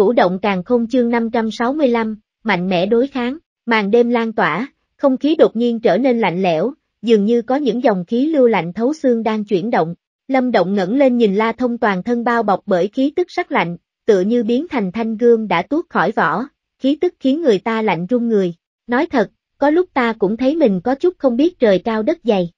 vũ động càng không chương 565, mạnh mẽ đối kháng, màn đêm lan tỏa, không khí đột nhiên trở nên lạnh lẽo, dường như có những dòng khí lưu lạnh thấu xương đang chuyển động. Lâm Động ngẩng lên nhìn La Thông toàn thân bao bọc bởi khí tức sắc lạnh, tựa như biến thành thanh gương đã tuốt khỏi vỏ, khí tức khiến người ta lạnh run người. Nói thật, có lúc ta cũng thấy mình có chút không biết trời cao đất dày.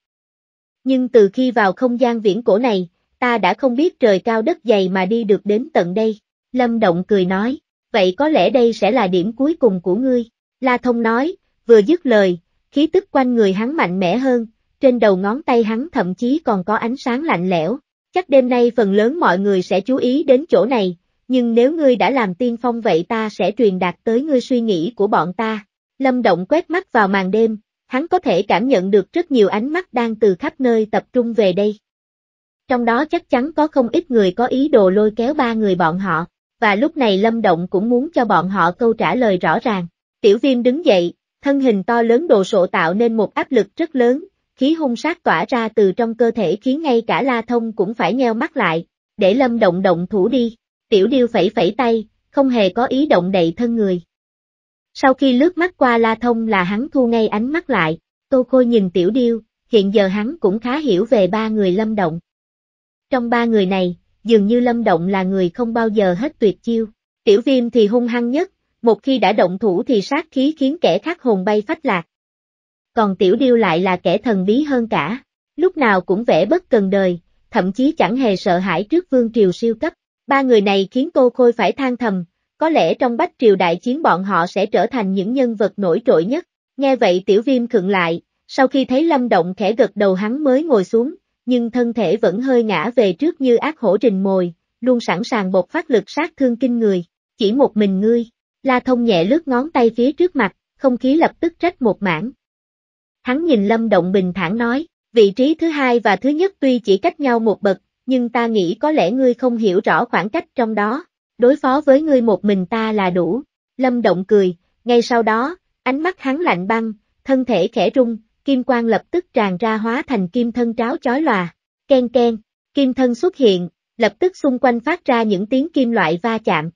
Nhưng từ khi vào không gian viễn cổ này, ta đã không biết trời cao đất dày mà đi được đến tận đây. Lâm Động cười nói, vậy có lẽ đây sẽ là điểm cuối cùng của ngươi. La Thông nói, vừa dứt lời, khí tức quanh người hắn mạnh mẽ hơn, trên đầu ngón tay hắn thậm chí còn có ánh sáng lạnh lẽo. Chắc đêm nay phần lớn mọi người sẽ chú ý đến chỗ này, nhưng nếu ngươi đã làm tiên phong vậy ta sẽ truyền đạt tới ngươi suy nghĩ của bọn ta. Lâm Động quét mắt vào màn đêm, hắn có thể cảm nhận được rất nhiều ánh mắt đang từ khắp nơi tập trung về đây. Trong đó chắc chắn có không ít người có ý đồ lôi kéo ba người bọn họ và lúc này Lâm Động cũng muốn cho bọn họ câu trả lời rõ ràng. Tiểu viêm đứng dậy, thân hình to lớn đồ sộ tạo nên một áp lực rất lớn, khí hung sát tỏa ra từ trong cơ thể khiến ngay cả La Thông cũng phải nheo mắt lại, để Lâm Động động thủ đi. Tiểu điêu phẩy phẩy tay, không hề có ý động đậy thân người. Sau khi lướt mắt qua La Thông là hắn thu ngay ánh mắt lại, Tô Khôi nhìn Tiểu Điêu, hiện giờ hắn cũng khá hiểu về ba người Lâm Động. Trong ba người này, dường như Lâm Động là người không bao giờ hết tuyệt chiêu. Tiểu viêm thì hung hăng nhất, một khi đã động thủ thì sát khí khiến kẻ khác hồn bay phách lạc. Còn Tiểu Điêu lại là kẻ thần bí hơn cả, lúc nào cũng vẻ bất cần đời, thậm chí chẳng hề sợ hãi trước vương triều siêu cấp. Ba người này khiến Tô Khôi phải than thầm, có lẽ trong bách triều đại chiến bọn họ sẽ trở thành những nhân vật nổi trội nhất. Nghe vậy Tiểu Viêm khựng lại, sau khi thấy Lâm Động khẽ gật đầu hắn mới ngồi xuống, nhưng thân thể vẫn hơi ngã về trước như ác hổ rình mồi, luôn sẵn sàng bộc phát lực sát thương kinh người, chỉ một mình ngươi. La Thông nhẹ lướt ngón tay phía trước mặt, không khí lập tức rách một mảng. Hắn nhìn Lâm Động bình thản nói, vị trí thứ hai và thứ nhất tuy chỉ cách nhau một bậc, nhưng ta nghĩ có lẽ ngươi không hiểu rõ khoảng cách trong đó, đối phó với ngươi một mình ta là đủ. Lâm Động cười, ngay sau đó, ánh mắt hắn lạnh băng, thân thể khẽ rung, kim quang lập tức tràn ra hóa thành kim thân tráo chói lòa, ken ken, kim thân xuất hiện, lập tức xung quanh phát ra những tiếng kim loại va chạm.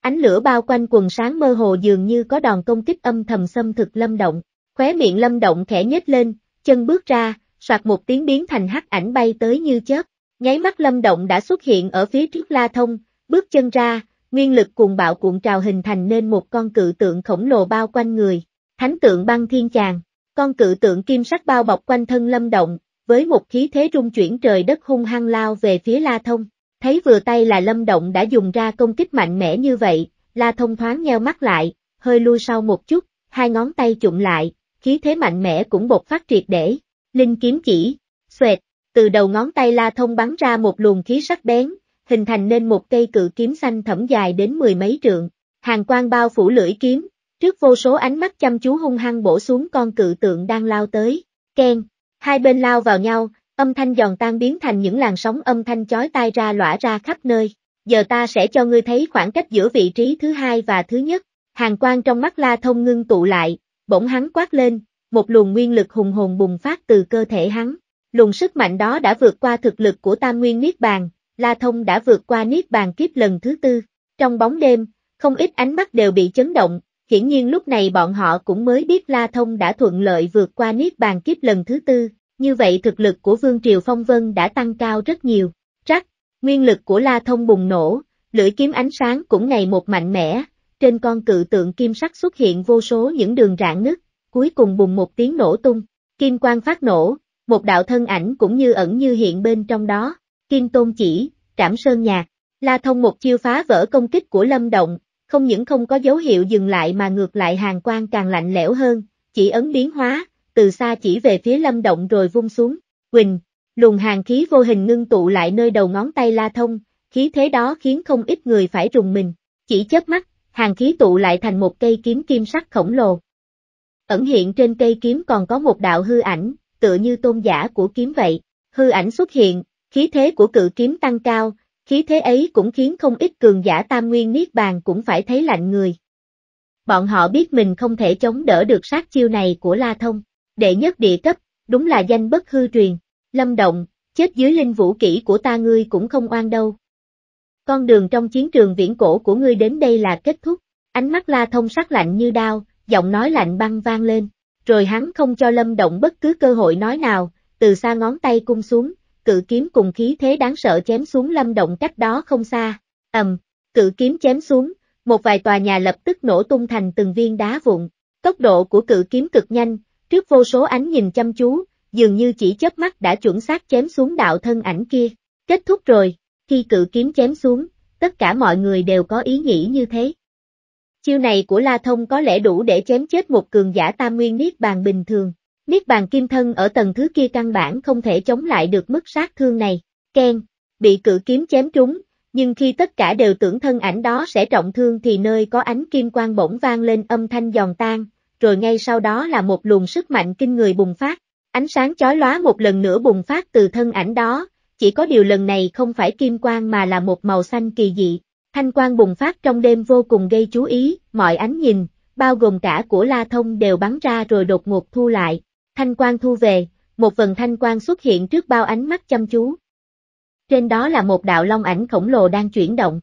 Ánh lửa bao quanh quần sáng mơ hồ dường như có đòn công kích âm thầm xâm thực lâm động, khóe miệng lâm động khẽ nhếch lên, chân bước ra, soạt một tiếng biến thành hắc ảnh bay tới như chớp, nháy mắt lâm động đã xuất hiện ở phía trước la thông, bước chân ra, nguyên lực cuồng bạo cuộn trào hình thành nên một con cự tượng khổng lồ bao quanh người, thánh tượng băng thiên chàng. Con cự tượng kim sắc bao bọc quanh thân lâm động, với một khí thế rung chuyển trời đất hung hăng lao về phía La Thông. Thấy vừa tay là lâm động đã dùng ra công kích mạnh mẽ như vậy, La Thông thoáng nheo mắt lại, hơi lui sau một chút, hai ngón tay chụm lại, khí thế mạnh mẽ cũng bộc phát triệt để. Linh kiếm chỉ, xoẹt, từ đầu ngón tay La Thông bắn ra một luồng khí sắc bén, hình thành nên một cây cự kiếm xanh thẫm dài đến mười mấy trượng. Hàng quang bao phủ lưỡi kiếm, Trước vô số ánh mắt chăm chú hung hăng bổ xuống con cự tượng đang lao tới, khen. hai bên lao vào nhau, âm thanh giòn tan biến thành những làn sóng âm thanh chói tai ra lõa ra khắp nơi. Giờ ta sẽ cho ngươi thấy khoảng cách giữa vị trí thứ hai và thứ nhất. Hàng quang trong mắt La Thông ngưng tụ lại, bỗng hắn quát lên, một luồng nguyên lực hùng hồn bùng phát từ cơ thể hắn. Luồng sức mạnh đó đã vượt qua thực lực của Tam Nguyên Niết Bàn, La Thông đã vượt qua Niết Bàn kiếp lần thứ tư. Trong bóng đêm, không ít ánh mắt đều bị chấn động, hiển nhiên lúc này bọn họ cũng mới biết La Thông đã thuận lợi vượt qua Niết Bàn Kiếp lần thứ tư, như vậy thực lực của Vương Triều Phong Vân đã tăng cao rất nhiều. Rắc, nguyên lực của La Thông bùng nổ, lưỡi kiếm ánh sáng cũng ngày một mạnh mẽ, trên con cự tượng kim sắc xuất hiện vô số những đường rạn nứt, cuối cùng bùng một tiếng nổ tung, kim quang phát nổ, một đạo thân ảnh cũng như ẩn như hiện bên trong đó, kim tôn chỉ, trảm sơn nhạc, La Thông một chiêu phá vỡ công kích của Lâm Động, không những không có dấu hiệu dừng lại mà ngược lại hàng quang càng lạnh lẽo hơn, chỉ ấn biến hóa, từ xa chỉ về phía lâm động rồi vung xuống. Quỳnh, luồng hàng khí vô hình ngưng tụ lại nơi đầu ngón tay la thông, khí thế đó khiến không ít người phải rùng mình. Chỉ chớp mắt, hàng khí tụ lại thành một cây kiếm kim sắc khổng lồ. Ẩn hiện trên cây kiếm còn có một đạo hư ảnh, tựa như tôn giả của kiếm vậy. Hư ảnh xuất hiện, khí thế của cự kiếm tăng cao, Khí thế ấy cũng khiến không ít cường giả tam nguyên niết bàn cũng phải thấy lạnh người. Bọn họ biết mình không thể chống đỡ được sát chiêu này của La Thông, đệ nhất địa cấp, đúng là danh bất hư truyền, lâm động, chết dưới linh vũ kỹ của ta ngươi cũng không oan đâu. Con đường trong chiến trường viễn cổ của ngươi đến đây là kết thúc, ánh mắt La Thông sắc lạnh như đao, giọng nói lạnh băng vang lên, rồi hắn không cho lâm động bất cứ cơ hội nói nào, từ xa ngón tay cung xuống, cự kiếm cùng khí thế đáng sợ chém xuống lâm động cách đó không xa. ầm, cự kiếm chém xuống, một vài tòa nhà lập tức nổ tung thành từng viên đá vụn. Tốc độ của cự kiếm cực nhanh, trước vô số ánh nhìn chăm chú, dường như chỉ chớp mắt đã chuẩn xác chém xuống đạo thân ảnh kia. Kết thúc rồi, khi cự kiếm chém xuống, tất cả mọi người đều có ý nghĩ như thế. Chiêu này của La Thông có lẽ đủ để chém chết một cường giả tam nguyên niết bàn bình thường. Niết bàn kim thân ở tầng thứ kia căn bản không thể chống lại được mức sát thương này. Ken, bị cự kiếm chém trúng, nhưng khi tất cả đều tưởng thân ảnh đó sẽ trọng thương thì nơi có ánh kim quang bỗng vang lên âm thanh giòn tan, rồi ngay sau đó là một luồng sức mạnh kinh người bùng phát. Ánh sáng chói lóa một lần nữa bùng phát từ thân ảnh đó, chỉ có điều lần này không phải kim quang mà là một màu xanh kỳ dị. Thanh quang bùng phát trong đêm vô cùng gây chú ý, mọi ánh nhìn, bao gồm cả của La Thông đều bắn ra rồi đột ngột thu lại, Thanh quang thu về, một vần thanh quang xuất hiện trước bao ánh mắt chăm chú. Trên đó là một đạo long ảnh khổng lồ đang chuyển động.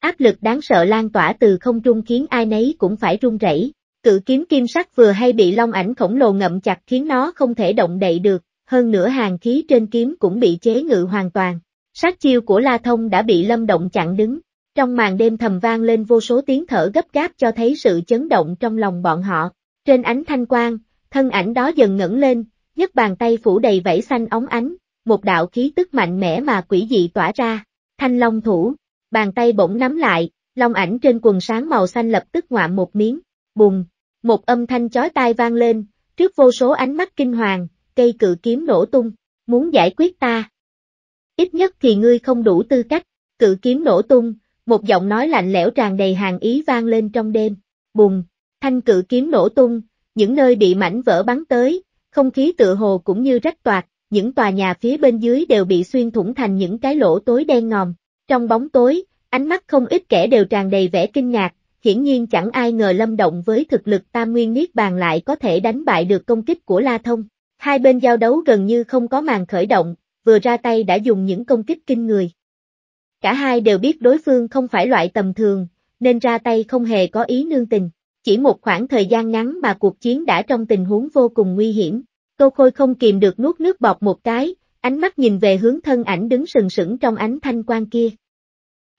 Áp lực đáng sợ lan tỏa từ không trung khiến ai nấy cũng phải run rẩy. Cự kiếm kim sắc vừa hay bị long ảnh khổng lồ ngậm chặt khiến nó không thể động đậy được, hơn nữa hàng khí trên kiếm cũng bị chế ngự hoàn toàn. Sát chiêu của La Thông đã bị lâm động chặn đứng. Trong màn đêm thầm vang lên vô số tiếng thở gấp gáp cho thấy sự chấn động trong lòng bọn họ. Trên ánh thanh quang, Thân ảnh đó dần ngẩng lên, nhấc bàn tay phủ đầy vảy xanh óng ánh, một đạo khí tức mạnh mẽ mà quỷ dị tỏa ra. Thanh long thủ, bàn tay bỗng nắm lại, long ảnh trên quần sáng màu xanh lập tức ngoạm một miếng, bùng, một âm thanh chói tai vang lên, trước vô số ánh mắt kinh hoàng, cây cự kiếm nổ tung, muốn giải quyết ta. Ít nhất thì ngươi không đủ tư cách, cự kiếm nổ tung, một giọng nói lạnh lẽo tràn đầy hàng ý vang lên trong đêm, bùng, thanh cự kiếm nổ tung, những nơi bị mảnh vỡ bắn tới, không khí tựa hồ cũng như rách toạc, những tòa nhà phía bên dưới đều bị xuyên thủng thành những cái lỗ tối đen ngòm. Trong bóng tối, ánh mắt không ít kẻ đều tràn đầy vẻ kinh ngạc, hiển nhiên chẳng ai ngờ Lâm Động với thực lực Tam Nguyên Niết Bàn lại có thể đánh bại được công kích của La Thông. Hai bên giao đấu gần như không có màn khởi động, vừa ra tay đã dùng những công kích kinh người. Cả hai đều biết đối phương không phải loại tầm thường, nên ra tay không hề có ý nương tình. Chỉ một khoảng thời gian ngắn mà cuộc chiến đã trong tình huống vô cùng nguy hiểm. Câu khôi không kìm được nuốt nước bọt một cái, ánh mắt nhìn về hướng thân ảnh đứng sừng sững trong ánh thanh quan kia.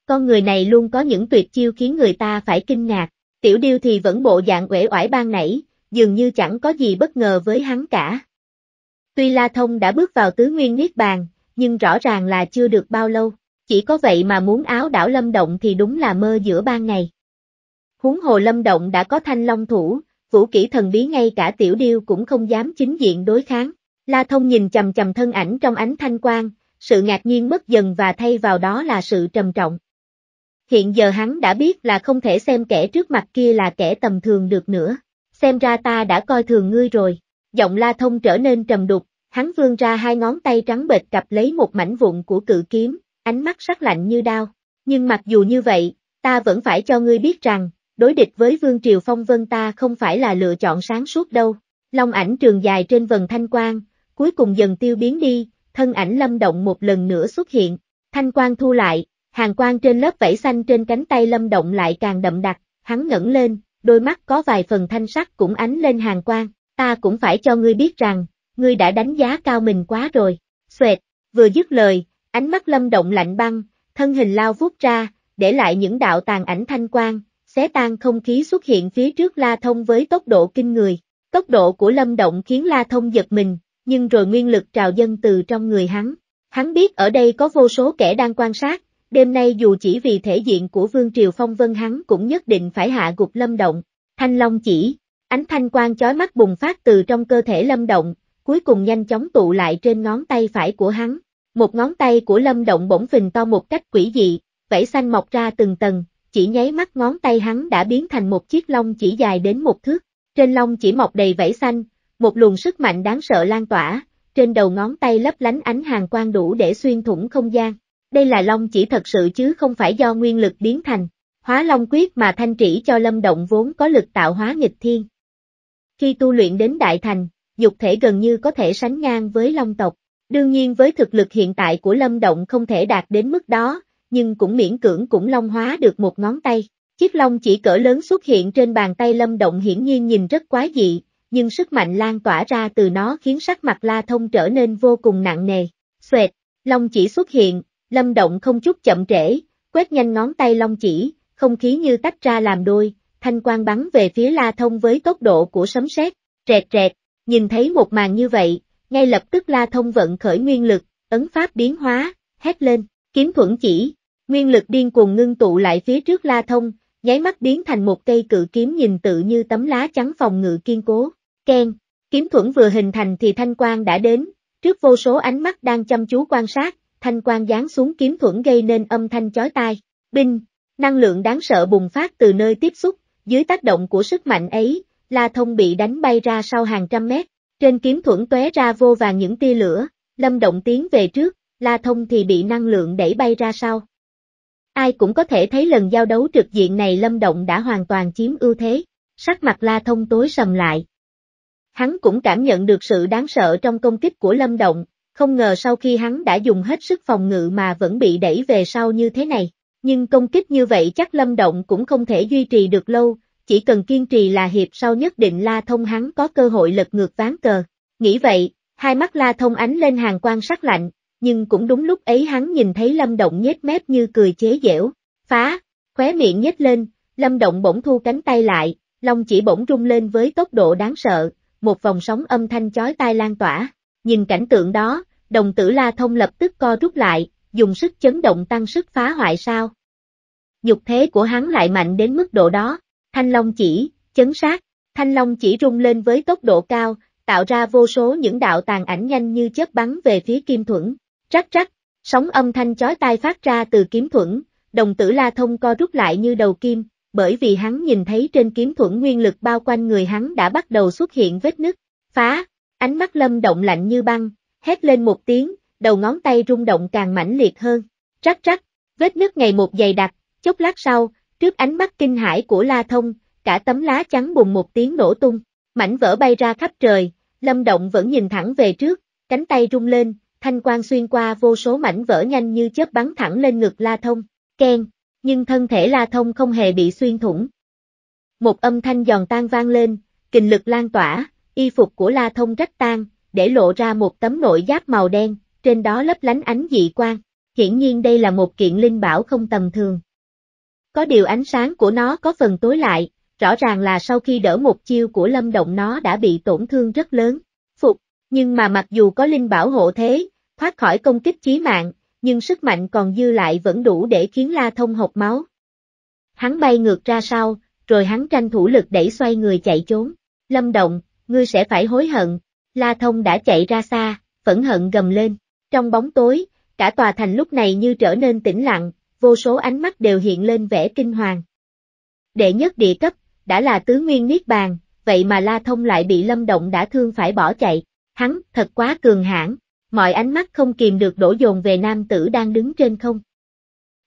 Con người này luôn có những tuyệt chiêu khiến người ta phải kinh ngạc, tiểu điêu thì vẫn bộ dạng uể oải ban nảy, dường như chẳng có gì bất ngờ với hắn cả. Tuy La Thông đã bước vào tứ nguyên niết bàn, nhưng rõ ràng là chưa được bao lâu, chỉ có vậy mà muốn áo đảo lâm động thì đúng là mơ giữa ban ngày. Huống hồ lâm động đã có thanh long thủ, vũ kỹ thần bí ngay cả tiểu điêu cũng không dám chính diện đối kháng. La thông nhìn chầm chầm thân ảnh trong ánh thanh quang, sự ngạc nhiên mất dần và thay vào đó là sự trầm trọng. Hiện giờ hắn đã biết là không thể xem kẻ trước mặt kia là kẻ tầm thường được nữa. Xem ra ta đã coi thường ngươi rồi. Giọng la thông trở nên trầm đục, hắn vươn ra hai ngón tay trắng bệt cặp lấy một mảnh vụn của cự kiếm, ánh mắt sắc lạnh như đao. Nhưng mặc dù như vậy, ta vẫn phải cho ngươi biết rằng, đối địch với Vương Triều Phong Vân ta không phải là lựa chọn sáng suốt đâu. Long ảnh trường dài trên vần thanh quang, cuối cùng dần tiêu biến đi, thân ảnh lâm động một lần nữa xuất hiện, thanh quang thu lại, hàng quang trên lớp vảy xanh trên cánh tay lâm động lại càng đậm đặc, hắn ngẩng lên, đôi mắt có vài phần thanh sắc cũng ánh lên hàng quang, ta cũng phải cho ngươi biết rằng, ngươi đã đánh giá cao mình quá rồi, xuệt, vừa dứt lời, ánh mắt lâm động lạnh băng, thân hình lao vút ra, để lại những đạo tàn ảnh thanh quang, xé tan không khí xuất hiện phía trước La Thông với tốc độ kinh người. Tốc độ của Lâm Động khiến La Thông giật mình, nhưng rồi nguyên lực trào dân từ trong người hắn. Hắn biết ở đây có vô số kẻ đang quan sát, đêm nay dù chỉ vì thể diện của Vương Triều Phong Vân hắn cũng nhất định phải hạ gục Lâm Động. Thanh Long chỉ, ánh thanh quang chói mắt bùng phát từ trong cơ thể Lâm Động, cuối cùng nhanh chóng tụ lại trên ngón tay phải của hắn. Một ngón tay của Lâm Động bỗng phình to một cách quỷ dị, vẫy xanh mọc ra từng tầng, chỉ nháy mắt ngón tay hắn đã biến thành một chiếc lông chỉ dài đến một thước, trên lông chỉ mọc đầy vảy xanh, một luồng sức mạnh đáng sợ lan tỏa, trên đầu ngón tay lấp lánh ánh hàng quang đủ để xuyên thủng không gian. Đây là long chỉ thật sự chứ không phải do nguyên lực biến thành, hóa long quyết mà thanh trĩ cho lâm động vốn có lực tạo hóa nghịch thiên. Khi tu luyện đến đại thành, dục thể gần như có thể sánh ngang với long tộc, đương nhiên với thực lực hiện tại của lâm động không thể đạt đến mức đó, nhưng cũng miễn cưỡng cũng long hóa được một ngón tay. Chiếc lông chỉ cỡ lớn xuất hiện trên bàn tay Lâm Động hiển nhiên nhìn rất quá dị, nhưng sức mạnh lan tỏa ra từ nó khiến sắc mặt La Thông trở nên vô cùng nặng nề. Xoẹt, long chỉ xuất hiện, Lâm Động không chút chậm trễ, quét nhanh ngón tay long chỉ, không khí như tách ra làm đôi, thanh quang bắn về phía La Thông với tốc độ của sấm sét, trẹt trẹt, nhìn thấy một màn như vậy, ngay lập tức La Thông vận khởi nguyên lực, ấn pháp biến hóa, hét lên, kiếm thuẫn chỉ, nguyên lực điên cuồng ngưng tụ lại phía trước la thông, nháy mắt biến thành một cây cự kiếm nhìn tự như tấm lá trắng phòng ngự kiên cố. Ken, kiếm thuẫn vừa hình thành thì thanh Quan đã đến, trước vô số ánh mắt đang chăm chú quan sát, thanh Quan giáng xuống kiếm thuẫn gây nên âm thanh chói tai. Binh, năng lượng đáng sợ bùng phát từ nơi tiếp xúc, dưới tác động của sức mạnh ấy, La Thông bị đánh bay ra sau hàng trăm mét, trên kiếm thuẫn tóe ra vô vàng những tia lửa, Lâm Động tiến về trước, La Thông thì bị năng lượng đẩy bay ra sau. Ai cũng có thể thấy lần giao đấu trực diện này Lâm Động đã hoàn toàn chiếm ưu thế, sắc mặt La Thông tối sầm lại. Hắn cũng cảm nhận được sự đáng sợ trong công kích của Lâm Động, không ngờ sau khi hắn đã dùng hết sức phòng ngự mà vẫn bị đẩy về sau như thế này, nhưng công kích như vậy chắc Lâm Động cũng không thể duy trì được lâu, chỉ cần kiên trì là hiệp sau nhất định La Thông hắn có cơ hội lật ngược ván cờ. Nghĩ vậy, hai mắt La Thông ánh lên hàng quan sắc lạnh, nhưng cũng đúng lúc ấy hắn nhìn thấy Lâm Động nhếch mép như cười chế giễu, phá, khóe miệng nhếch lên, Lâm Động bỗng thu cánh tay lại, Long chỉ bỗng rung lên với tốc độ đáng sợ, một vòng sóng âm thanh chói tai lan tỏa, nhìn cảnh tượng đó, đồng tử La Thông lập tức co rút lại, dùng sức chấn động tăng sức phá hoại sao. dục thế của hắn lại mạnh đến mức độ đó, thanh long chỉ, chấn sát, thanh long chỉ rung lên với tốc độ cao, tạo ra vô số những đạo tàn ảnh nhanh như chớp bắn về phía kim thuẫn. Rắc rắc, sóng âm thanh chói tai phát ra từ kiếm thuẫn, đồng tử La Thông co rút lại như đầu kim, bởi vì hắn nhìn thấy trên kiếm thuẫn nguyên lực bao quanh người hắn đã bắt đầu xuất hiện vết nứt, phá, ánh mắt lâm động lạnh như băng, hét lên một tiếng, đầu ngón tay rung động càng mãnh liệt hơn, rắc rắc, vết nứt ngày một dày đặc, chốc lát sau, trước ánh mắt kinh hãi của La Thông, cả tấm lá trắng bùng một tiếng nổ tung, mảnh vỡ bay ra khắp trời, lâm động vẫn nhìn thẳng về trước, cánh tay rung lên, thanh quang xuyên qua vô số mảnh vỡ nhanh như chớp bắn thẳng lên ngực La Thông, keng, nhưng thân thể La Thông không hề bị xuyên thủng. Một âm thanh giòn tan vang lên, kình lực lan tỏa, y phục của La Thông rách tan, để lộ ra một tấm nội giáp màu đen, trên đó lấp lánh ánh dị quang, hiển nhiên đây là một kiện linh bảo không tầm thường. Có điều ánh sáng của nó có phần tối lại, rõ ràng là sau khi đỡ một chiêu của Lâm Động nó đã bị tổn thương rất lớn. Phục, nhưng mà mặc dù có Linh bảo hộ thế, thoát khỏi công kích chí mạng, nhưng sức mạnh còn dư lại vẫn đủ để khiến La Thông hộc máu. Hắn bay ngược ra sau, rồi hắn tranh thủ lực đẩy xoay người chạy trốn. Lâm Động, ngươi sẽ phải hối hận. La Thông đã chạy ra xa, phẫn hận gầm lên. Trong bóng tối, cả tòa thành lúc này như trở nên tĩnh lặng, vô số ánh mắt đều hiện lên vẻ kinh hoàng. Đệ nhất địa cấp, đã là tứ nguyên niết bàn, vậy mà La Thông lại bị Lâm Động đã thương phải bỏ chạy. Hắn, thật quá cường hãn, mọi ánh mắt không kìm được đổ dồn về nam tử đang đứng trên không.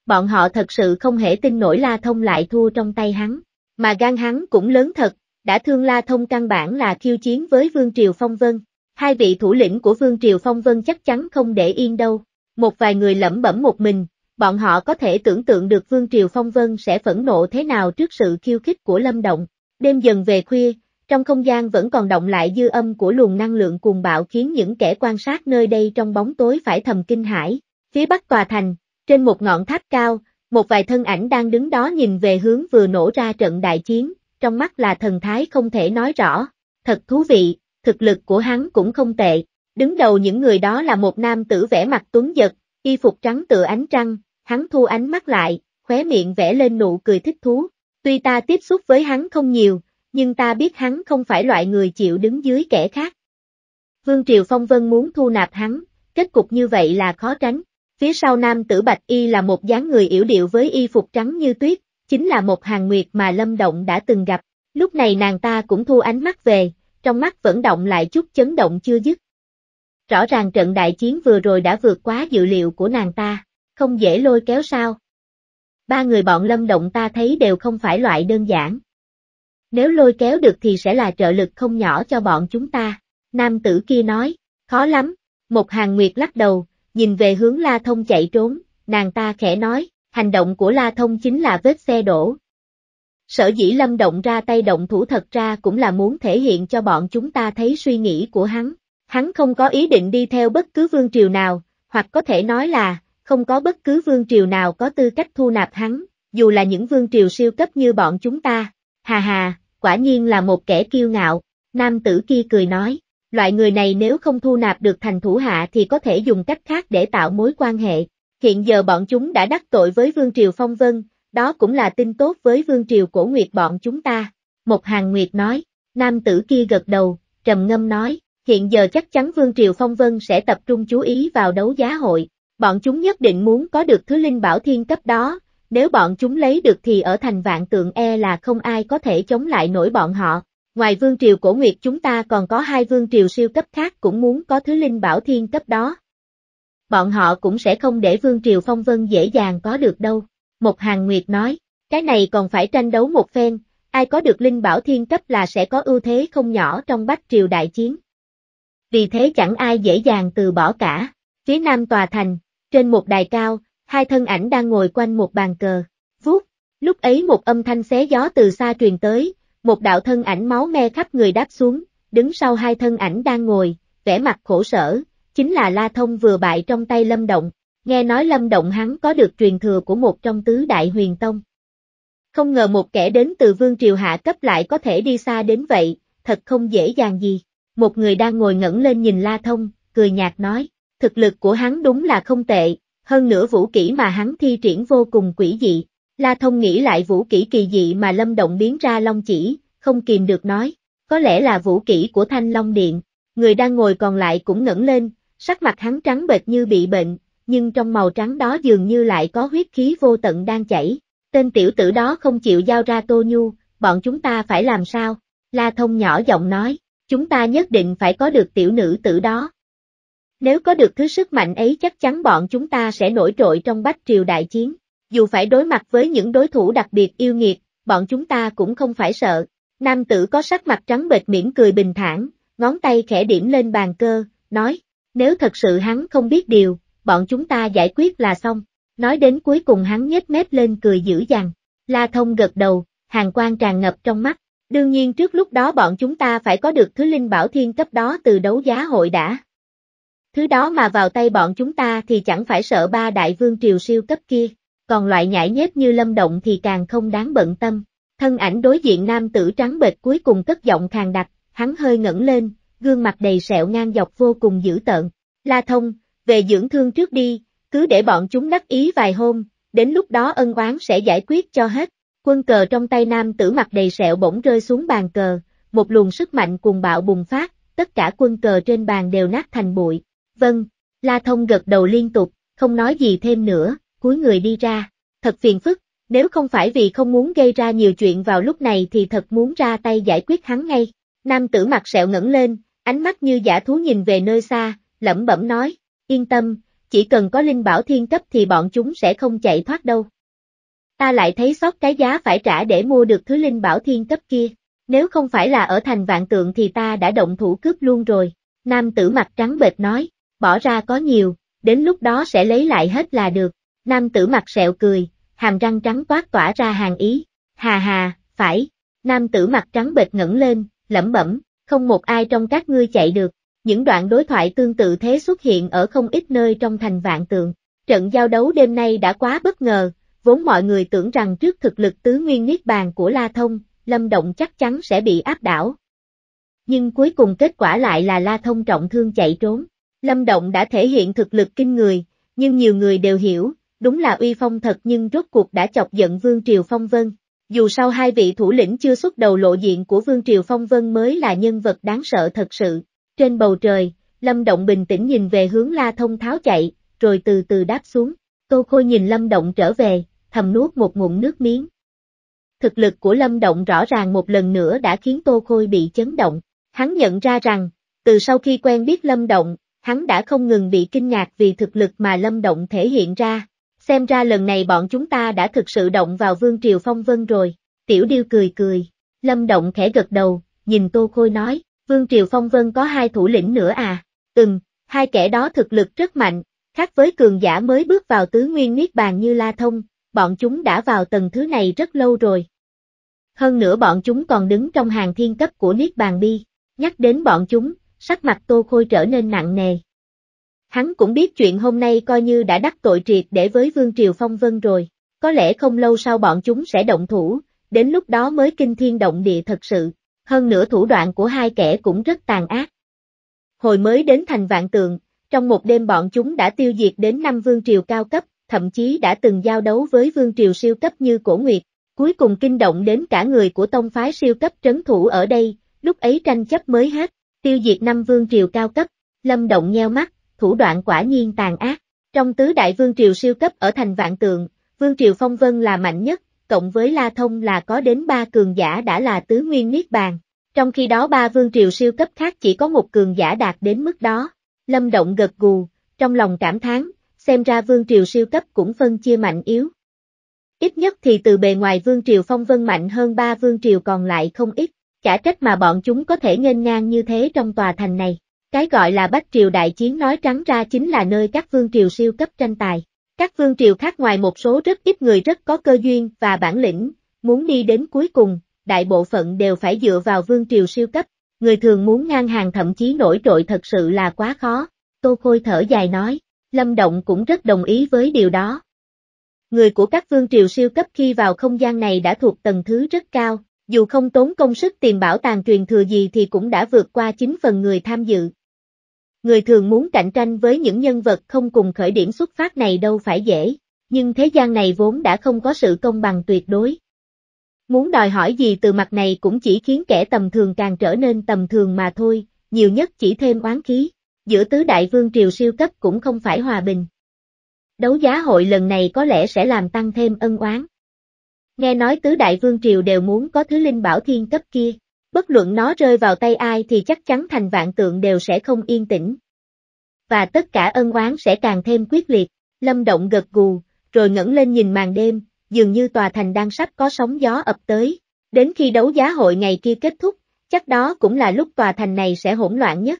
Bọn họ thật sự không hề tin nổi La Thông lại thua trong tay hắn, mà gan hắn cũng lớn thật, đã thương La Thông căn bản là khiêu chiến với Vương Triều Phong Vân. Hai vị thủ lĩnh của Vương Triều Phong Vân chắc chắn không để yên đâu, một vài người lẩm bẩm một mình, bọn họ có thể tưởng tượng được Vương Triều Phong Vân sẽ phẫn nộ thế nào trước sự khiêu khích của Lâm Động. Đêm dần về khuya, trong không gian vẫn còn động lại dư âm của luồng năng lượng cuồng bạo khiến những kẻ quan sát nơi đây trong bóng tối phải thầm kinh hãi. Phía bắc tòa thành, trên một ngọn tháp cao, một vài thân ảnh đang đứng đó nhìn về hướng vừa nổ ra trận đại chiến, trong mắt là thần thái không thể nói rõ. Thật thú vị, thực lực của hắn cũng không tệ. Đứng đầu những người đó là một nam tử vẻ mặt tuấn giật, y phục trắng tựa ánh trăng, hắn thu ánh mắt lại, khóe miệng vẽ lên nụ cười thích thú. Tuy ta tiếp xúc với hắn không nhiều, nhưng ta biết hắn không phải loại người chịu đứng dưới kẻ khác. Vương Triều Phong Vân muốn thu nạp hắn, kết cục như vậy là khó tránh. Phía sau nam tử Bạch Y là một dáng người yểu điệu với y phục trắng như tuyết, chính là một hàng nguyệt mà Lâm Động đã từng gặp. Lúc này nàng ta cũng thu ánh mắt về, trong mắt vẫn động lại chút chấn động chưa dứt. Rõ ràng trận đại chiến vừa rồi đã vượt quá dự liệu của nàng ta, không dễ lôi kéo sao. Ba người bọn Lâm Động ta thấy đều không phải loại đơn giản, nếu lôi kéo được thì sẽ là trợ lực không nhỏ cho bọn chúng ta. Nam tử kia nói, khó lắm. Một hàng nguyệt lắc đầu, nhìn về hướng La Thông chạy trốn, nàng ta khẽ nói, hành động của La Thông chính là vết xe đổ. Sở dĩ lâm động ra tay động thủ thật ra cũng là muốn thể hiện cho bọn chúng ta thấy suy nghĩ của hắn. Hắn không có ý định đi theo bất cứ vương triều nào, hoặc có thể nói là, không có bất cứ vương triều nào có tư cách thu nạp hắn, dù là những vương triều siêu cấp như bọn chúng ta. Hà hà, quả nhiên là một kẻ kiêu ngạo, nam tử kia cười nói, loại người này nếu không thu nạp được thành thủ hạ thì có thể dùng cách khác để tạo mối quan hệ. Hiện giờ bọn chúng đã đắc tội với Vương Triều Phong Vân, đó cũng là tin tốt với Vương Triều Cổ Nguyệt bọn chúng ta. Một hàng Nguyệt nói, nam tử kia gật đầu, trầm ngâm nói, hiện giờ chắc chắn Vương Triều Phong Vân sẽ tập trung chú ý vào đấu giá hội. Bọn chúng nhất định muốn có được thứ linh bảo thiên cấp đó, nếu bọn chúng lấy được thì ở thành vạn tượng e là không ai có thể chống lại nổi bọn họ. Ngoài vương triều cổ nguyệt chúng ta còn có hai vương triều siêu cấp khác cũng muốn có thứ linh bảo thiên cấp đó. Bọn họ cũng sẽ không để vương triều phong vân dễ dàng có được đâu. Một hàng nguyệt nói, cái này còn phải tranh đấu một phen, ai có được linh bảo thiên cấp là sẽ có ưu thế không nhỏ trong bách triều đại chiến. Vì thế chẳng ai dễ dàng từ bỏ cả. Phía nam tòa thành, trên một đài cao, hai thân ảnh đang ngồi quanh một bàn cờ. Vuốt, lúc ấy một âm thanh xé gió từ xa truyền tới, một đạo thân ảnh máu me khắp người đáp xuống, đứng sau hai thân ảnh đang ngồi, vẻ mặt khổ sở, chính là La Thông vừa bại trong tay Lâm Động, nghe nói Lâm Động hắn có được truyền thừa của một trong tứ đại huyền tông. Không ngờ một kẻ đến từ vương triều hạ cấp lại có thể đi xa đến vậy, thật không dễ dàng gì. Một người đang ngồi ngẩng lên nhìn La Thông, cười nhạt nói, thực lực của hắn đúng là không tệ, hơn nữa vũ kỹ mà hắn thi triển vô cùng quỷ dị. La Thông nghĩ lại vũ kỹ kỳ dị mà Lâm Động biến ra long chỉ, không kìm được nói, có lẽ là vũ kỹ của Thanh Long Điện. Người đang ngồi còn lại cũng ngẩng lên, sắc mặt hắn trắng bệch như bị bệnh, nhưng trong màu trắng đó dường như lại có huyết khí vô tận đang chảy. Tên tiểu tử đó không chịu giao ra Tô Nhu, bọn chúng ta phải làm sao? La Thông nhỏ giọng nói, chúng ta nhất định phải có được tiểu nữ tử đó. Nếu có được thứ sức mạnh ấy chắc chắn bọn chúng ta sẽ nổi trội trong bách triều đại chiến. Dù phải đối mặt với những đối thủ đặc biệt yêu nghiệt, bọn chúng ta cũng không phải sợ. Nam tử có sắc mặt trắng bệch mỉm cười bình thản, ngón tay khẽ điểm lên bàn cơ, nói, nếu thật sự hắn không biết điều, bọn chúng ta giải quyết là xong. Nói đến cuối cùng hắn nhếch mép lên cười dữ dằn. La thông gật đầu, hàng quan tràn ngập trong mắt. Đương nhiên trước lúc đó bọn chúng ta phải có được thứ linh bảo thiên cấp đó từ đấu giá hội đã. Thứ đó mà vào tay bọn chúng ta thì chẳng phải sợ ba đại vương triều siêu cấp kia, còn loại nhãi nhép như lâm động thì càng không đáng bận tâm. Thân ảnh đối diện nam tử trắng bệch cuối cùng cất giọng khàn đặc, hắn hơi ngẩng lên, gương mặt đầy sẹo ngang dọc vô cùng dữ tợn. La thông, về dưỡng thương trước đi, cứ để bọn chúng đắc ý vài hôm, đến lúc đó ân oán sẽ giải quyết cho hết. Quân cờ trong tay nam tử mặt đầy sẹo bỗng rơi xuống bàn cờ, một luồng sức mạnh cùng bạo bùng phát, tất cả quân cờ trên bàn đều nát thành bụi. Vâng, La Thông gật đầu liên tục, không nói gì thêm nữa, cúi người đi ra. Thật phiền phức, nếu không phải vì không muốn gây ra nhiều chuyện vào lúc này thì thật muốn ra tay giải quyết hắn ngay. Nam tử mặt sẹo ngẩng lên, ánh mắt như giả thú nhìn về nơi xa, lẩm bẩm nói, yên tâm, chỉ cần có linh bảo thiên cấp thì bọn chúng sẽ không chạy thoát đâu. Ta lại thấy sót cái giá phải trả để mua được thứ linh bảo thiên cấp kia, nếu không phải là ở thành vạn tượng thì ta đã động thủ cướp luôn rồi, nam tử mặt trắng bệt nói bỏ ra có nhiều, đến lúc đó sẽ lấy lại hết là được. Nam tử mặt sẹo cười, hàm răng trắng toát tỏa ra hàng ý. Hà hà, phải. Nam tử mặt trắng bệt ngẩng lên, lẩm bẩm, không một ai trong các ngươi chạy được. Những đoạn đối thoại tương tự thế xuất hiện ở không ít nơi trong thành vạn tượng. Trận giao đấu đêm nay đã quá bất ngờ, vốn mọi người tưởng rằng trước thực lực tứ nguyên niết bàn của La Thông, Lâm Động chắc chắn sẽ bị áp đảo. Nhưng cuối cùng kết quả lại là La Thông trọng thương chạy trốn. Lâm Động đã thể hiện thực lực kinh người, nhưng nhiều người đều hiểu, đúng là uy phong thật nhưng rốt cuộc đã chọc giận Vương Triều Phong Vân. Dù sao hai vị thủ lĩnh chưa xuất đầu lộ diện của Vương Triều Phong Vân mới là nhân vật đáng sợ thật sự. Trên bầu trời, Lâm Động bình tĩnh nhìn về hướng La Thông Tháo chạy, rồi từ từ đáp xuống. Tô Khôi nhìn Lâm Động trở về, thầm nuốt một ngụm nước miếng. Thực lực của Lâm Động rõ ràng một lần nữa đã khiến Tô Khôi bị chấn động. Hắn nhận ra rằng, từ sau khi quen biết Lâm Động, hắn đã không ngừng bị kinh ngạc vì thực lực mà Lâm Động thể hiện ra. Xem ra lần này bọn chúng ta đã thực sự động vào Vương Triều Phong Vân rồi. Tiểu Điêu cười cười. Lâm Động khẽ gật đầu, nhìn Tô Khôi nói, Vương Triều Phong Vân có hai thủ lĩnh nữa à? Ừm, hai kẻ đó thực lực rất mạnh, khác với cường giả mới bước vào tứ nguyên niết bàn như La Thông, bọn chúng đã vào tầng thứ này rất lâu rồi. Hơn nữa bọn chúng còn đứng trong hàng thiên cấp của niết bàn bi. Nhắc đến bọn chúng, sắc mặt Tô Khôi trở nên nặng nề. Hắn cũng biết chuyện hôm nay coi như đã đắc tội triệt để với Vương Triều Phong Vân rồi, có lẽ không lâu sau bọn chúng sẽ động thủ, đến lúc đó mới kinh thiên động địa thật sự, hơn nữa thủ đoạn của hai kẻ cũng rất tàn ác. Hồi mới đến thành vạn tường, trong một đêm bọn chúng đã tiêu diệt đến năm Vương Triều cao cấp, thậm chí đã từng giao đấu với Vương Triều siêu cấp như Cổ Nguyệt, cuối cùng kinh động đến cả người của tông phái siêu cấp trấn thủ ở đây, lúc ấy tranh chấp mới hết tiêu diệt năm vương triều cao cấp, lâm động nheo mắt, thủ đoạn quả nhiên tàn ác. Trong tứ đại vương triều siêu cấp ở thành vạn tượng, vương triều phong vân là mạnh nhất, cộng với La Thông là có đến ba cường giả đã là tứ nguyên niết bàn. Trong khi đó ba vương triều siêu cấp khác chỉ có một cường giả đạt đến mức đó. Lâm Động gật gù, trong lòng cảm thán, xem ra vương triều siêu cấp cũng phân chia mạnh yếu. Ít nhất thì từ bề ngoài vương triều phong vân mạnh hơn ba vương triều còn lại không ít. Chả trách mà bọn chúng có thể nghênh ngang như thế trong tòa thành này. Cái gọi là Bách Triều Đại Chiến nói trắng ra chính là nơi các vương triều siêu cấp tranh tài. Các vương triều khác ngoài một số rất ít người rất có cơ duyên và bản lĩnh, muốn đi đến cuối cùng, đại bộ phận đều phải dựa vào vương triều siêu cấp. Người thường muốn ngang hàng thậm chí nổi trội thật sự là quá khó. Tô Khôi thở dài nói, Lâm Động cũng rất đồng ý với điều đó. Người của các vương triều siêu cấp khi vào không gian này đã thuộc tầng thứ rất cao, dù không tốn công sức tìm bảo tàng truyền thừa gì thì cũng đã vượt qua 9 phần người tham dự. Người thường muốn cạnh tranh với những nhân vật không cùng khởi điểm xuất phát này đâu phải dễ, nhưng thế gian này vốn đã không có sự công bằng tuyệt đối. Muốn đòi hỏi gì từ mặt này cũng chỉ khiến kẻ tầm thường càng trở nên tầm thường mà thôi, nhiều nhất chỉ thêm oán khí, giữa tứ đại vương triều siêu cấp cũng không phải hòa bình. Đấu giá hội lần này có lẽ sẽ làm tăng thêm ân oán. Nghe nói tứ đại vương triều đều muốn có thứ linh bảo thiên cấp kia, bất luận nó rơi vào tay ai thì chắc chắn thành vạn tượng đều sẽ không yên tĩnh. Và tất cả ân oán sẽ càng thêm quyết liệt, lâm động gật gù, rồi ngẩng lên nhìn màn đêm, dường như tòa thành đang sắp có sóng gió ập tới, đến khi đấu giá hội ngày kia kết thúc, chắc đó cũng là lúc tòa thành này sẽ hỗn loạn nhất.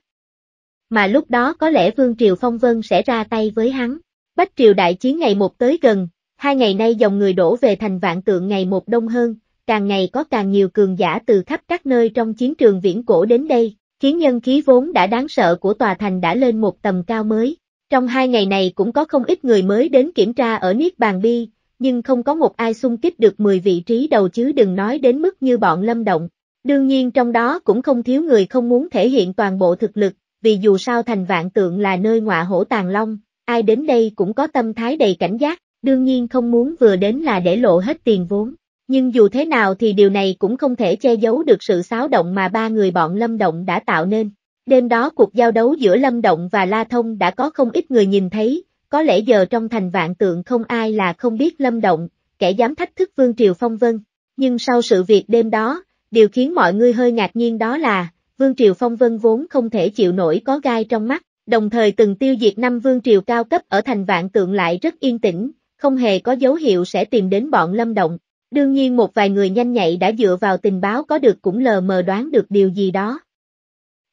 Mà lúc đó có lẽ Vương Triều Phong Vân sẽ ra tay với hắn. Bách Triều Đại Chiến ngày một tới gần, Hai ngày nay dòng người đổ về thành vạn tượng ngày một đông hơn, càng ngày có càng nhiều cường giả từ khắp các nơi trong chiến trường viễn cổ đến đây, khiến nhân khí vốn đã đáng sợ của tòa thành đã lên một tầm cao mới. Trong hai ngày này cũng có không ít người mới đến kiểm tra ở Niết Bàn Bi, nhưng không có một ai xung kích được 10 vị trí đầu chứ đừng nói đến mức như bọn lâm động. Đương nhiên trong đó cũng không thiếu người không muốn thể hiện toàn bộ thực lực, vì dù sao thành vạn tượng là nơi ngọa hổ tàng long, ai đến đây cũng có tâm thái đầy cảnh giác, đương nhiên không muốn vừa đến là để lộ hết tiền vốn. Nhưng dù thế nào thì điều này cũng không thể che giấu được sự xáo động mà ba người bọn Lâm Động đã tạo nên. Đêm đó cuộc giao đấu giữa Lâm Động và La Thông đã có không ít người nhìn thấy, có lẽ giờ trong thành vạn tượng không ai là không biết Lâm Động, kẻ dám thách thức Vương Triều Phong Vân. Nhưng sau sự việc đêm đó, điều khiến mọi người hơi ngạc nhiên đó là, Vương Triều Phong Vân vốn không thể chịu nổi có gai trong mắt, đồng thời từng tiêu diệt năm Vương Triều cao cấp ở thành vạn tượng lại rất yên tĩnh, không hề có dấu hiệu sẽ tìm đến bọn Lâm Động. Đương nhiên một vài người nhanh nhạy đã dựa vào tình báo có được cũng lờ mờ đoán được điều gì đó.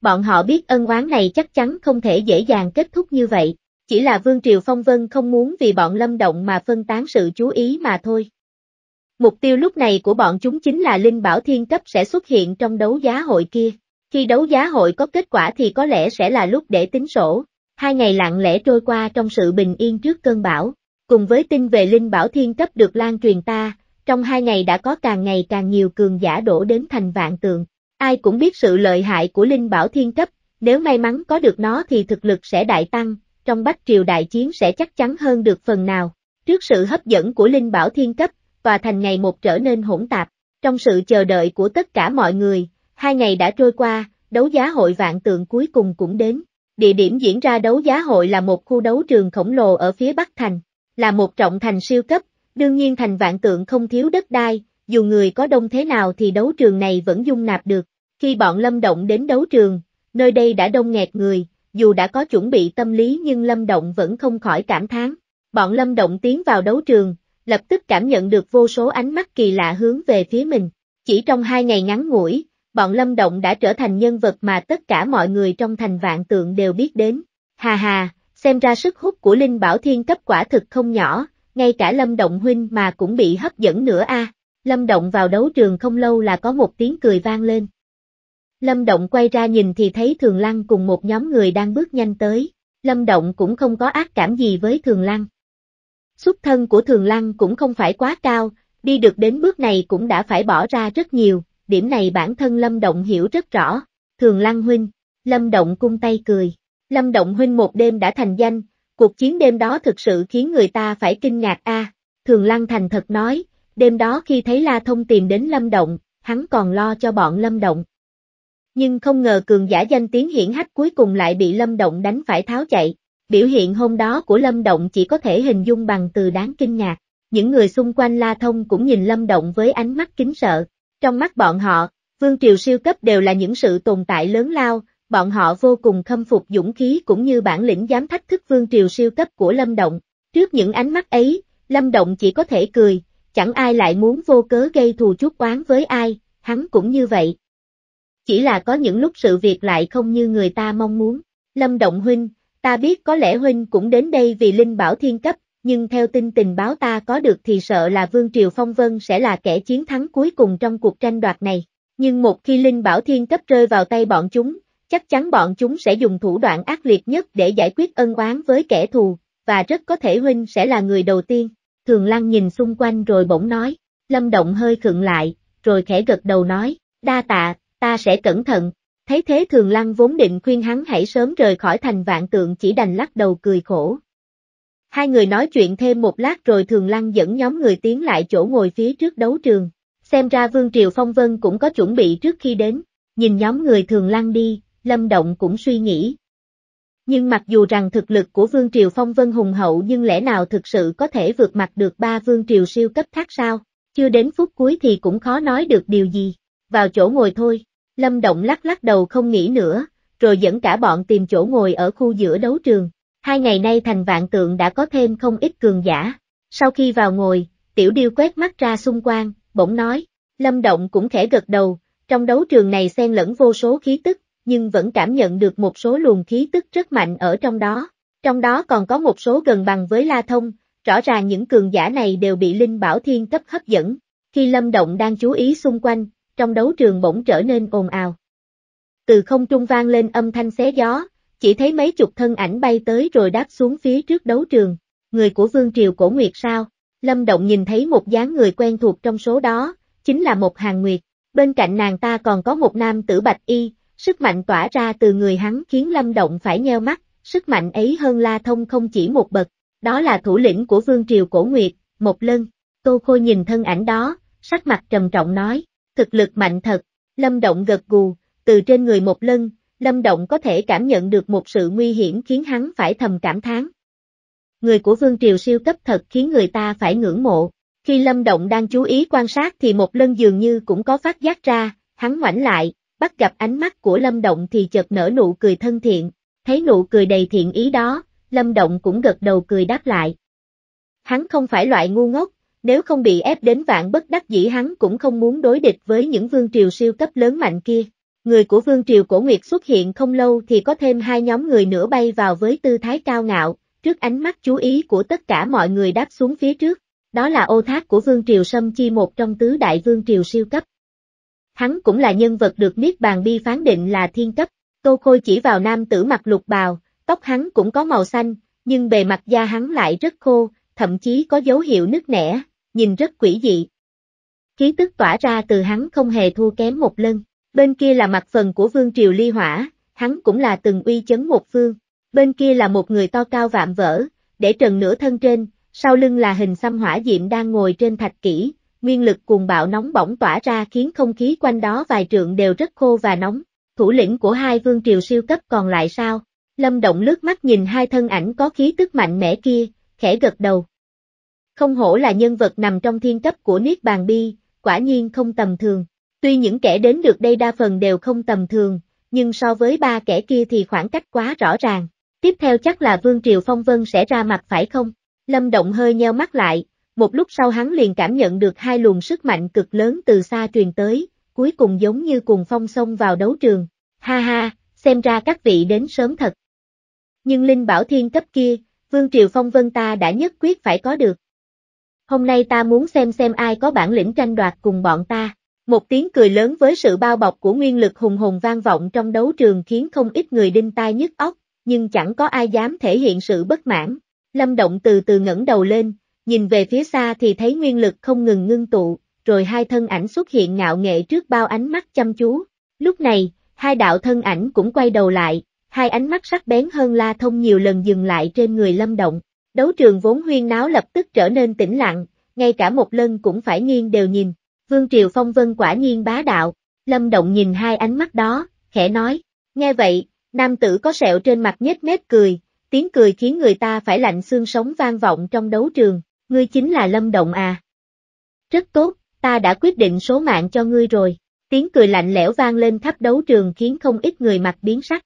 Bọn họ biết ân oán này chắc chắn không thể dễ dàng kết thúc như vậy, chỉ là Vương Triều Phong Vân không muốn vì bọn Lâm Động mà phân tán sự chú ý mà thôi. Mục tiêu lúc này của bọn chúng chính là Linh Bảo Thiên Cấp sẽ xuất hiện trong đấu giá hội kia. Khi đấu giá hội có kết quả thì có lẽ sẽ là lúc để tính sổ. Hai ngày lặng lẽ trôi qua trong sự bình yên trước cơn bão cùng với tin về linh bảo thiên cấp được lan truyền ta, trong hai ngày đã có càng ngày càng nhiều cường giả đổ đến thành vạn tượng. Ai cũng biết sự lợi hại của linh bảo thiên cấp, nếu may mắn có được nó thì thực lực sẽ đại tăng, trong bách triều đại chiến sẽ chắc chắn hơn được phần nào. Trước sự hấp dẫn của linh bảo thiên cấp, tòa thành ngày một trở nên hỗn tạp. Trong sự chờ đợi của tất cả mọi người, hai ngày đã trôi qua, đấu giá hội vạn tượng cuối cùng cũng đến. Địa điểm diễn ra đấu giá hội là một khu đấu trường khổng lồ ở phía Bắc Thành là một trọng thành siêu cấp, đương nhiên thành vạn tượng không thiếu đất đai, dù người có đông thế nào thì đấu trường này vẫn dung nạp được. Khi bọn Lâm Động đến đấu trường, nơi đây đã đông nghẹt người, dù đã có chuẩn bị tâm lý nhưng Lâm Động vẫn không khỏi cảm thán. Bọn Lâm Động tiến vào đấu trường, lập tức cảm nhận được vô số ánh mắt kỳ lạ hướng về phía mình. Chỉ trong hai ngày ngắn ngủi, bọn Lâm Động đã trở thành nhân vật mà tất cả mọi người trong thành vạn tượng đều biết đến. Hà hà, xem ra sức hút của Linh Bảo Thiên cấp quả thực không nhỏ, ngay cả Lâm Động Huynh mà cũng bị hấp dẫn nữa a. Lâm Động vào đấu trường không lâu là có một tiếng cười vang lên. Lâm Động quay ra nhìn thì thấy Thường Lăng cùng một nhóm người đang bước nhanh tới, Lâm Động cũng không có ác cảm gì với Thường Lăng. Xuất thân của Thường Lăng cũng không phải quá cao, đi được đến bước này cũng đã phải bỏ ra rất nhiều, điểm này bản thân Lâm Động hiểu rất rõ. Thường Lăng huynh, Lâm Động cung tay cười, Lâm Động Huynh một đêm đã thành danh, cuộc chiến đêm đó thực sự khiến người ta phải kinh ngạc a. Thường Lăng Thành thật nói, đêm đó khi thấy La Thông tìm đến Lâm Động, hắn còn lo cho bọn Lâm Động. Nhưng không ngờ cường giả danh tiếng hiển hách cuối cùng lại bị Lâm Động đánh phải tháo chạy. Biểu hiện hôm đó của Lâm Động chỉ có thể hình dung bằng từ đáng kinh ngạc. Những người xung quanh La Thông cũng nhìn Lâm Động với ánh mắt kính sợ. Trong mắt bọn họ, Vương Triều siêu cấp đều là những sự tồn tại lớn lao, bọn họ vô cùng khâm phục dũng khí cũng như bản lĩnh dám thách thức vương triều siêu cấp của Lâm Động. Trước những ánh mắt ấy, Lâm Động chỉ có thể cười, chẳng ai lại muốn vô cớ gây thù chuốc oán với ai, hắn cũng như vậy. Chỉ là có những lúc sự việc lại không như người ta mong muốn. Lâm Động Huynh, ta biết có lẽ Huynh cũng đến đây vì Linh Bảo Thiên Cấp, nhưng theo tin tình báo ta có được thì sợ là Vương Triều Phong Vân sẽ là kẻ chiến thắng cuối cùng trong cuộc tranh đoạt này. Nhưng một khi Linh Bảo Thiên Cấp rơi vào tay bọn chúng, chắc chắn bọn chúng sẽ dùng thủ đoạn ác liệt nhất để giải quyết ân oán với kẻ thù, và rất có thể huynh sẽ là người đầu tiên. Thường Lăng nhìn xung quanh rồi bỗng nói, Lâm Động hơi khựng lại, rồi khẽ gật đầu nói, đa tạ, ta sẽ cẩn thận. Thấy thế Thường Lăng vốn định khuyên hắn hãy sớm rời khỏi thành vạn tượng chỉ đành lắc đầu cười khổ. Hai người nói chuyện thêm một lát rồi Thường Lăng dẫn nhóm người tiến lại chỗ ngồi phía trước đấu trường. Xem ra Vương Triều Phong Vân cũng có chuẩn bị trước khi đến, nhìn nhóm người Thường Lăng đi, Lâm Động cũng suy nghĩ. Nhưng mặc dù rằng thực lực của Vương Triều Phong Vân hùng hậu nhưng lẽ nào thực sự có thể vượt mặt được ba Vương Triều siêu cấp khác sao, chưa đến phút cuối thì cũng khó nói được điều gì, vào chỗ ngồi thôi, Lâm Động lắc lắc đầu không nghĩ nữa, rồi dẫn cả bọn tìm chỗ ngồi ở khu giữa đấu trường, hai ngày nay thành vạn tượng đã có thêm không ít cường giả, sau khi vào ngồi, Tiểu Điêu quét mắt ra xung quanh, bỗng nói, Lâm Động cũng khẽ gật đầu, trong đấu trường này xen lẫn vô số khí tức, nhưng vẫn cảm nhận được một số luồng khí tức rất mạnh ở trong đó. Trong đó còn có một số gần bằng với La Thông, rõ ràng những cường giả này đều bị Linh Bảo Thiên cấp hấp dẫn. Khi Lâm Động đang chú ý xung quanh, trong đấu trường bỗng trở nên ồn ào. Từ không trung vang lên âm thanh xé gió, chỉ thấy mấy chục thân ảnh bay tới rồi đáp xuống phía trước đấu trường. Người của Vương Triều Cổ Nguyệt sao? Lâm Động nhìn thấy một dáng người quen thuộc trong số đó, chính là một hàng nguyệt. Bên cạnh nàng ta còn có một nam tử bạch y, Sức mạnh tỏa ra từ người hắn khiến Lâm Động phải nheo mắt, sức mạnh ấy hơn La Thông không chỉ một bậc, đó là thủ lĩnh của Vương Triều Cổ Nguyệt, một lân. Tô Khôi nhìn thân ảnh đó, sắc mặt trầm trọng nói, thực lực mạnh thật, Lâm Động gật gù, từ trên người một lân, Lâm Động có thể cảm nhận được một sự nguy hiểm khiến hắn phải thầm cảm thán. Người của Vương Triều siêu cấp thật khiến người ta phải ngưỡng mộ. Khi Lâm Động đang chú ý quan sát thì một lân dường như cũng có phát giác ra, hắn ngoảnh lại, bắt gặp ánh mắt của Lâm Động thì chợt nở nụ cười thân thiện, thấy nụ cười đầy thiện ý đó, Lâm Động cũng gật đầu cười đáp lại. Hắn không phải loại ngu ngốc, nếu không bị ép đến vạn bất đắc dĩ hắn cũng không muốn đối địch với những vương triều siêu cấp lớn mạnh kia. Người của vương triều cổ nguyệt xuất hiện không lâu thì có thêm hai nhóm người nữa bay vào với tư thái cao ngạo, trước ánh mắt chú ý của tất cả mọi người đáp xuống phía trước. Đó là ô thác của vương triều sâm chi một trong tứ đại vương triều siêu cấp hắn cũng là nhân vật được Niết Bàn Bi phán định là thiên cấp. Tô Khôi chỉ vào nam tử mặt lục bào, tóc hắn cũng có màu xanh, nhưng bề mặt da hắn lại rất khô, thậm chí có dấu hiệu nứt nẻ, nhìn rất quỷ dị. Khí tức tỏa ra từ hắn không hề thua kém một lần. Bên kia là mặt phần của Vương Triều Ly Hỏa, hắn cũng là từng uy chấn một phương. Bên kia là một người to cao vạm vỡ, để trần nửa thân trên, sau lưng là hình xăm hỏa diệm đang ngồi trên thạch kỷ, nguyên lực cuồng bạo nóng bỏng tỏa ra khiến không khí quanh đó vài trượng đều rất khô và nóng. Thủ lĩnh của hai vương triều siêu cấp còn lại sao? Lâm Động lướt mắt nhìn hai thân ảnh có khí tức mạnh mẽ kia, khẽ gật đầu. Không hổ là nhân vật nằm trong thiên cấp của Niết Bàn Bi, quả nhiên không tầm thường. Tuy những kẻ đến được đây đa phần đều không tầm thường, nhưng so với ba kẻ kia thì khoảng cách quá rõ ràng. Tiếp theo chắc là Vương Triều Phong Vân sẽ ra mặt phải không? Lâm Động hơi nheo mắt lại, một lúc sau hắn liền cảm nhận được hai luồng sức mạnh cực lớn từ xa truyền tới, cuối cùng giống như cùng phong xông vào đấu trường. Ha ha, xem ra các vị đến sớm thật. Nhưng Linh Bảo Thiên cấp kia, Vương Triều Phong Vân ta đã nhất quyết phải có được. Hôm nay ta muốn xem xem ai có bản lĩnh tranh đoạt cùng bọn ta. Một tiếng cười lớn với sự bao bọc của nguyên lực hùng hồn vang vọng trong đấu trường khiến không ít người đinh tai nhức óc, nhưng chẳng có ai dám thể hiện sự bất mãn. Lâm Động từ từ ngẩng đầu lên, nhìn về phía xa thì thấy nguyên lực không ngừng ngưng tụ, rồi hai thân ảnh xuất hiện ngạo nghệ trước bao ánh mắt chăm chú. Lúc này, hai đạo thân ảnh cũng quay đầu lại, hai ánh mắt sắc bén hơn La Thông nhiều lần dừng lại trên người Lâm Động. Đấu trường vốn huyên náo lập tức trở nên tĩnh lặng, ngay cả một lần cũng phải nghiêng đều nhìn. Vương Triều Phong Vân quả nhiên bá đạo, Lâm Động nhìn hai ánh mắt đó, khẽ nói, nghe vậy, nam tử có sẹo trên mặt nhếch mép cười, tiếng cười khiến người ta phải lạnh xương sống vang vọng trong đấu trường ngươi chính là Lâm Động à. Rất tốt, ta đã quyết định số mạng cho ngươi rồi. Tiếng cười lạnh lẽo vang lên khắp đấu trường khiến không ít người mặt biến sắc.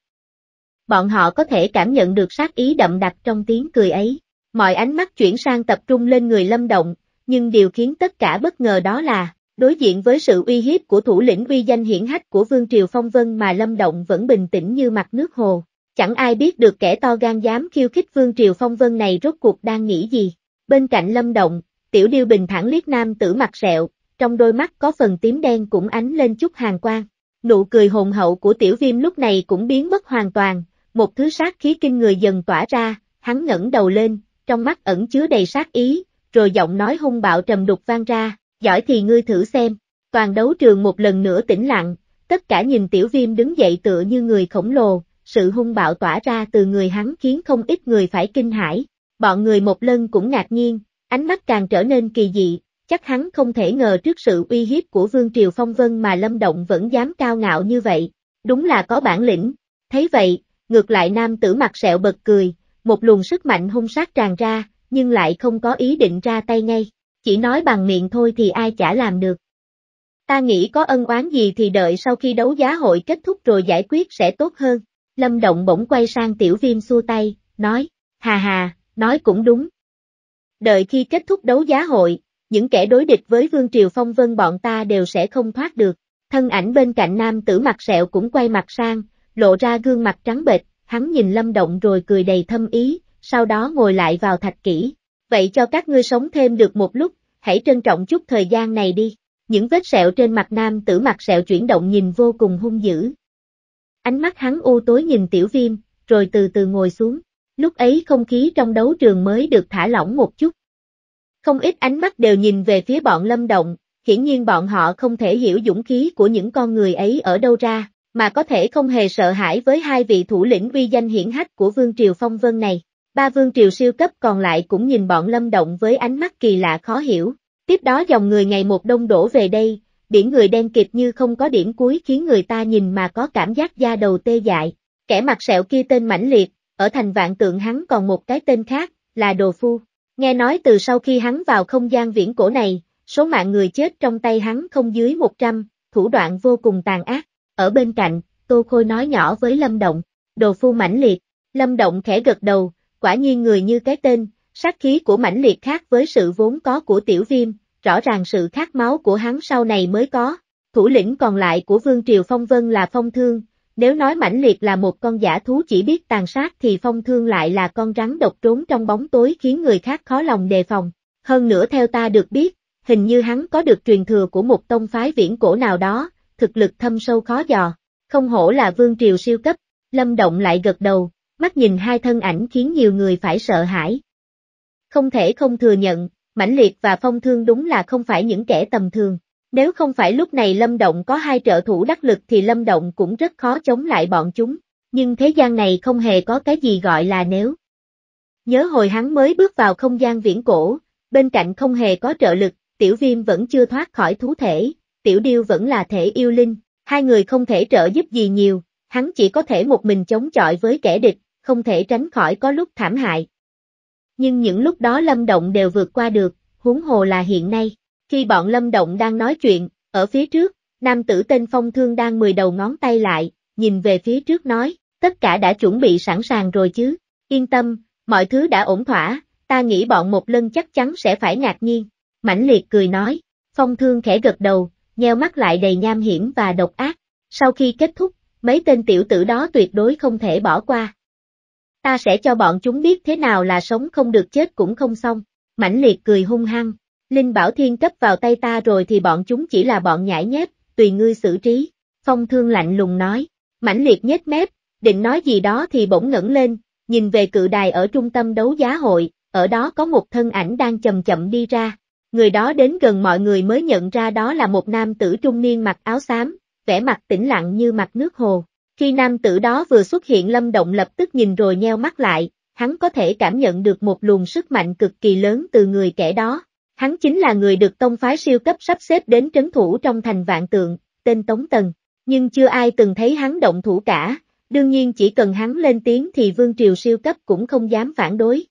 Bọn họ có thể cảm nhận được sát ý đậm đặc trong tiếng cười ấy. Mọi ánh mắt chuyển sang tập trung lên người Lâm Động, nhưng điều khiến tất cả bất ngờ đó là, đối diện với sự uy hiếp của thủ lĩnh uy danh hiển hách của Vương Triều Phong Vân mà Lâm Động vẫn bình tĩnh như mặt nước hồ. Chẳng ai biết được kẻ to gan dám khiêu khích Vương Triều Phong Vân này rốt cuộc đang nghĩ gì. Bên cạnh lâm động, tiểu điêu bình thản liếc nam tử mặt sẹo, trong đôi mắt có phần tím đen cũng ánh lên chút hàng quang. Nụ cười hồn hậu của tiểu viêm lúc này cũng biến mất hoàn toàn, một thứ sát khí kinh người dần tỏa ra, hắn ngẩng đầu lên, trong mắt ẩn chứa đầy sát ý, rồi giọng nói hung bạo trầm đục vang ra, giỏi thì ngươi thử xem. Toàn đấu trường một lần nữa tĩnh lặng, tất cả nhìn tiểu viêm đứng dậy tựa như người khổng lồ, sự hung bạo tỏa ra từ người hắn khiến không ít người phải kinh hãi bọn người một lần cũng ngạc nhiên, ánh mắt càng trở nên kỳ dị, chắc hắn không thể ngờ trước sự uy hiếp của Vương Triều Phong Vân mà Lâm Động vẫn dám cao ngạo như vậy, đúng là có bản lĩnh, thấy vậy, ngược lại nam tử mặt sẹo bật cười, một luồng sức mạnh hung sát tràn ra, nhưng lại không có ý định ra tay ngay, chỉ nói bằng miệng thôi thì ai chả làm được. Ta nghĩ có ân oán gì thì đợi sau khi đấu giá hội kết thúc rồi giải quyết sẽ tốt hơn. Lâm Động bỗng quay sang Tiểu Viêm xua tay, nói, hà hà, Nói cũng đúng. Đợi khi kết thúc đấu giá hội, những kẻ đối địch với Vương Triều Phong Vân bọn ta đều sẽ không thoát được. Thân ảnh bên cạnh nam tử mặt sẹo cũng quay mặt sang, lộ ra gương mặt trắng bệch, hắn nhìn Lâm Động rồi cười đầy thâm ý, sau đó ngồi lại vào thạch kỹ. Vậy cho các ngươi sống thêm được một lúc, hãy trân trọng chút thời gian này đi. Những vết sẹo trên mặt nam tử mặt sẹo chuyển động nhìn vô cùng hung dữ. Ánh mắt hắn u tối nhìn tiểu viêm, rồi từ từ ngồi xuống lúc ấy không khí trong đấu trường mới được thả lỏng một chút. Không ít ánh mắt đều nhìn về phía bọn lâm động, hiển nhiên bọn họ không thể hiểu dũng khí của những con người ấy ở đâu ra, mà có thể không hề sợ hãi với hai vị thủ lĩnh uy danh hiển hách của Vương Triều Phong Vân này. Ba Vương Triều siêu cấp còn lại cũng nhìn bọn lâm động với ánh mắt kỳ lạ khó hiểu. Tiếp đó dòng người ngày một đông đổ về đây, biển người đen kịp như không có điểm cuối khiến người ta nhìn mà có cảm giác da đầu tê dại. Kẻ mặt sẹo kia tên mãnh liệt, ở thành vạn tượng hắn còn một cái tên khác, là Đồ Phu. Nghe nói từ sau khi hắn vào không gian viễn cổ này, số mạng người chết trong tay hắn không dưới 100, thủ đoạn vô cùng tàn ác. Ở bên cạnh, Tô Khôi nói nhỏ với Lâm Động, Đồ Phu mãnh liệt, Lâm Động khẽ gật đầu, quả nhiên người như cái tên, sát khí của mãnh liệt khác với sự vốn có của tiểu viêm, rõ ràng sự khát máu của hắn sau này mới có. Thủ lĩnh còn lại của Vương Triều Phong Vân là Phong Thương, nếu nói mãnh liệt là một con giả thú chỉ biết tàn sát thì phong thương lại là con rắn độc trốn trong bóng tối khiến người khác khó lòng đề phòng. Hơn nữa theo ta được biết, hình như hắn có được truyền thừa của một tông phái viễn cổ nào đó, thực lực thâm sâu khó dò, không hổ là vương triều siêu cấp, lâm động lại gật đầu, mắt nhìn hai thân ảnh khiến nhiều người phải sợ hãi. Không thể không thừa nhận, mãnh liệt và phong thương đúng là không phải những kẻ tầm thường. Nếu không phải lúc này Lâm Động có hai trợ thủ đắc lực thì Lâm Động cũng rất khó chống lại bọn chúng, nhưng thế gian này không hề có cái gì gọi là nếu. Nhớ hồi hắn mới bước vào không gian viễn cổ, bên cạnh không hề có trợ lực, tiểu viêm vẫn chưa thoát khỏi thú thể, tiểu điêu vẫn là thể yêu linh, hai người không thể trợ giúp gì nhiều, hắn chỉ có thể một mình chống chọi với kẻ địch, không thể tránh khỏi có lúc thảm hại. Nhưng những lúc đó Lâm Động đều vượt qua được, huống hồ là hiện nay. Khi bọn Lâm Động đang nói chuyện, ở phía trước, nam tử tên Phong Thương đang mười đầu ngón tay lại, nhìn về phía trước nói, tất cả đã chuẩn bị sẵn sàng rồi chứ, yên tâm, mọi thứ đã ổn thỏa, ta nghĩ bọn một lần chắc chắn sẽ phải ngạc nhiên. Mãnh liệt cười nói, Phong Thương khẽ gật đầu, nheo mắt lại đầy nham hiểm và độc ác, sau khi kết thúc, mấy tên tiểu tử đó tuyệt đối không thể bỏ qua. Ta sẽ cho bọn chúng biết thế nào là sống không được chết cũng không xong. Mãnh liệt cười hung hăng, Linh Bảo Thiên cấp vào tay ta rồi thì bọn chúng chỉ là bọn nhãi nhép, tùy ngươi xử trí. Phong Thương lạnh lùng nói, mãnh liệt nhếch mép, định nói gì đó thì bỗng ngẩng lên, nhìn về cự đài ở trung tâm đấu giá hội, ở đó có một thân ảnh đang chậm chậm đi ra. Người đó đến gần mọi người mới nhận ra đó là một nam tử trung niên mặc áo xám, vẻ mặt tĩnh lặng như mặt nước hồ. Khi nam tử đó vừa xuất hiện Lâm Động lập tức nhìn rồi nheo mắt lại, hắn có thể cảm nhận được một luồng sức mạnh cực kỳ lớn từ người kẻ đó, Hắn chính là người được tông phái siêu cấp sắp xếp đến trấn thủ trong thành vạn tượng, tên Tống Tần, nhưng chưa ai từng thấy hắn động thủ cả, đương nhiên chỉ cần hắn lên tiếng thì vương triều siêu cấp cũng không dám phản đối.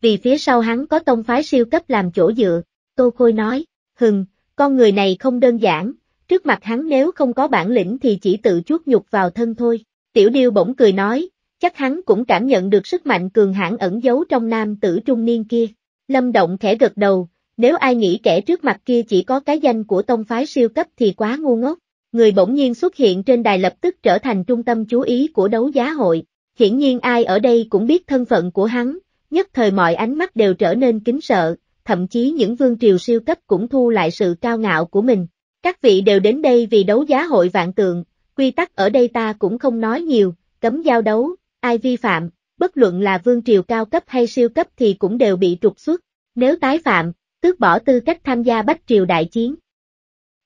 Vì phía sau hắn có tông phái siêu cấp làm chỗ dựa, Tô Khôi nói, hừng, con người này không đơn giản, trước mặt hắn nếu không có bản lĩnh thì chỉ tự chuốt nhục vào thân thôi. Tiểu Điêu bỗng cười nói, chắc hắn cũng cảm nhận được sức mạnh cường hãn ẩn giấu trong nam tử trung niên kia. Lâm Động khẽ gật đầu, nếu ai nghĩ kẻ trước mặt kia chỉ có cái danh của tông phái siêu cấp thì quá ngu ngốc. Người bỗng nhiên xuất hiện trên đài lập tức trở thành trung tâm chú ý của đấu giá hội. Hiển nhiên ai ở đây cũng biết thân phận của hắn, nhất thời mọi ánh mắt đều trở nên kính sợ, thậm chí những vương triều siêu cấp cũng thu lại sự cao ngạo của mình. Các vị đều đến đây vì đấu giá hội vạn tượng, quy tắc ở đây ta cũng không nói nhiều, cấm giao đấu, ai vi phạm, bất luận là vương triều cao cấp hay siêu cấp thì cũng đều bị trục xuất, nếu tái phạm, tước bỏ tư cách tham gia bách triều đại chiến.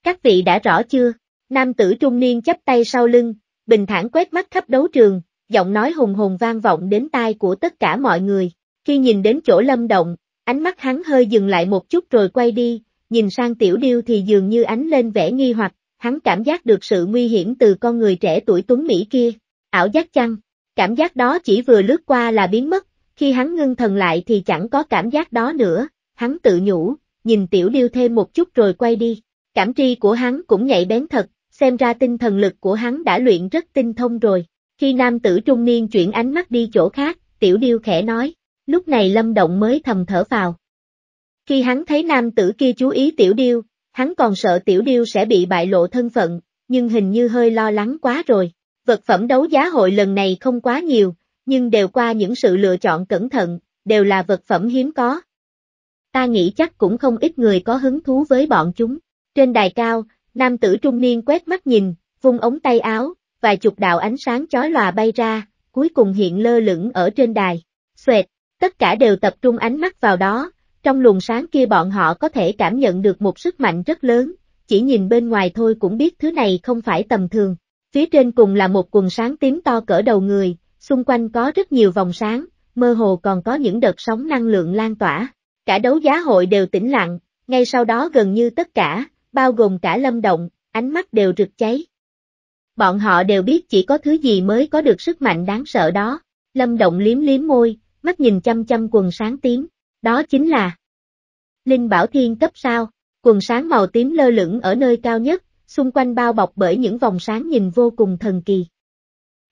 Các vị đã rõ chưa? Nam tử trung niên chấp tay sau lưng, bình thản quét mắt khắp đấu trường, giọng nói hùng hùng vang vọng đến tai của tất cả mọi người. Khi nhìn đến chỗ lâm động, ánh mắt hắn hơi dừng lại một chút rồi quay đi, nhìn sang tiểu điêu thì dường như ánh lên vẻ nghi hoặc, hắn cảm giác được sự nguy hiểm từ con người trẻ tuổi tuấn Mỹ kia. Ảo giác chăng? Cảm giác đó chỉ vừa lướt qua là biến mất, khi hắn ngưng thần lại thì chẳng có cảm giác đó nữa, hắn tự nhủ, nhìn tiểu điêu thêm một chút rồi quay đi. Cảm tri của hắn cũng nhạy bén thật, xem ra tinh thần lực của hắn đã luyện rất tinh thông rồi. Khi nam tử trung niên chuyển ánh mắt đi chỗ khác, tiểu điêu khẽ nói, lúc này lâm động mới thầm thở vào. Khi hắn thấy nam tử kia chú ý tiểu điêu, hắn còn sợ tiểu điêu sẽ bị bại lộ thân phận, nhưng hình như hơi lo lắng quá rồi. Vật phẩm đấu giá hội lần này không quá nhiều, nhưng đều qua những sự lựa chọn cẩn thận, đều là vật phẩm hiếm có. Ta nghĩ chắc cũng không ít người có hứng thú với bọn chúng. Trên đài cao, nam tử trung niên quét mắt nhìn, vung ống tay áo, vài chục đạo ánh sáng chói lòa bay ra, cuối cùng hiện lơ lửng ở trên đài. Xoẹt, tất cả đều tập trung ánh mắt vào đó, trong luồng sáng kia bọn họ có thể cảm nhận được một sức mạnh rất lớn, chỉ nhìn bên ngoài thôi cũng biết thứ này không phải tầm thường. Phía trên cùng là một quần sáng tím to cỡ đầu người, xung quanh có rất nhiều vòng sáng, mơ hồ còn có những đợt sóng năng lượng lan tỏa. Cả đấu giá hội đều tĩnh lặng, ngay sau đó gần như tất cả, bao gồm cả lâm động, ánh mắt đều rực cháy. Bọn họ đều biết chỉ có thứ gì mới có được sức mạnh đáng sợ đó. Lâm động liếm liếm môi, mắt nhìn chăm chăm quần sáng tím, đó chính là Linh Bảo Thiên cấp sao, quần sáng màu tím lơ lửng ở nơi cao nhất, xung quanh bao bọc bởi những vòng sáng nhìn vô cùng thần kỳ.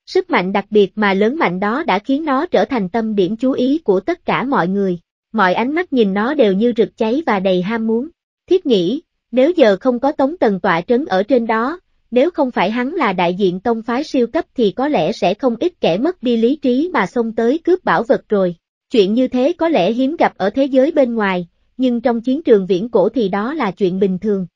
Sức mạnh đặc biệt mà lớn mạnh đó đã khiến nó trở thành tâm điểm chú ý của tất cả mọi người, mọi ánh mắt nhìn nó đều như rực cháy và đầy ham muốn. Thiết nghĩ, nếu giờ không có tống tần tọa trấn ở trên đó, nếu không phải hắn là đại diện tông phái siêu cấp thì có lẽ sẽ không ít kẻ mất đi lý trí mà xông tới cướp bảo vật rồi. Chuyện như thế có lẽ hiếm gặp ở thế giới bên ngoài, nhưng trong chiến trường viễn cổ thì đó là chuyện bình thường.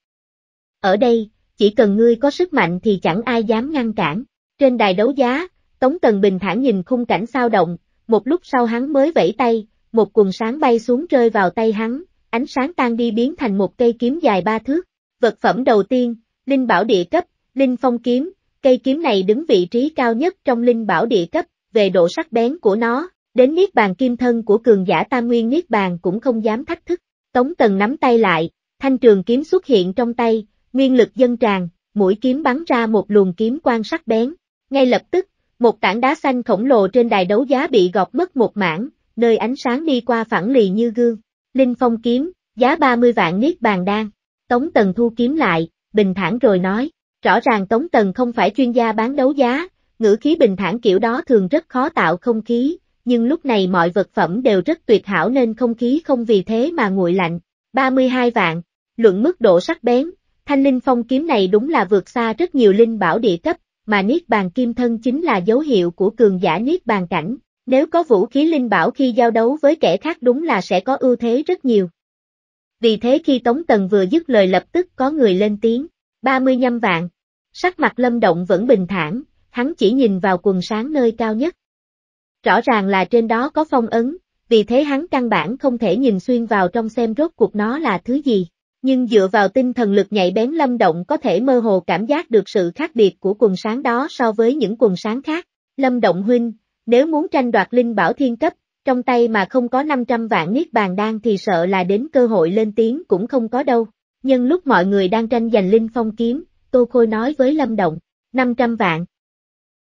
Ở đây, chỉ cần ngươi có sức mạnh thì chẳng ai dám ngăn cản. Trên đài đấu giá, Tống Tần Bình thản nhìn khung cảnh sao động, một lúc sau hắn mới vẫy tay, một cuồng sáng bay xuống rơi vào tay hắn, ánh sáng tan đi biến thành một cây kiếm dài ba thước. Vật phẩm đầu tiên, Linh Bảo Địa Cấp, Linh Phong Kiếm, cây kiếm này đứng vị trí cao nhất trong Linh Bảo Địa Cấp, về độ sắc bén của nó, đến Niết Bàn Kim Thân của cường giả Tam Nguyên Niết Bàn cũng không dám thách thức. Tống Tần nắm tay lại, thanh trường kiếm xuất hiện trong tay, nguyên lực dân tràn, mũi kiếm bắn ra một luồng kiếm quan sắc bén. Ngay lập tức, một tảng đá xanh khổng lồ trên đài đấu giá bị gọt mất một mảng, nơi ánh sáng đi qua phẳng lì như gương. Linh phong kiếm, giá 30 vạn niết bàn đan. Tống Tần thu kiếm lại, bình thản rồi nói, rõ ràng Tống Tần không phải chuyên gia bán đấu giá, ngữ khí bình thản kiểu đó thường rất khó tạo không khí, nhưng lúc này mọi vật phẩm đều rất tuyệt hảo nên không khí không vì thế mà nguội lạnh. 32 vạn, luận mức độ sắc bén, Thanh linh phong kiếm này đúng là vượt xa rất nhiều linh bảo địa cấp, mà Niết Bàn Kim Thân chính là dấu hiệu của cường giả Niết Bàn Cảnh. Nếu có vũ khí linh bảo khi giao đấu với kẻ khác đúng là sẽ có ưu thế rất nhiều. Vì thế khi Tống Tần vừa dứt lời lập tức có người lên tiếng, 35 vạn. Sắc mặt Lâm Động vẫn bình thản, hắn chỉ nhìn vào quần sáng nơi cao nhất. Rõ ràng là trên đó có phong ấn, vì thế hắn căn bản không thể nhìn xuyên vào trong xem rốt cuộc nó là thứ gì nhưng dựa vào tinh thần lực nhạy bén lâm động có thể mơ hồ cảm giác được sự khác biệt của quần sáng đó so với những quần sáng khác. Lâm động huynh, nếu muốn tranh đoạt linh bảo thiên cấp, trong tay mà không có 500 vạn niết bàn đan thì sợ là đến cơ hội lên tiếng cũng không có đâu. Nhưng lúc mọi người đang tranh giành linh phong kiếm, Tô Khôi nói với Lâm Động, 500 vạn.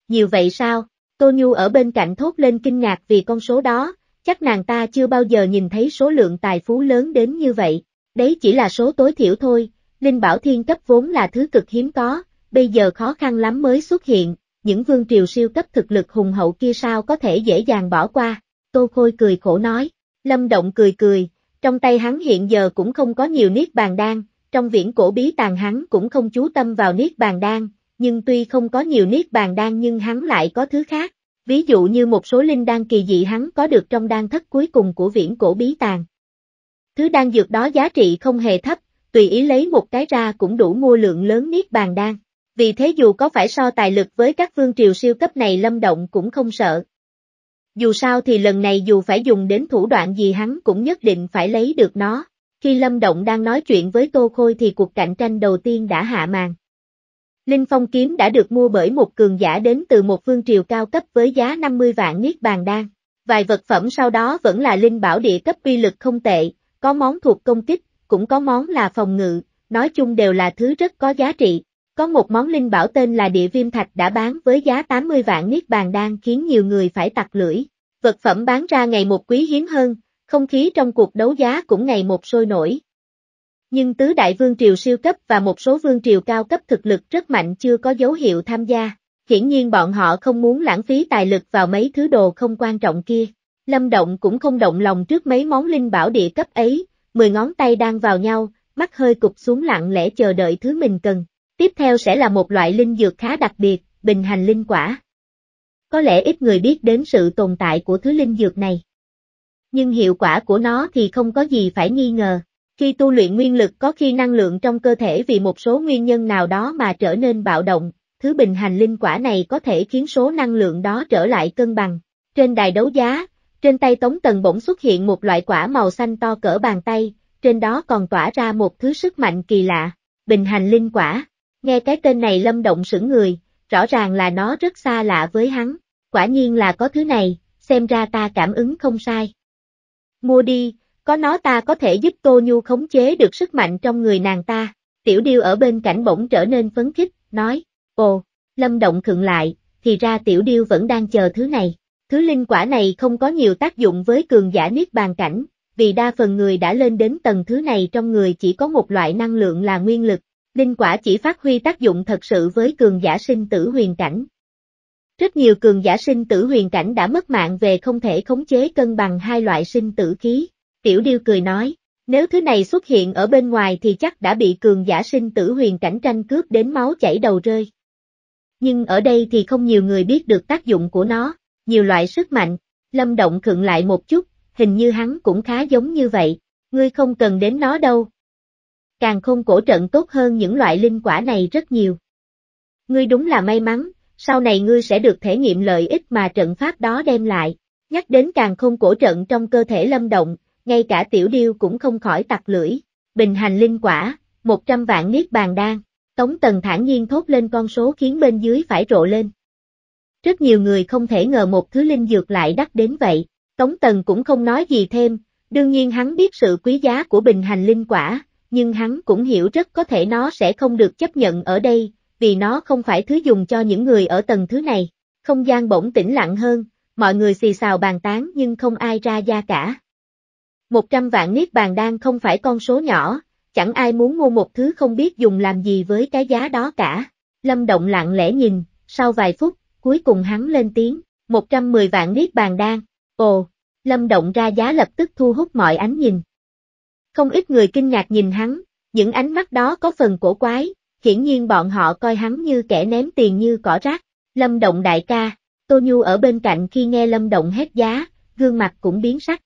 Nhiều vậy sao? Tô Nhu ở bên cạnh thốt lên kinh ngạc vì con số đó, chắc nàng ta chưa bao giờ nhìn thấy số lượng tài phú lớn đến như vậy. Đấy chỉ là số tối thiểu thôi, Linh Bảo Thiên cấp vốn là thứ cực hiếm có, bây giờ khó khăn lắm mới xuất hiện, những vương triều siêu cấp thực lực hùng hậu kia sao có thể dễ dàng bỏ qua. Tô Khôi cười khổ nói, Lâm Động cười cười, trong tay hắn hiện giờ cũng không có nhiều niết bàn đan, trong viễn cổ bí tàng hắn cũng không chú tâm vào niết bàn đan, nhưng tuy không có nhiều niết bàn đan nhưng hắn lại có thứ khác, ví dụ như một số linh đan kỳ dị hắn có được trong đan thất cuối cùng của viễn cổ bí tàng, Thứ đan dược đó giá trị không hề thấp, tùy ý lấy một cái ra cũng đủ mua lượng lớn niết bàn đan. Vì thế dù có phải so tài lực với các vương triều siêu cấp này lâm động cũng không sợ. Dù sao thì lần này dù phải dùng đến thủ đoạn gì hắn cũng nhất định phải lấy được nó. Khi Lâm Động đang nói chuyện với Tô Khôi thì cuộc cạnh tranh đầu tiên đã hạ màn. Linh Phong Kiếm đã được mua bởi một cường giả đến từ một phương triều cao cấp với giá 50 vạn niết bàn đan. Vài vật phẩm sau đó vẫn là linh bảo địa cấp uy lực không tệ, có món thuộc công kích, cũng có món là phòng ngự, nói chung đều là thứ rất có giá trị. Có một món linh bảo tên là địa viêm thạch đã bán với giá 80 vạn niết bàn đan khiến nhiều người phải tặc lưỡi. Vật phẩm bán ra ngày một quý hiếm hơn, không khí trong cuộc đấu giá cũng ngày một sôi nổi. Nhưng tứ đại vương triều siêu cấp và một số vương triều cao cấp thực lực rất mạnh chưa có dấu hiệu tham gia, hiển nhiên bọn họ không muốn lãng phí tài lực vào mấy thứ đồ không quan trọng kia. Lâm Động cũng không động lòng trước mấy món linh bảo địa cấp ấy, mười ngón tay đang vào nhau, mắt hơi cục xuống lặng lẽ chờ đợi thứ mình cần. Tiếp theo sẽ là một loại linh dược khá đặc biệt, bình hành linh quả. Có lẽ ít người biết đến sự tồn tại của thứ linh dược này. Nhưng hiệu quả của nó thì không có gì phải nghi ngờ. Khi tu luyện nguyên lực có khi năng lượng trong cơ thể vì một số nguyên nhân nào đó mà trở nên bạo động, thứ bình hành linh quả này có thể khiến số năng lượng đó trở lại cân bằng. Trên đài đấu giá, trên tay Tống Tần bỗng xuất hiện một loại quả màu xanh to cỡ bàn tay, trên đó còn tỏa ra một thứ sức mạnh kỳ lạ, bình hành linh quả. Nghe cái tên này lâm động sững người, rõ ràng là nó rất xa lạ với hắn, quả nhiên là có thứ này, xem ra ta cảm ứng không sai. Mua đi, có nó ta có thể giúp Tô Nhu khống chế được sức mạnh trong người nàng ta, tiểu điêu ở bên cạnh bỗng trở nên phấn khích, nói, ồ, lâm động thượng lại, thì ra tiểu điêu vẫn đang chờ thứ này. Thứ linh quả này không có nhiều tác dụng với cường giả niết bàn cảnh, vì đa phần người đã lên đến tầng thứ này trong người chỉ có một loại năng lượng là nguyên lực, linh quả chỉ phát huy tác dụng thật sự với cường giả sinh tử huyền cảnh. Rất nhiều cường giả sinh tử huyền cảnh đã mất mạng về không thể khống chế cân bằng hai loại sinh tử khí. Tiểu Điêu cười nói, nếu thứ này xuất hiện ở bên ngoài thì chắc đã bị cường giả sinh tử huyền cảnh tranh cướp đến máu chảy đầu rơi. Nhưng ở đây thì không nhiều người biết được tác dụng của nó, nhiều loại sức mạnh, Lâm Động khựng lại một chút, hình như hắn cũng khá giống như vậy, ngươi không cần đến nó đâu. Càng không cổ trận tốt hơn những loại linh quả này rất nhiều. Ngươi đúng là may mắn, sau này ngươi sẽ được thể nghiệm lợi ích mà trận pháp đó đem lại. Nhắc đến càng không cổ trận trong cơ thể lâm động, ngay cả tiểu điêu cũng không khỏi tặc lưỡi. Bình hành linh quả, 100 vạn niết bàn đan, Tống Tần thản nhiên thốt lên con số khiến bên dưới phải rộ lên rất nhiều người không thể ngờ một thứ linh dược lại đắt đến vậy, Tống Tần cũng không nói gì thêm, đương nhiên hắn biết sự quý giá của bình hành linh quả, nhưng hắn cũng hiểu rất có thể nó sẽ không được chấp nhận ở đây, vì nó không phải thứ dùng cho những người ở tầng thứ này. Không gian bỗng tĩnh lặng hơn, mọi người xì xào bàn tán nhưng không ai ra da cả. Một trăm vạn niết bàn đan không phải con số nhỏ, chẳng ai muốn mua một thứ không biết dùng làm gì với cái giá đó cả. Lâm Động lặng lẽ nhìn, sau vài phút, cuối cùng hắn lên tiếng, 110 vạn niết bàn đan, ồ, lâm động ra giá lập tức thu hút mọi ánh nhìn. Không ít người kinh ngạc nhìn hắn, những ánh mắt đó có phần cổ quái, hiển nhiên bọn họ coi hắn như kẻ ném tiền như cỏ rác. Lâm Động đại ca, Tô Nhu ở bên cạnh khi nghe Lâm Động hét giá, gương mặt cũng biến sắc.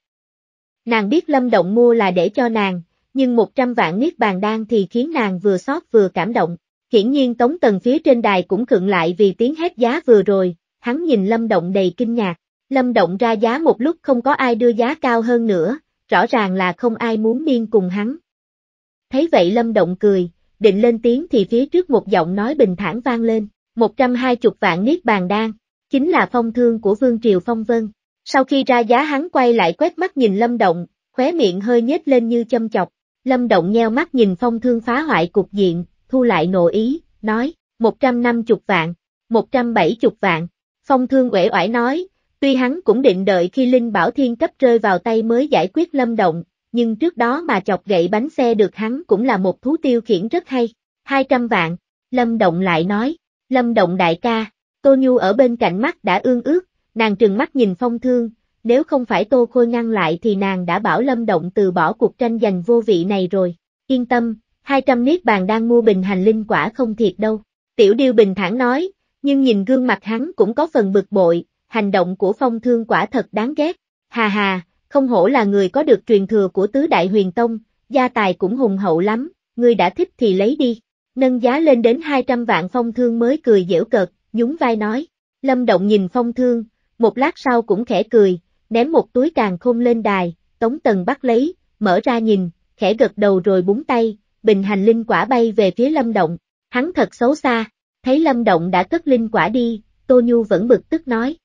Nàng biết Lâm Động mua là để cho nàng, nhưng 100 vạn niết bàn đan thì khiến nàng vừa sót vừa cảm động, Hiển nhiên Tống Tần phía trên đài cũng khựng lại vì tiếng hét giá vừa rồi, hắn nhìn Lâm Động đầy kinh ngạc. Lâm Động ra giá một lúc không có ai đưa giá cao hơn nữa, rõ ràng là không ai muốn miên cùng hắn. Thấy vậy Lâm Động cười, định lên tiếng thì phía trước một giọng nói bình thản vang lên, 120 vạn niết bàn đan, chính là phong thương của Vương Triều Phong Vân. Sau khi ra giá hắn quay lại quét mắt nhìn Lâm Động, khóe miệng hơi nhếch lên như châm chọc, Lâm Động nheo mắt nhìn phong thương phá hoại cục diện, thu lại nội ý, nói, 150 vạn, 170 vạn. Phong thương uể oải nói, tuy hắn cũng định đợi khi Linh Bảo Thiên cấp rơi vào tay mới giải quyết lâm động, nhưng trước đó mà chọc gậy bánh xe được hắn cũng là một thú tiêu khiển rất hay. 200 vạn, Lâm Động lại nói, Lâm Động đại ca, Tô Nhu ở bên cạnh mắt đã ương ước, nàng trừng mắt nhìn phong thương, nếu không phải Tô Khôi ngăn lại thì nàng đã bảo Lâm Động từ bỏ cuộc tranh giành vô vị này rồi. Yên tâm, 200 niết bàn đang mua bình hành linh quả không thiệt đâu. Tiểu điêu bình thản nói, nhưng nhìn gương mặt hắn cũng có phần bực bội, hành động của phong thương quả thật đáng ghét. Hà hà, không hổ là người có được truyền thừa của tứ đại huyền tông, gia tài cũng hùng hậu lắm, ngươi đã thích thì lấy đi. Nâng giá lên đến 200 vạn phong thương mới cười dễu cợt, nhún vai nói. Lâm Động nhìn phong thương, một lát sau cũng khẽ cười, ném một túi càng khôn lên đài, tống tần bắt lấy, mở ra nhìn, khẽ gật đầu rồi búng tay, bình hành linh quả bay về phía lâm động, hắn thật xấu xa, thấy lâm động đã cất linh quả đi, Tô Nhu vẫn bực tức nói.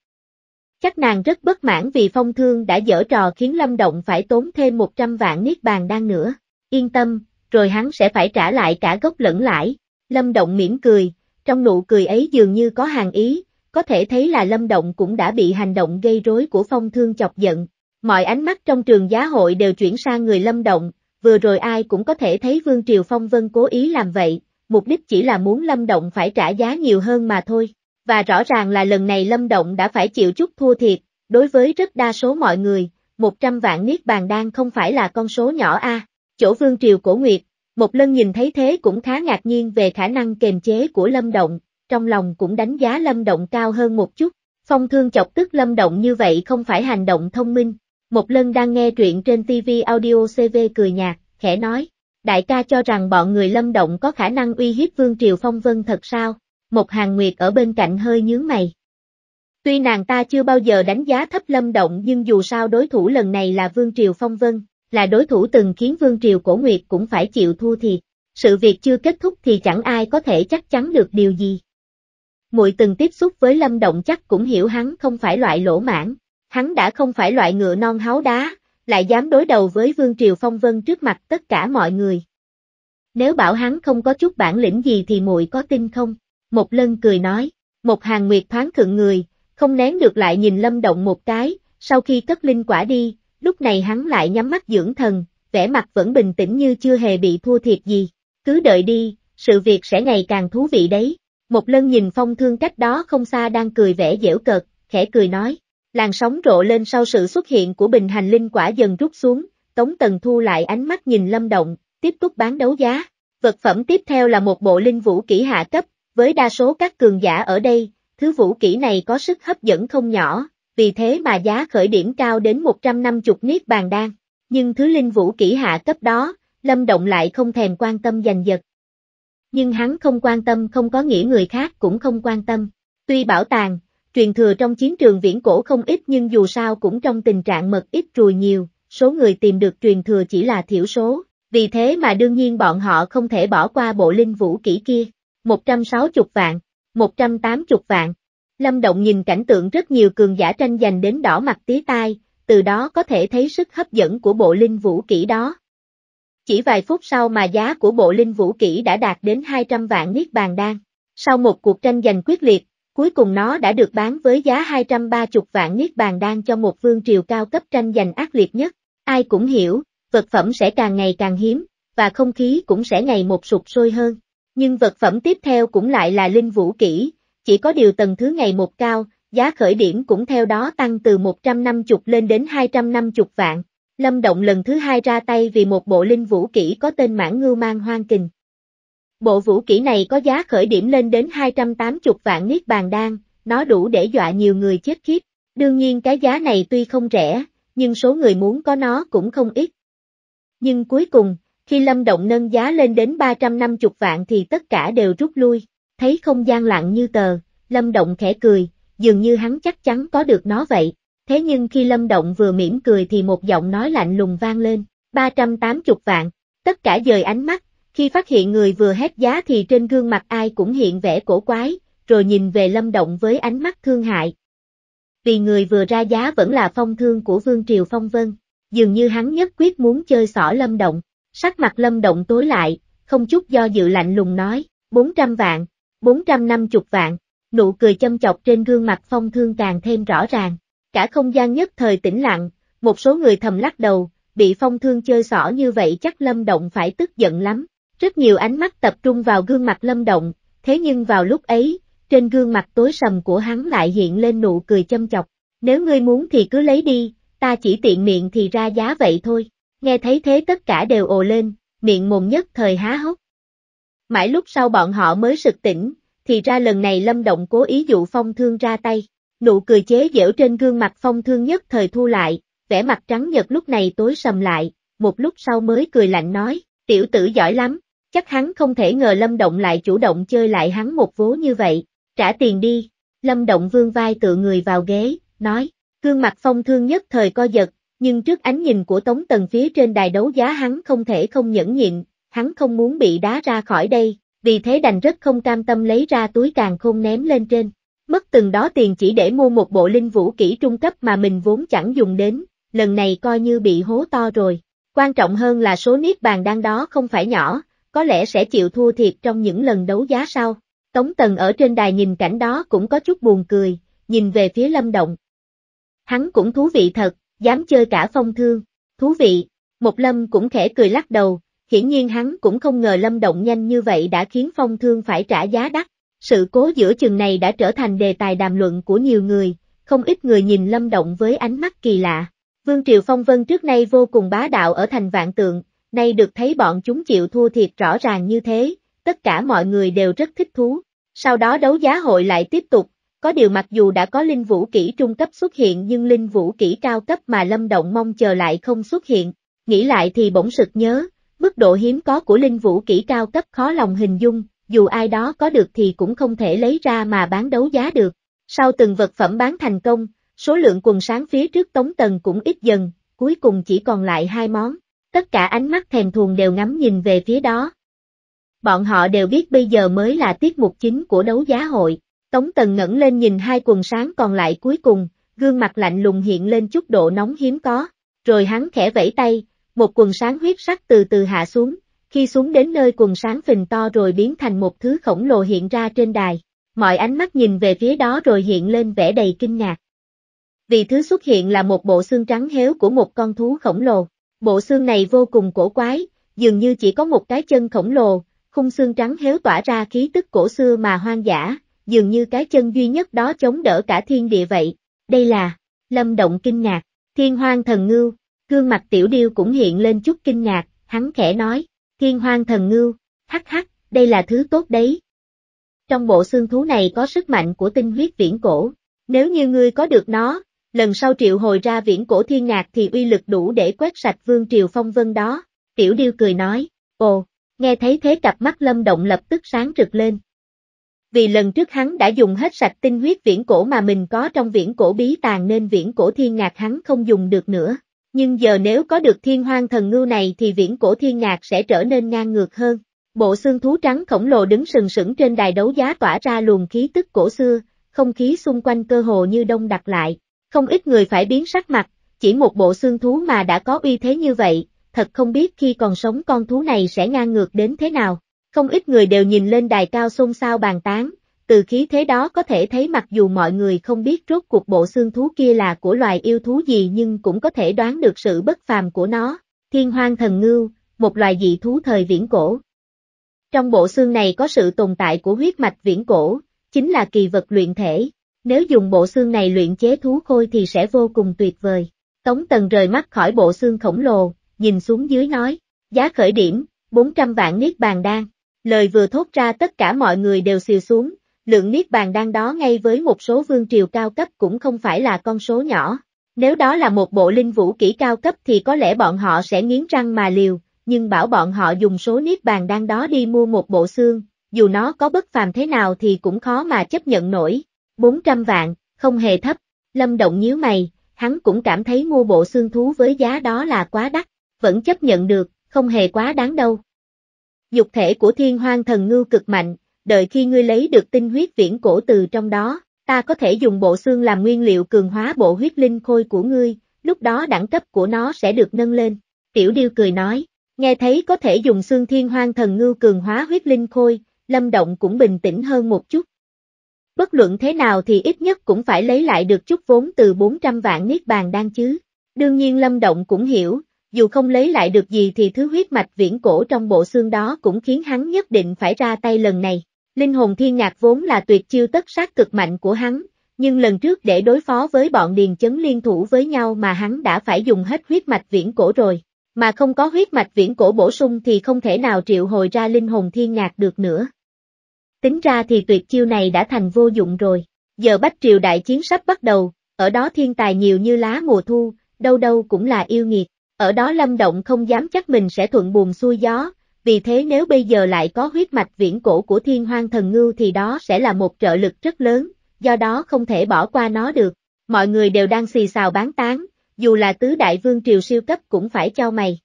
Chắc nàng rất bất mãn vì phong thương đã dở trò khiến lâm động phải tốn thêm 100 vạn niết bàn đang nữa, yên tâm, rồi hắn sẽ phải trả lại cả gốc lẫn lãi, lâm động mỉm cười, trong nụ cười ấy dường như có hàng ý, có thể thấy là Lâm Động cũng đã bị hành động gây rối của phong thương chọc giận. Mọi ánh mắt trong trường giá hội đều chuyển sang người Lâm Động, vừa rồi ai cũng có thể thấy Vương Triều Phong Vân cố ý làm vậy, mục đích chỉ là muốn Lâm Động phải trả giá nhiều hơn mà thôi. Và rõ ràng là lần này Lâm Động đã phải chịu chút thua thiệt, đối với rất đa số mọi người, 100 vạn niết bàn đan không phải là con số nhỏ a. Chỗ Vương Triều Cổ Nguyệt, một lần nhìn thấy thế cũng khá ngạc nhiên về khả năng kềm chế của Lâm Động, trong lòng cũng đánh giá Lâm Động cao hơn một chút. Phong thương chọc tức Lâm Động như vậy không phải hành động thông minh, một lần đang nghe truyện trên TV audio CV cười nhạt, khẽ nói, đại ca cho rằng bọn người lâm động có khả năng uy hiếp Vương Triều Phong Vân thật sao, một hàng nguyệt ở bên cạnh hơi nhướng mày. Tuy nàng ta chưa bao giờ đánh giá thấp lâm động nhưng dù sao đối thủ lần này là Vương Triều Phong Vân, là đối thủ từng khiến Vương Triều Cổ Nguyệt cũng phải chịu thua thiệt. Sự việc chưa kết thúc thì chẳng ai có thể chắc chắn được điều gì. Muội từng tiếp xúc với Lâm Động chắc cũng hiểu hắn không phải loại lỗ mãn, hắn đã không phải loại ngựa non háo đá, lại dám đối đầu với Vương Triều Phong Vân trước mặt tất cả mọi người. Nếu bảo hắn không có chút bản lĩnh gì thì muội có tin không? Một lân cười nói, một hàng nguyệt thoáng thượng người, không nén được lại nhìn lâm động một cái, sau khi cất linh quả đi, lúc này hắn lại nhắm mắt dưỡng thần, vẻ mặt vẫn bình tĩnh như chưa hề bị thua thiệt gì, cứ đợi đi, sự việc sẽ ngày càng thú vị đấy. Một lân nhìn phong thương cách đó không xa đang cười vẻ dễu cợt, khẽ cười nói, Làn sóng rộ lên sau sự xuất hiện của bình hành linh quả dần rút xuống, Tống Tần thu lại ánh mắt nhìn Lâm Động, tiếp tục bán đấu giá. Vật phẩm tiếp theo là một bộ linh vũ kỹ hạ cấp, với đa số các cường giả ở đây, thứ vũ kỹ này có sức hấp dẫn không nhỏ, vì thế mà giá khởi điểm cao đến 150 niết bàn đan. Nhưng thứ linh vũ kỹ hạ cấp đó, Lâm Động lại không thèm quan tâm giành giật. Nhưng hắn không quan tâm không có nghĩa người khác cũng không quan tâm. Tuy bảo tàng, truyền thừa trong chiến trường viễn cổ không ít nhưng dù sao cũng trong tình trạng mật ít rùi nhiều, số người tìm được truyền thừa chỉ là thiểu số, vì thế mà đương nhiên bọn họ không thể bỏ qua bộ linh vũ kỹ kia, 160 vạn, 180 vạn. Lâm Động nhìn cảnh tượng rất nhiều cường giả tranh giành đến đỏ mặt tía tai, từ đó có thể thấy sức hấp dẫn của bộ linh vũ kỹ đó. Chỉ vài phút sau mà giá của bộ linh vũ kỹ đã đạt đến 200 vạn niết bàn đan. Sau một cuộc tranh giành quyết liệt, Cuối cùng nó đã được bán với giá 230 vạn niết bàn đan cho một vương triều cao cấp tranh giành ác liệt nhất. Ai cũng hiểu, vật phẩm sẽ càng ngày càng hiếm, và không khí cũng sẽ ngày một sụp sôi hơn. Nhưng vật phẩm tiếp theo cũng lại là linh vũ kỹ, chỉ có điều tầng thứ ngày một cao, giá khởi điểm cũng theo đó tăng từ 150 lên đến 250 vạn. Lâm Động lần thứ hai ra tay vì một bộ linh vũ kỹ có tên mãn ngưu mang hoang kình. Bộ vũ kỹ này có giá khởi điểm lên đến 280 vạn niết bàn đan, nó đủ để dọa nhiều người chết khiếp. Đương nhiên cái giá này tuy không rẻ, nhưng số người muốn có nó cũng không ít. Nhưng cuối cùng, khi Lâm Động nâng giá lên đến 350 vạn thì tất cả đều rút lui, thấy không gian lặng như tờ, Lâm Động khẽ cười, dường như hắn chắc chắn có được nó vậy. Thế nhưng khi Lâm Động vừa mỉm cười thì một giọng nói lạnh lùng vang lên, 380 vạn, tất cả dời ánh mắt, khi phát hiện người vừa hét giá thì trên gương mặt ai cũng hiện vẻ cổ quái, rồi nhìn về Lâm Động với ánh mắt thương hại. Vì người vừa ra giá vẫn là phong thương của Vương Triều Phong Vân, dường như hắn nhất quyết muốn chơi xỏ Lâm Động, sắc mặt Lâm Động tối lại, không chút do dự lạnh lùng nói, 400 vạn, 450 vạn, nụ cười châm chọc trên gương mặt phong thương càng thêm rõ ràng, cả không gian nhất thời tĩnh lặng, một số người thầm lắc đầu, bị phong thương chơi xỏ như vậy chắc Lâm Động phải tức giận lắm, rất nhiều ánh mắt tập trung vào gương mặt lâm động, thế nhưng vào lúc ấy, trên gương mặt tối sầm của hắn lại hiện lên nụ cười châm chọc. Nếu ngươi muốn thì cứ lấy đi, ta chỉ tiện miệng thì ra giá vậy thôi. Nghe thấy thế tất cả đều ồ lên, miệng mồm nhất thời há hốc. Mãi lúc sau bọn họ mới sực tỉnh, thì ra lần này Lâm Động cố ý dụ Phong Thương ra tay. Nụ cười chế giễu trên gương mặt Phong Thương nhất thời thu lại, vẻ mặt trắng nhợt lúc này tối sầm lại, một lúc sau mới cười lạnh nói, tiểu tử giỏi lắm, chắc hắn không thể ngờ Lâm Động lại chủ động chơi lại hắn một vố như vậy, trả tiền đi, Lâm Động vương vai tựa người vào ghế, nói, gương mặt phong thương nhất thời co giật, nhưng trước ánh nhìn của Tống Tần phía trên đài đấu giá hắn không thể không nhẫn nhịn, hắn không muốn bị đá ra khỏi đây, vì thế đành rất không cam tâm lấy ra túi càng khôn ném lên trên. Mất từng đó tiền chỉ để mua một bộ linh vũ kỹ trung cấp mà mình vốn chẳng dùng đến, lần này coi như bị hố to rồi. Quan trọng hơn là số niết bàn đang đó không phải nhỏ, có lẽ sẽ chịu thua thiệt trong những lần đấu giá sau. Tống Tần ở trên đài nhìn cảnh đó cũng có chút buồn cười, nhìn về phía Lâm Động. Hắn cũng thú vị thật, dám chơi cả phong thương, thú vị, một Lâm cũng khẽ cười lắc đầu, hiển nhiên hắn cũng không ngờ Lâm Động nhanh như vậy đã khiến phong thương phải trả giá đắt. Sự cố giữa chừng này đã trở thành đề tài đàm luận của nhiều người, không ít người nhìn Lâm Động với ánh mắt kỳ lạ. Vương Triều Phong Vân trước nay vô cùng bá đạo ở thành vạn tượng, nay được thấy bọn chúng chịu thua thiệt rõ ràng như thế, tất cả mọi người đều rất thích thú. Sau đó đấu giá hội lại tiếp tục, có điều mặc dù đã có linh vũ kỹ trung cấp xuất hiện nhưng linh vũ kỹ cao cấp mà Lâm Động mong chờ lại không xuất hiện, nghĩ lại thì bỗng sực nhớ, mức độ hiếm có của linh vũ kỹ cao cấp khó lòng hình dung, dù ai đó có được thì cũng không thể lấy ra mà bán đấu giá được. Sau từng vật phẩm bán thành công, số lượng quần sáng phía trước Tống tầng cũng ít dần, cuối cùng chỉ còn lại hai món tất cả ánh mắt thèm thuồng đều ngắm nhìn về phía đó. Bọn họ đều biết bây giờ mới là tiết mục chính của đấu giá hội, Tống Tần ngẩng lên nhìn hai quần sáng còn lại cuối cùng, gương mặt lạnh lùng hiện lên chút độ nóng hiếm có, rồi hắn khẽ vẫy tay, một quần sáng huyết sắc từ từ hạ xuống, khi xuống đến nơi quần sáng phình to rồi biến thành một thứ khổng lồ hiện ra trên đài, mọi ánh mắt nhìn về phía đó rồi hiện lên vẻ đầy kinh ngạc. Vì thứ xuất hiện là một bộ xương trắng héo của một con thú khổng lồ. Bộ xương này vô cùng cổ quái, dường như chỉ có một cái chân khổng lồ, khung xương trắng héo tỏa ra khí tức cổ xưa mà hoang dã, dường như cái chân duy nhất đó chống đỡ cả thiên địa vậy. Đây là, Lâm Động kinh ngạc, thiên hoang thần ngưu, gương mặt tiểu điêu cũng hiện lên chút kinh ngạc, hắn khẽ nói, thiên hoang thần ngưu, hắc hắc, đây là thứ tốt đấy. Trong bộ xương thú này có sức mạnh của tinh huyết viễn cổ, nếu như ngươi có được nó, lần sau triệu hồi ra viễn cổ thiên ngạc thì uy lực đủ để quét sạch vương triều phong vân đó, tiểu điêu cười nói, ồ, nghe thấy thế cặp mắt lâm động lập tức sáng rực lên. Vì lần trước hắn đã dùng hết sạch tinh huyết viễn cổ mà mình có trong viễn cổ bí tàng nên viễn cổ thiên ngạc hắn không dùng được nữa. Nhưng giờ nếu có được thiên hoang thần ngưu này thì viễn cổ thiên ngạc sẽ trở nên ngang ngược hơn. Bộ xương thú trắng khổng lồ đứng sừng sững trên đài đấu giá tỏa ra luồng khí tức cổ xưa, không khí xung quanh cơ hồ như đông đặc lại, không ít người phải biến sắc mặt, chỉ một bộ xương thú mà đã có uy thế như vậy, thật không biết khi còn sống con thú này sẽ ngang ngược đến thế nào. Không ít người đều nhìn lên đài cao xôn xao bàn tán, từ khí thế đó có thể thấy mặc dù mọi người không biết rốt cuộc bộ xương thú kia là của loài yêu thú gì nhưng cũng có thể đoán được sự bất phàm của nó. Thiên hoang thần ngưu, một loài dị thú thời viễn cổ. Trong bộ xương này có sự tồn tại của huyết mạch viễn cổ, chính là kỳ vật luyện thể, nếu dùng bộ xương này luyện chế thú khôi thì sẽ vô cùng tuyệt vời. Tống Tần rời mắt khỏi bộ xương khổng lồ, nhìn xuống dưới nói, giá khởi điểm, 400 vạn niết bàn đan. Lời vừa thốt ra tất cả mọi người đều xìu xuống, lượng niết bàn đan đó ngay với một số vương triều cao cấp cũng không phải là con số nhỏ. Nếu đó là một bộ linh vũ kỹ cao cấp thì có lẽ bọn họ sẽ nghiến răng mà liều, nhưng bảo bọn họ dùng số niết bàn đan đó đi mua một bộ xương, dù nó có bất phàm thế nào thì cũng khó mà chấp nhận nổi, 400 vạn, không hề thấp, Lâm Động nhíu mày, hắn cũng cảm thấy mua bộ xương thú với giá đó là quá đắt, vẫn chấp nhận được, không hề quá đáng đâu. Dục thể của thiên hoang thần ngưu cực mạnh, đợi khi ngươi lấy được tinh huyết viễn cổ từ trong đó, ta có thể dùng bộ xương làm nguyên liệu cường hóa bộ huyết linh khôi của ngươi, lúc đó đẳng cấp của nó sẽ được nâng lên. Tiểu Điêu cười nói, nghe thấy có thể dùng xương thiên hoang thần ngưu cường hóa huyết linh khôi, Lâm Động cũng bình tĩnh hơn một chút, Bất luận thế nào thì ít nhất cũng phải lấy lại được chút vốn từ 400 vạn niết bàn đang chứ. Đương nhiên Lâm Động cũng hiểu, dù không lấy lại được gì thì thứ huyết mạch viễn cổ trong bộ xương đó cũng khiến hắn nhất định phải ra tay lần này. Linh hồn thiên nhạc vốn là tuyệt chiêu tất sát cực mạnh của hắn, nhưng lần trước để đối phó với bọn điền chấn liên thủ với nhau mà hắn đã phải dùng hết huyết mạch viễn cổ rồi, mà không có huyết mạch viễn cổ bổ sung thì không thể nào triệu hồi ra linh hồn thiên nhạc được nữa tính ra thì tuyệt chiêu này đã thành vô dụng rồi. Giờ Bách Triều đại chiến sắp bắt đầu, ở đó thiên tài nhiều như lá mùa thu, đâu đâu cũng là yêu nghiệt, ở đó Lâm Động không dám chắc mình sẽ thuận buồm xuôi gió, vì thế nếu bây giờ lại có huyết mạch viễn cổ của thiên hoang thần ngưu thì đó sẽ là một trợ lực rất lớn, do đó không thể bỏ qua nó được. Mọi người đều đang xì xào bán tán, dù là tứ đại vương triều siêu cấp cũng phải cho mày.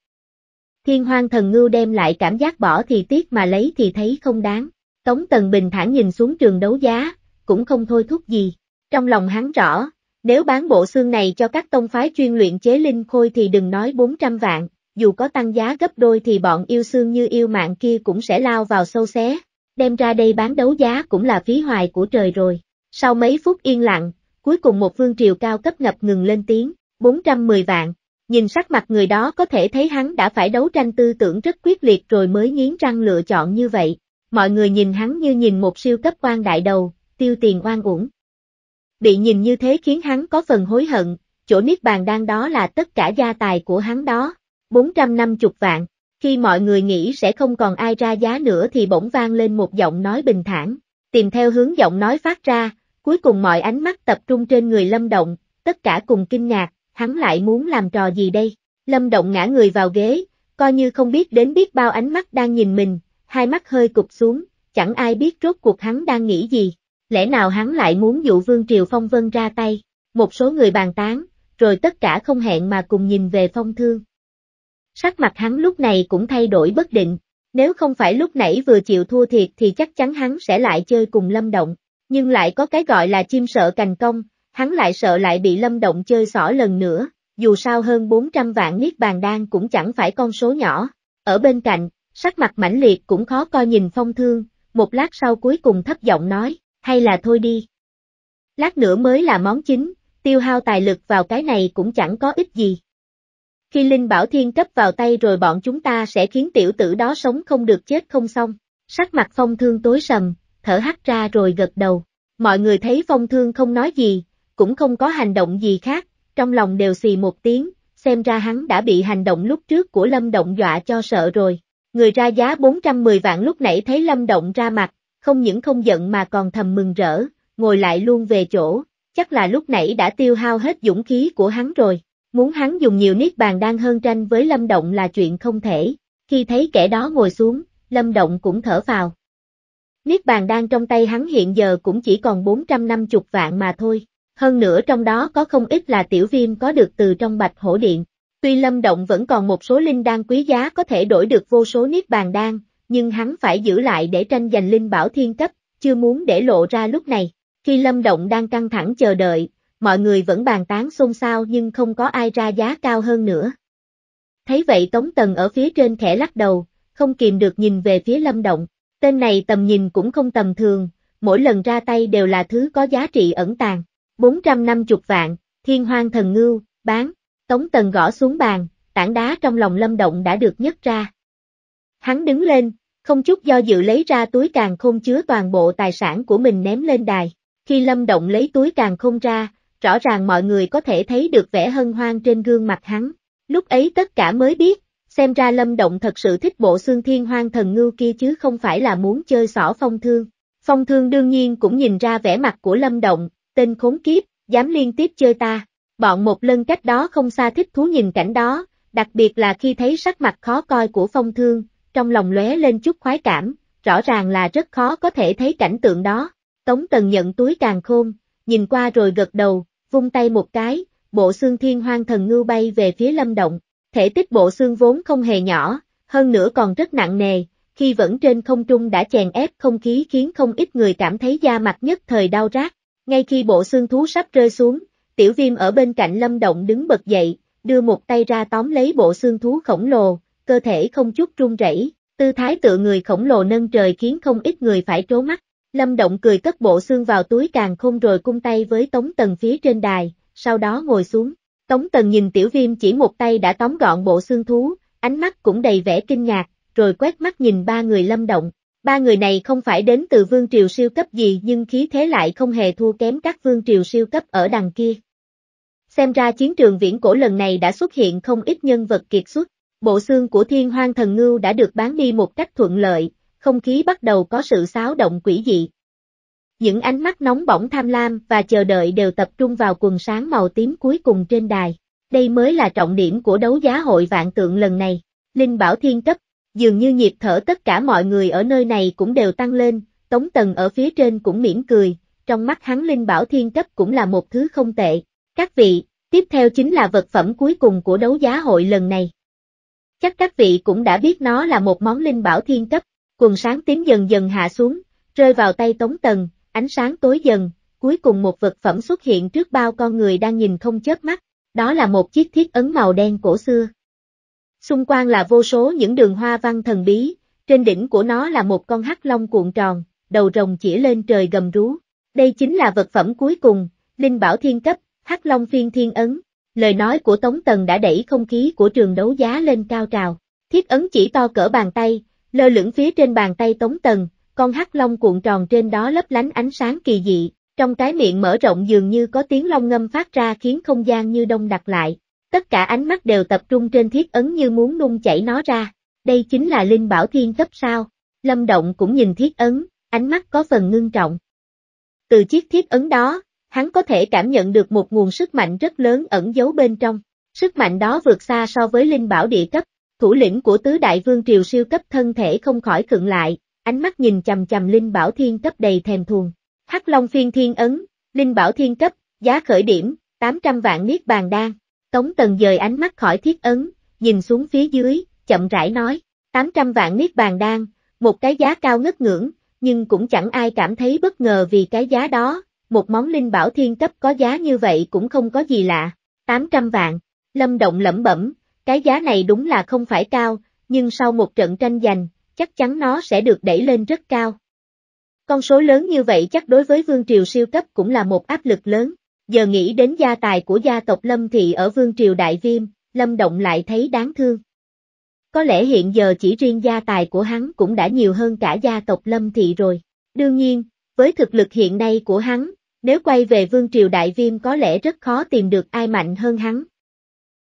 Thiên hoang thần ngưu đem lại cảm giác bỏ thì tiếc mà lấy thì thấy không đáng. Tống Tần Bình thản nhìn xuống trường đấu giá, cũng không thôi thúc gì. Trong lòng hắn rõ, nếu bán bộ xương này cho các tông phái chuyên luyện chế linh khôi thì đừng nói 400 vạn, dù có tăng giá gấp đôi thì bọn yêu xương như yêu mạng kia cũng sẽ lao vào sâu xé. Đem ra đây bán đấu giá cũng là phí hoài của trời rồi. Sau mấy phút yên lặng, cuối cùng một vương triều cao cấp ngập ngừng lên tiếng, 410 vạn. Nhìn sắc mặt người đó có thể thấy hắn đã phải đấu tranh tư tưởng rất quyết liệt rồi mới nghiến răng lựa chọn như vậy mọi người nhìn hắn như nhìn một siêu cấp quan đại đầu, tiêu tiền oan uổng. Bị nhìn như thế khiến hắn có phần hối hận, chỗ niết bàn đang đó là tất cả gia tài của hắn đó, 450 vạn. Khi mọi người nghĩ sẽ không còn ai ra giá nữa thì bỗng vang lên một giọng nói bình thản, tìm theo hướng giọng nói phát ra, cuối cùng mọi ánh mắt tập trung trên người Lâm Động, tất cả cùng kinh ngạc, hắn lại muốn làm trò gì đây? Lâm Động ngã người vào ghế, coi như không biết đến biết bao ánh mắt đang nhìn mình, hai mắt hơi cụp xuống, chẳng ai biết rốt cuộc hắn đang nghĩ gì. Lẽ nào hắn lại muốn dụ Vương Triều Phong Vân ra tay? Một số người bàn tán, rồi tất cả không hẹn mà cùng nhìn về Phong Thương. Sắc mặt hắn lúc này cũng thay đổi bất định, nếu không phải lúc nãy vừa chịu thua thiệt thì chắc chắn hắn sẽ lại chơi cùng Lâm Động, nhưng lại có cái gọi là chim sợ cành công, hắn lại sợ lại bị Lâm Động chơi xỏ lần nữa, dù sao hơn 400 vạn niết bàn đan cũng chẳng phải con số nhỏ. Ở bên cạnh, Sắc mặt mãnh liệt cũng khó coi nhìn phong thương, một lát sau cuối cùng thấp giọng nói, hay là thôi đi. Lát nữa mới là món chính, tiêu hao tài lực vào cái này cũng chẳng có ích gì. Khi Linh Bảo Thiên cấp vào tay rồi bọn chúng ta sẽ khiến tiểu tử đó sống không được chết không xong. Sắc mặt phong thương tối sầm, thở hắt ra rồi gật đầu. Mọi người thấy phong thương không nói gì, cũng không có hành động gì khác, trong lòng đều xì một tiếng, xem ra hắn đã bị hành động lúc trước của Lâm Động dọa cho sợ rồi. Người ra giá 410 vạn lúc nãy thấy Lâm Động ra mặt, không những không giận mà còn thầm mừng rỡ, ngồi lại luôn về chỗ, chắc là lúc nãy đã tiêu hao hết dũng khí của hắn rồi. Muốn hắn dùng nhiều niết bàn đang hơn tranh với Lâm Động là chuyện không thể, khi thấy kẻ đó ngồi xuống, Lâm Động cũng thở vào. Niết bàn đang trong tay hắn hiện giờ cũng chỉ còn 450 vạn mà thôi, hơn nữa trong đó có không ít là tiểu viêm có được từ trong bạch hổ điện. Tuy Lâm Động vẫn còn một số linh đan quý giá có thể đổi được vô số niết bàn đan, nhưng hắn phải giữ lại để tranh giành linh bảo thiên cấp, chưa muốn để lộ ra lúc này. Khi Lâm Động đang căng thẳng chờ đợi, mọi người vẫn bàn tán xôn xao nhưng không có ai ra giá cao hơn nữa. Thấy vậy Tống Tần ở phía trên khẽ lắc đầu, không kìm được nhìn về phía Lâm Động, tên này tầm nhìn cũng không tầm thường, mỗi lần ra tay đều là thứ có giá trị ẩn tàng. 450 vạn, thiên hoang thần ngưu, bán. Tống Tần gõ xuống bàn, tảng đá trong lòng Lâm Động đã được nhấc ra. Hắn đứng lên, không chút do dự lấy ra túi càng không chứa toàn bộ tài sản của mình ném lên đài. Khi Lâm Động lấy túi càng không ra, rõ ràng mọi người có thể thấy được vẻ hân hoan trên gương mặt hắn. Lúc ấy tất cả mới biết, xem ra Lâm Động thật sự thích bộ xương thiên hoang thần ngưu kia chứ không phải là muốn chơi xỏ phong thương. Phong thương đương nhiên cũng nhìn ra vẻ mặt của Lâm Động, tên khốn kiếp, dám liên tiếp chơi ta bọn một lần cách đó không xa thích thú nhìn cảnh đó, đặc biệt là khi thấy sắc mặt khó coi của phong thương, trong lòng lóe lên chút khoái cảm, rõ ràng là rất khó có thể thấy cảnh tượng đó. Tống Tần nhận túi càng khôn, nhìn qua rồi gật đầu, vung tay một cái, bộ xương thiên hoang thần ngưu bay về phía lâm động, thể tích bộ xương vốn không hề nhỏ, hơn nữa còn rất nặng nề, khi vẫn trên không trung đã chèn ép không khí khiến không ít người cảm thấy da mặt nhất thời đau rát. Ngay khi bộ xương thú sắp rơi xuống, tiểu viêm ở bên cạnh lâm động đứng bật dậy, đưa một tay ra tóm lấy bộ xương thú khổng lồ, cơ thể không chút run rẩy, tư thái tựa người khổng lồ nâng trời khiến không ít người phải trố mắt. Lâm Động cười cất bộ xương vào túi càng không rồi cung tay với Tống Tần phía trên đài, sau đó ngồi xuống. Tống Tần nhìn Tiểu Viêm chỉ một tay đã tóm gọn bộ xương thú, ánh mắt cũng đầy vẻ kinh ngạc, rồi quét mắt nhìn ba người Lâm Động, Ba người này không phải đến từ vương triều siêu cấp gì nhưng khí thế lại không hề thua kém các vương triều siêu cấp ở đằng kia. Xem ra chiến trường viễn cổ lần này đã xuất hiện không ít nhân vật kiệt xuất, bộ xương của thiên hoang thần ngưu đã được bán đi một cách thuận lợi, không khí bắt đầu có sự xáo động quỷ dị. Những ánh mắt nóng bỏng tham lam và chờ đợi đều tập trung vào quần sáng màu tím cuối cùng trên đài. Đây mới là trọng điểm của đấu giá hội vạn tượng lần này. Linh bảo thiên cấp, Dường như nhịp thở tất cả mọi người ở nơi này cũng đều tăng lên, Tống Tần ở phía trên cũng mỉm cười, trong mắt hắn linh bảo thiên cấp cũng là một thứ không tệ. Các vị, tiếp theo chính là vật phẩm cuối cùng của đấu giá hội lần này. Chắc các vị cũng đã biết nó là một món linh bảo thiên cấp, quần sáng tím dần dần hạ xuống, rơi vào tay Tống Tần, ánh sáng tối dần, cuối cùng một vật phẩm xuất hiện trước bao con người đang nhìn không chớp mắt, đó là một chiếc thiết ấn màu đen cổ xưa xung quanh là vô số những đường hoa văn thần bí, trên đỉnh của nó là một con hắc long cuộn tròn, đầu rồng chỉ lên trời gầm rú. Đây chính là vật phẩm cuối cùng, linh bảo thiên cấp, hắc long phiên thiên ấn. Lời nói của Tống Tần đã đẩy không khí của trường đấu giá lên cao trào. Thiết ấn chỉ to cỡ bàn tay, lơ lửng phía trên bàn tay Tống Tần, con hắc long cuộn tròn trên đó lấp lánh ánh sáng kỳ dị, trong cái miệng mở rộng dường như có tiếng long ngâm phát ra khiến không gian như đông đặc lại tất cả ánh mắt đều tập trung trên thiết ấn như muốn nung chảy nó ra. Đây chính là linh bảo thiên cấp sao. Lâm Động cũng nhìn thiết ấn, ánh mắt có phần ngưng trọng. Từ chiếc thiết ấn đó, hắn có thể cảm nhận được một nguồn sức mạnh rất lớn ẩn giấu bên trong. Sức mạnh đó vượt xa so với linh bảo địa cấp, thủ lĩnh của tứ đại vương triều siêu cấp thân thể không khỏi khựng lại, ánh mắt nhìn chầm chầm linh bảo thiên cấp đầy thèm thuồng. Hắc Long phiên thiên ấn, linh bảo thiên cấp, giá khởi điểm, 800 vạn niết bàn đan, Tống Tần dời ánh mắt khỏi thiết ấn, nhìn xuống phía dưới, chậm rãi nói, 800 vạn niết bàn đan, một cái giá cao ngất ngưỡng, nhưng cũng chẳng ai cảm thấy bất ngờ vì cái giá đó, một món linh bảo thiên cấp có giá như vậy cũng không có gì lạ, 800 vạn, Lâm Động lẩm bẩm, cái giá này đúng là không phải cao, nhưng sau một trận tranh giành, chắc chắn nó sẽ được đẩy lên rất cao. Con số lớn như vậy chắc đối với Vương Triều siêu cấp cũng là một áp lực lớn giờ nghĩ đến gia tài của gia tộc Lâm Thị ở Vương Triều Đại Viêm, Lâm Động lại thấy đáng thương. Có lẽ hiện giờ chỉ riêng gia tài của hắn cũng đã nhiều hơn cả gia tộc Lâm Thị rồi. Đương nhiên, với thực lực hiện nay của hắn, nếu quay về Vương Triều Đại Viêm có lẽ rất khó tìm được ai mạnh hơn hắn.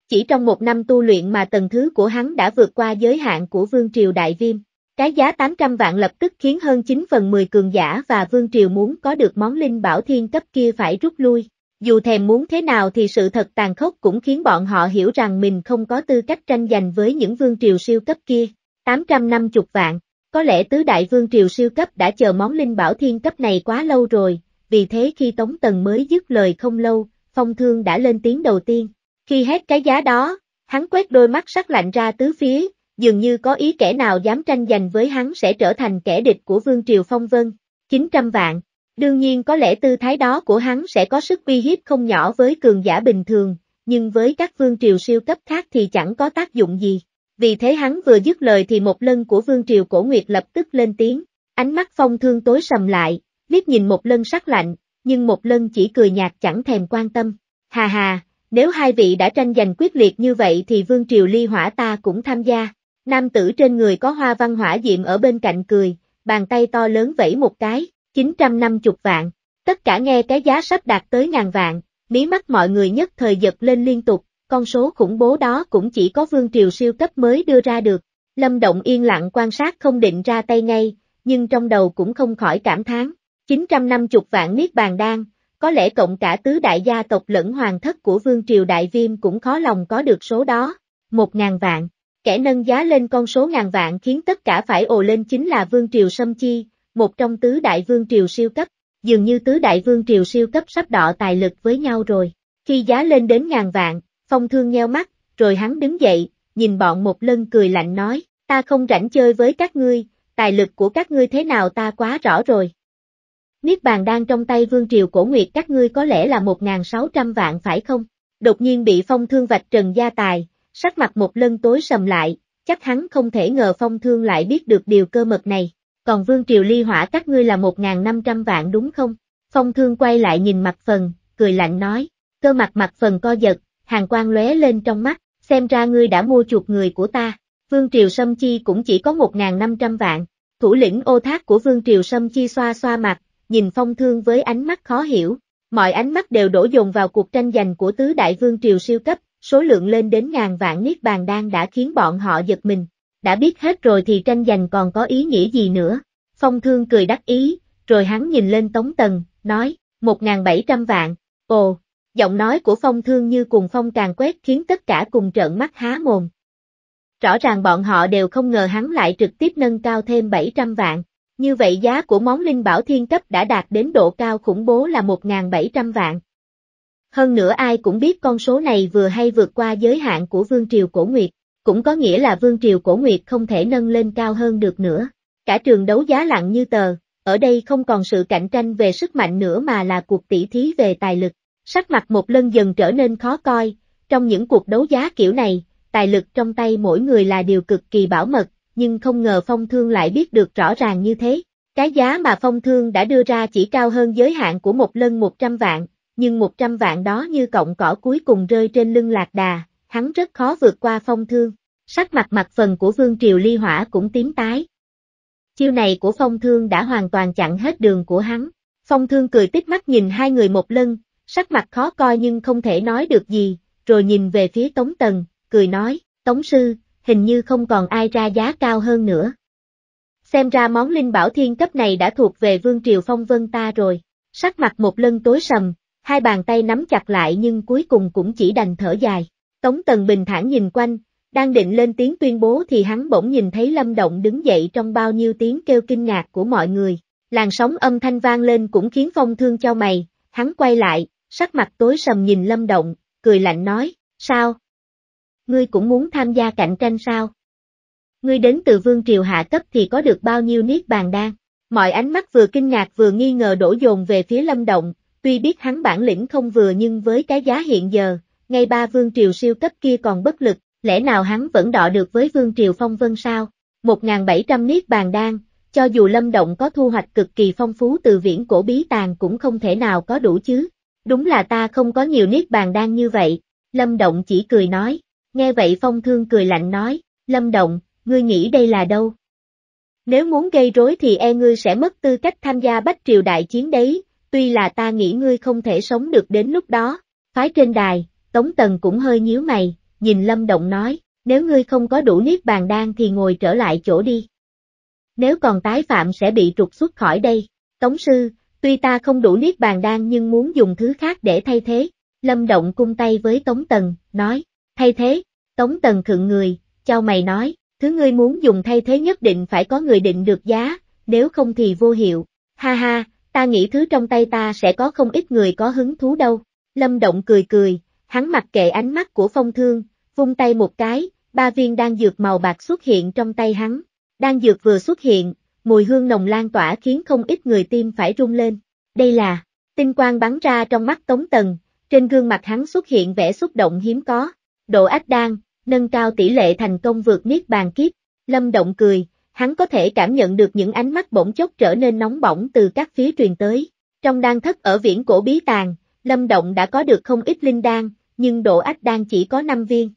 Chỉ trong một năm tu luyện mà tầng thứ của hắn đã vượt qua giới hạn của Vương Triều Đại Viêm. Cái giá 800 vạn lập tức khiến hơn 9 phần 10 cường giả và Vương Triều muốn có được món linh bảo thiên cấp kia phải rút lui, dù thèm muốn thế nào thì sự thật tàn khốc cũng khiến bọn họ hiểu rằng mình không có tư cách tranh giành với những vương triều siêu cấp kia. 850 vạn, có lẽ tứ đại vương triều siêu cấp đã chờ món linh bảo thiên cấp này quá lâu rồi, vì thế khi Tống Tần mới dứt lời không lâu, phong thương đã lên tiếng đầu tiên. Khi hét cái giá đó, hắn quét đôi mắt sắc lạnh ra tứ phía, dường như có ý kẻ nào dám tranh giành với hắn sẽ trở thành kẻ địch của vương triều phong vân. 900 vạn, Đương nhiên có lẽ tư thái đó của hắn sẽ có sức uy hiếp không nhỏ với cường giả bình thường, nhưng với các vương triều siêu cấp khác thì chẳng có tác dụng gì. Vì thế hắn vừa dứt lời thì một lân của vương triều cổ nguyệt lập tức lên tiếng, ánh mắt phong thương tối sầm lại, liếc nhìn một lân sắc lạnh, nhưng một lân chỉ cười nhạt chẳng thèm quan tâm. Hà hà, nếu hai vị đã tranh giành quyết liệt như vậy thì vương triều ly hỏa ta cũng tham gia. Nam tử trên người có hoa văn hỏa diệm ở bên cạnh cười, bàn tay to lớn vẫy một cái, 950 vạn, tất cả nghe cái giá sắp đạt tới ngàn vạn, mí mắt mọi người nhất thời giật lên liên tục, con số khủng bố đó cũng chỉ có vương triều siêu cấp mới đưa ra được. Lâm Động yên lặng quan sát không định ra tay ngay, nhưng trong đầu cũng không khỏi cảm thán. 950 vạn niết bàn đan, có lẽ cộng cả tứ đại gia tộc lẫn hoàng thất của vương triều đại viêm cũng khó lòng có được số đó. Một ngàn vạn, kẻ nâng giá lên con số ngàn vạn khiến tất cả phải ồ lên chính là vương triều Sâm Chi, một trong tứ đại vương triều siêu cấp, dường như tứ đại vương triều siêu cấp sắp đọ tài lực với nhau rồi. Khi giá lên đến ngàn vạn, phong thương nheo mắt, rồi hắn đứng dậy, nhìn bọn một lân cười lạnh nói, ta không rảnh chơi với các ngươi, tài lực của các ngươi thế nào ta quá rõ rồi. Niết bàn đang trong tay vương triều cổ nguyệt các ngươi có lẽ là 1.600 vạn phải không? Đột nhiên bị phong thương vạch trần gia tài, sắc mặt một lân tối sầm lại, chắc hắn không thể ngờ phong thương lại biết được điều cơ mật này. Còn Vương Triều Ly hỏa các ngươi là 1.500 vạn đúng không? Phong thương quay lại nhìn mặt phần, cười lạnh nói, cơ mặt mặt phần co giật, hàng quang lóe lên trong mắt, xem ra ngươi đã mua chuộc người của ta. Vương Triều Sâm Chi cũng chỉ có 1.500 vạn, thủ lĩnh ô thác của Vương Triều Sâm Chi xoa xoa mặt, nhìn phong thương với ánh mắt khó hiểu. Mọi ánh mắt đều đổ dồn vào cuộc tranh giành của tứ đại vương triều siêu cấp, số lượng lên đến ngàn vạn niết bàn đang đã khiến bọn họ giật mình đã biết hết rồi thì tranh giành còn có ý nghĩa gì nữa. Phong thương cười đắc ý, rồi hắn nhìn lên Tống Tần, nói, 1.700 vạn, ồ, giọng nói của phong thương như cùng phong càng quét khiến tất cả cùng trợn mắt há mồm. Rõ ràng bọn họ đều không ngờ hắn lại trực tiếp nâng cao thêm 700 vạn, như vậy giá của món linh bảo thiên cấp đã đạt đến độ cao khủng bố là 1.700 vạn. Hơn nữa ai cũng biết con số này vừa hay vượt qua giới hạn của Vương Triều Cổ Nguyệt cũng có nghĩa là vương triều cổ nguyệt không thể nâng lên cao hơn được nữa. Cả trường đấu giá lặng như tờ, ở đây không còn sự cạnh tranh về sức mạnh nữa mà là cuộc tỷ thí về tài lực. Sắc mặt một lân dần trở nên khó coi, trong những cuộc đấu giá kiểu này, tài lực trong tay mỗi người là điều cực kỳ bảo mật, nhưng không ngờ phong thương lại biết được rõ ràng như thế. Cái giá mà phong thương đã đưa ra chỉ cao hơn giới hạn của một lần 100 vạn, nhưng 100 vạn đó như cọng cỏ cuối cùng rơi trên lưng lạc đà, hắn rất khó vượt qua phong thương. Sắc mặt mặt phần của Vương Triều Ly Hỏa cũng tím tái. Chiêu này của phong thương đã hoàn toàn chặn hết đường của hắn. Phong thương cười tít mắt nhìn hai người một lần, sắc mặt khó coi nhưng không thể nói được gì, rồi nhìn về phía Tống Tần, cười nói, Tống Sư, hình như không còn ai ra giá cao hơn nữa. Xem ra món linh bảo thiên cấp này đã thuộc về Vương Triều Phong Vân ta rồi, sắc mặt một lần tối sầm, hai bàn tay nắm chặt lại nhưng cuối cùng cũng chỉ đành thở dài. Tống Tần Bình thản nhìn quanh, đang định lên tiếng tuyên bố thì hắn bỗng nhìn thấy Lâm Động đứng dậy trong bao nhiêu tiếng kêu kinh ngạc của mọi người. Làn sóng âm thanh vang lên cũng khiến phong thương cho mày, hắn quay lại, sắc mặt tối sầm nhìn Lâm Động, cười lạnh nói, sao? Ngươi cũng muốn tham gia cạnh tranh sao? Ngươi đến từ vương triều hạ cấp thì có được bao nhiêu niết bàn đan? Mọi ánh mắt vừa kinh ngạc vừa nghi ngờ đổ dồn về phía Lâm Động, tuy biết hắn bản lĩnh không vừa nhưng với cái giá hiện giờ, ngay ba vương triều siêu cấp kia còn bất lực, lẽ nào hắn vẫn đọ được với vương triều phong vân sao? 1.700 niết bàn đan, cho dù lâm động có thu hoạch cực kỳ phong phú từ viễn cổ bí tàng cũng không thể nào có đủ chứ. Đúng là ta không có nhiều niết bàn đan như vậy. Lâm động chỉ cười nói, nghe vậy phong thương cười lạnh nói, lâm động, ngươi nghĩ đây là đâu? Nếu muốn gây rối thì e ngươi sẽ mất tư cách tham gia bách triều đại chiến đấy, tuy là ta nghĩ ngươi không thể sống được đến lúc đó. Phái trên đài, Tống Tần cũng hơi nhíu mày, nhìn Lâm Động nói, nếu ngươi không có đủ niết bàn đan thì ngồi trở lại chỗ đi. Nếu còn tái phạm sẽ bị trục xuất khỏi đây. Tống sư, tuy ta không đủ niết bàn đan nhưng muốn dùng thứ khác để thay thế. Lâm Động cung tay với Tống Tần, nói, thay thế. Tống Tần khựng người, cho mày nói, thứ ngươi muốn dùng thay thế nhất định phải có người định được giá, nếu không thì vô hiệu. Ha ha, ta nghĩ thứ trong tay ta sẽ có không ít người có hứng thú đâu. Lâm Động cười cười, Hắn mặc kệ ánh mắt của phong thương, vung tay một cái, ba viên đan dược màu bạc xuất hiện trong tay hắn. Đan dược vừa xuất hiện, mùi hương nồng lan tỏa khiến không ít người tim phải rung lên. Đây là, tinh quang bắn ra trong mắt Tống Tần, trên gương mặt hắn xuất hiện vẻ xúc động hiếm có. Độ ách đan, nâng cao tỷ lệ thành công vượt niết bàn kiếp. Lâm Động cười, hắn có thể cảm nhận được những ánh mắt bỗng chốc trở nên nóng bỏng từ các phía truyền tới. Trong đan thất ở viễn cổ bí tàng, Lâm Động đã có được không ít linh đan, nhưng độ ách đang chỉ có 5 viên.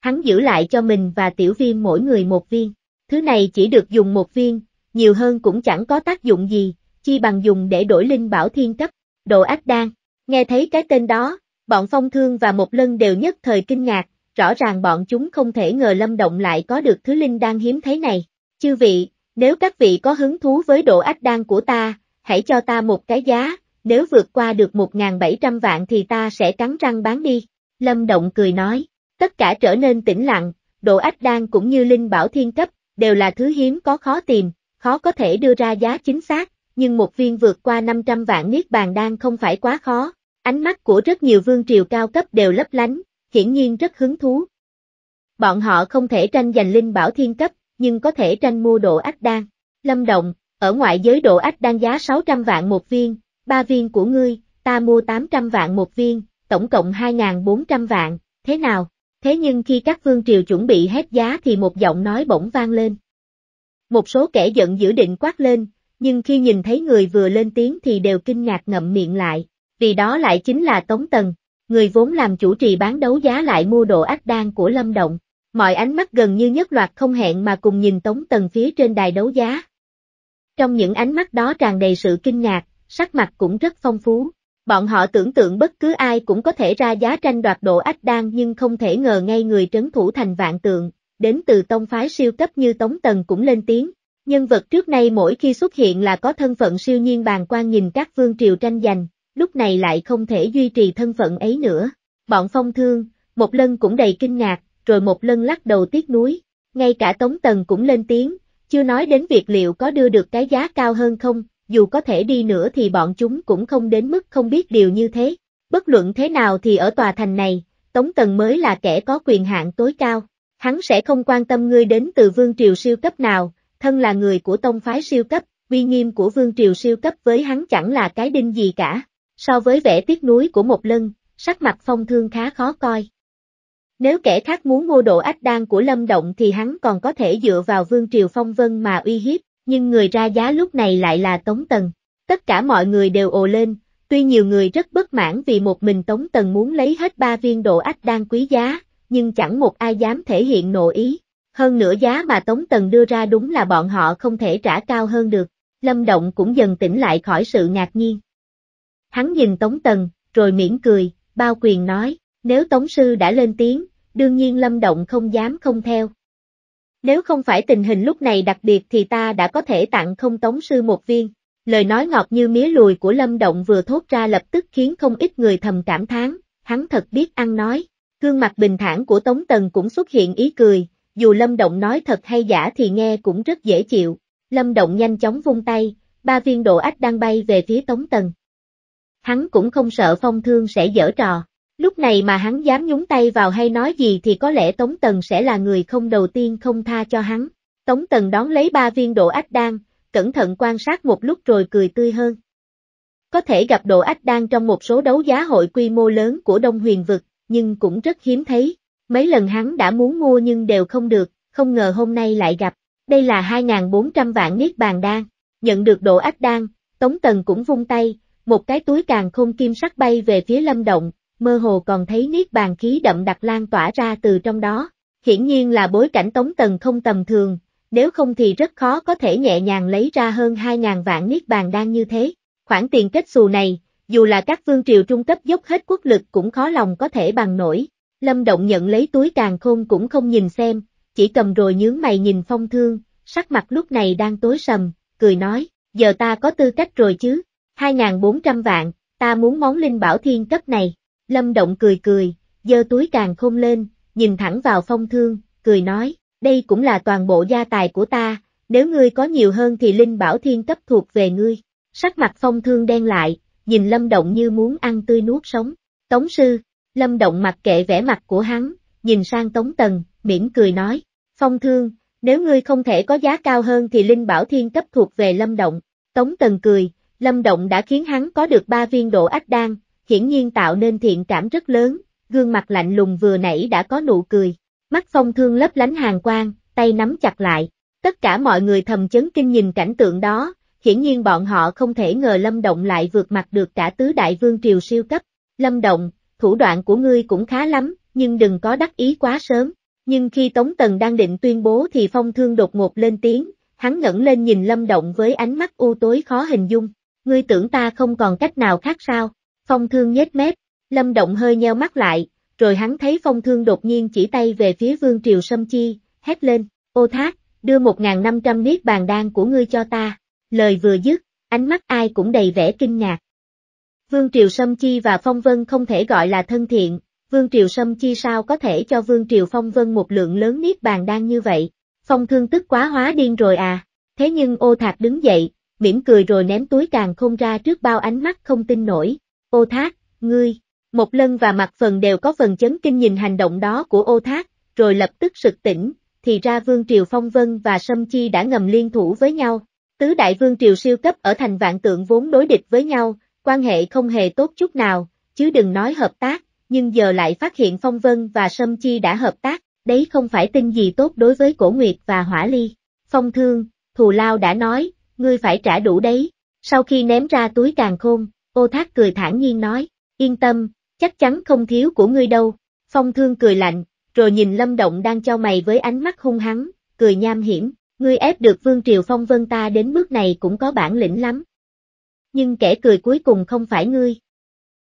Hắn giữ lại cho mình và tiểu viêm mỗi người một viên. Thứ này chỉ được dùng một viên, nhiều hơn cũng chẳng có tác dụng gì, chi bằng dùng để đổi linh bảo thiên cấp, độ ách đan. Nghe thấy cái tên đó, bọn phong thương và một lân đều nhất thời kinh ngạc, rõ ràng bọn chúng không thể ngờ lâm động lại có được thứ linh đan hiếm thế này. Chư vị, nếu các vị có hứng thú với độ ách đan của ta, hãy cho ta một cái giá, nếu vượt qua được 1.700 vạn thì ta sẽ cắn răng bán đi. Lâm Động cười nói, tất cả trở nên tĩnh lặng, độ ách đan cũng như linh bảo thiên cấp, đều là thứ hiếm có khó tìm, khó có thể đưa ra giá chính xác, nhưng một viên vượt qua 500 vạn niết bàn đan không phải quá khó. Ánh mắt của rất nhiều vương triều cao cấp đều lấp lánh, hiển nhiên rất hứng thú. Bọn họ không thể tranh giành linh bảo thiên cấp, nhưng có thể tranh mua độ ách đan. Lâm Động, ở ngoại giới độ ách đan giá 600 vạn một viên, ba viên của ngươi, ta mua 800 vạn một viên, tổng cộng 2.400 vạn, thế nào? Thế nhưng khi các vương triều chuẩn bị hết giá thì một giọng nói bỗng vang lên. Một số kẻ giận dữ định quát lên, nhưng khi nhìn thấy người vừa lên tiếng thì đều kinh ngạc ngậm miệng lại, vì đó lại chính là Tống Tần, người vốn làm chủ trì bán đấu giá lại mua đồ ác đan của Lâm Động. Mọi ánh mắt gần như nhất loạt không hẹn mà cùng nhìn Tống Tần phía trên đài đấu giá. Trong những ánh mắt đó tràn đầy sự kinh ngạc, sắc mặt cũng rất phong phú. Bọn họ tưởng tượng bất cứ ai cũng có thể ra giá tranh đoạt độ ách đan nhưng không thể ngờ ngay người trấn thủ thành vạn tượng, đến từ tông phái siêu cấp như Tống Tần cũng lên tiếng. Nhân vật trước nay mỗi khi xuất hiện là có thân phận siêu nhiên bàn quan nhìn các vương triều tranh giành, lúc này lại không thể duy trì thân phận ấy nữa. Bọn phong thương, một lần cũng đầy kinh ngạc, rồi một lần lắc đầu tiếc nuối. Ngay cả Tống Tần cũng lên tiếng, chưa nói đến việc liệu có đưa được cái giá cao hơn không, dù có thể đi nữa thì bọn chúng cũng không đến mức không biết điều như thế. Bất luận thế nào thì ở tòa thành này, Tống Tần mới là kẻ có quyền hạn tối cao. Hắn sẽ không quan tâm ngươi đến từ vương triều siêu cấp nào, thân là người của tông phái siêu cấp, uy nghiêm của vương triều siêu cấp với hắn chẳng là cái đinh gì cả. So với vẻ tiếc nuối của một lân, sắc mặt phong thương khá khó coi. Nếu kẻ khác muốn mua độ ách đan của Lâm Động thì hắn còn có thể dựa vào vương triều phong vân mà uy hiếp, nhưng người ra giá lúc này lại là Tống Tần. Tất cả mọi người đều ồ lên, tuy nhiều người rất bất mãn vì một mình Tống Tần muốn lấy hết ba viên độ ách đang quý giá, nhưng chẳng một ai dám thể hiện nộ ý. Hơn nữa giá mà Tống Tần đưa ra đúng là bọn họ không thể trả cao hơn được. Lâm Động cũng dần tỉnh lại khỏi sự ngạc nhiên. Hắn nhìn Tống Tần, rồi mỉm cười, bao quyền nói, nếu Tống Sư đã lên tiếng, đương nhiên Lâm Động không dám không theo. Nếu không phải tình hình lúc này đặc biệt thì ta đã có thể tặng không tống sư một viên. Lời nói ngọt như mía lùi của Lâm Động vừa thốt ra lập tức khiến không ít người thầm cảm thán, hắn thật biết ăn nói. Gương mặt bình thản của Tống Tần cũng xuất hiện ý cười, dù Lâm Động nói thật hay giả thì nghe cũng rất dễ chịu. Lâm Động nhanh chóng vung tay, ba viên độ ách đang bay về phía Tống Tần. Hắn cũng không sợ phong thương sẽ dở trò. Lúc này mà hắn dám nhúng tay vào hay nói gì thì có lẽ Tống Tần sẽ là người không đầu tiên không tha cho hắn. Tống Tần đón lấy ba viên độ ách đan, cẩn thận quan sát một lúc rồi cười tươi hơn. Có thể gặp độ ách đan trong một số đấu giá hội quy mô lớn của Đông Huyền Vực, nhưng cũng rất hiếm thấy. Mấy lần hắn đã muốn mua nhưng đều không được, không ngờ hôm nay lại gặp. Đây là 2.400 vạn niết bàn đan. Nhận được độ ách đan, Tống Tần cũng vung tay, một cái túi càng khôn kim sắc bay về phía lâm động, mơ hồ còn thấy niết bàn khí đậm đặc lan tỏa ra từ trong đó. Hiển nhiên là bối cảnh Tống tầng không tầm thường, nếu không thì rất khó có thể nhẹ nhàng lấy ra hơn 2.000 vạn niết bàn đang như thế. Khoản tiền kết xù này, dù là các vương triều trung cấp dốc hết quốc lực cũng khó lòng có thể bằng nổi. Lâm Động nhận lấy túi càng khôn cũng không nhìn xem, chỉ cầm rồi nhướng mày nhìn phong thương, sắc mặt lúc này đang tối sầm, cười nói, giờ ta có tư cách rồi chứ, 2.400 vạn, ta muốn món linh bảo thiên cấp này. Lâm Động cười cười, giơ túi càng không lên, nhìn thẳng vào phong thương, cười nói, đây cũng là toàn bộ gia tài của ta, nếu ngươi có nhiều hơn thì Linh Bảo Thiên cấp thuộc về ngươi. Sắc mặt phong thương đen lại, nhìn Lâm Động như muốn ăn tươi nuốt sống. Tống sư, Lâm Động mặc kệ vẻ mặt của hắn, nhìn sang Tống Tần, mỉm cười nói, phong thương, nếu ngươi không thể có giá cao hơn thì Linh Bảo Thiên cấp thuộc về Lâm Động. Tống Tần cười, Lâm Động đã khiến hắn có được ba viên độ ách đan, hiển nhiên tạo nên thiện cảm rất lớn, gương mặt lạnh lùng vừa nãy đã có nụ cười, mắt phong thương lấp lánh hàng quang, tay nắm chặt lại. Tất cả mọi người thầm chấn kinh nhìn cảnh tượng đó, hiển nhiên bọn họ không thể ngờ Lâm Động lại vượt mặt được cả tứ đại vương triều siêu cấp. Lâm Động, thủ đoạn của ngươi cũng khá lắm, nhưng đừng có đắc ý quá sớm. Nhưng khi Tống Tần đang định tuyên bố thì phong thương đột ngột lên tiếng, hắn ngẩng lên nhìn Lâm Động với ánh mắt u tối khó hình dung. Ngươi tưởng ta không còn cách nào khác sao? Phong thương nhếch mép, Lâm Động hơi nheo mắt lại, rồi hắn thấy phong thương đột nhiên chỉ tay về phía vương triều sâm chi, hét lên, ô thác, đưa 1.500 niết bàn đan của ngươi cho ta. Lời vừa dứt, ánh mắt ai cũng đầy vẻ kinh ngạc. Vương Triều Sâm Chi và Phong Vân không thể gọi là thân thiện, Vương Triều Sâm Chi sao có thể cho Vương Triều Phong Vân một lượng lớn niết bàn đan như vậy, Phong thương tức quá hóa điên rồi à, thế nhưng ô thạc đứng dậy, mỉm cười rồi ném túi càng không ra trước bao ánh mắt không tin nổi, Ô thác, ngươi, một lân và mặt phần đều có phần chấn kinh nhìn hành động đó của ô thác, rồi lập tức sực tỉnh, thì ra Vương Triều Phong Vân và Sâm Chi đã ngầm liên thủ với nhau. Tứ đại Vương Triều siêu cấp ở thành vạn tượng vốn đối địch với nhau, quan hệ không hề tốt chút nào, chứ đừng nói hợp tác, nhưng giờ lại phát hiện Phong Vân và Sâm Chi đã hợp tác, đấy không phải tin gì tốt đối với Cổ Nguyệt và Hỏa Ly. Phong Thương, Thù Lao đã nói, ngươi phải trả đủ đấy. Sau khi ném ra túi càng khôn, Ô Thác cười thản nhiên nói, yên tâm, chắc chắn không thiếu của ngươi đâu. Phong Thương cười lạnh, rồi nhìn Lâm Động đang cho mày với ánh mắt hung hắn, cười nham hiểm, ngươi ép được Vương Triều Phong Vân ta đến bước này cũng có bản lĩnh lắm. Nhưng kẻ cười cuối cùng không phải ngươi.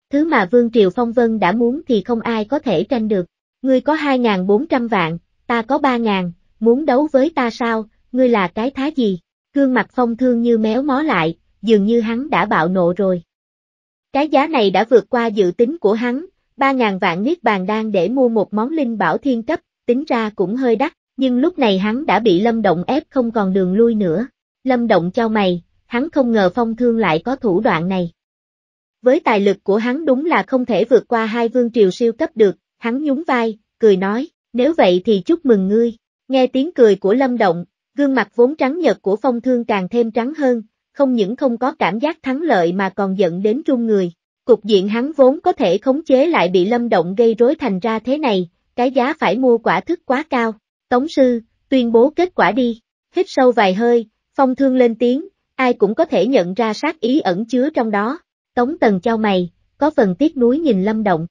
Thứ mà Vương Triều Phong Vân đã muốn thì không ai có thể tranh được. Ngươi có 2.400 vạn, ta có 3.000, muốn đấu với ta sao, ngươi là cái thá gì? Cương mặt phong thương như méo mó lại, dường như hắn đã bạo nộ rồi. Cái giá này đã vượt qua dự tính của hắn, 3.000 vạn niết bàn đang để mua một món linh bảo thiên cấp, tính ra cũng hơi đắt, nhưng lúc này hắn đã bị Lâm Động ép không còn đường lui nữa. Lâm Động cho mày, hắn không ngờ phong thương lại có thủ đoạn này. Với tài lực của hắn đúng là không thể vượt qua hai vương triều siêu cấp được, hắn nhún vai, cười nói, nếu vậy thì chúc mừng ngươi. Nghe tiếng cười của Lâm Động, gương mặt vốn trắng nhợt của phong thương càng thêm trắng hơn, không những không có cảm giác thắng lợi mà còn dẫn đến run người. Cục diện hắn vốn có thể khống chế lại bị lâm động gây rối thành ra thế này, cái giá phải mua quả thức quá cao. Tống sư, tuyên bố kết quả đi, hít sâu vài hơi, phong thương lên tiếng, ai cũng có thể nhận ra sát ý ẩn chứa trong đó. Tống tần cho mày, có phần tiếc núi nhìn lâm động.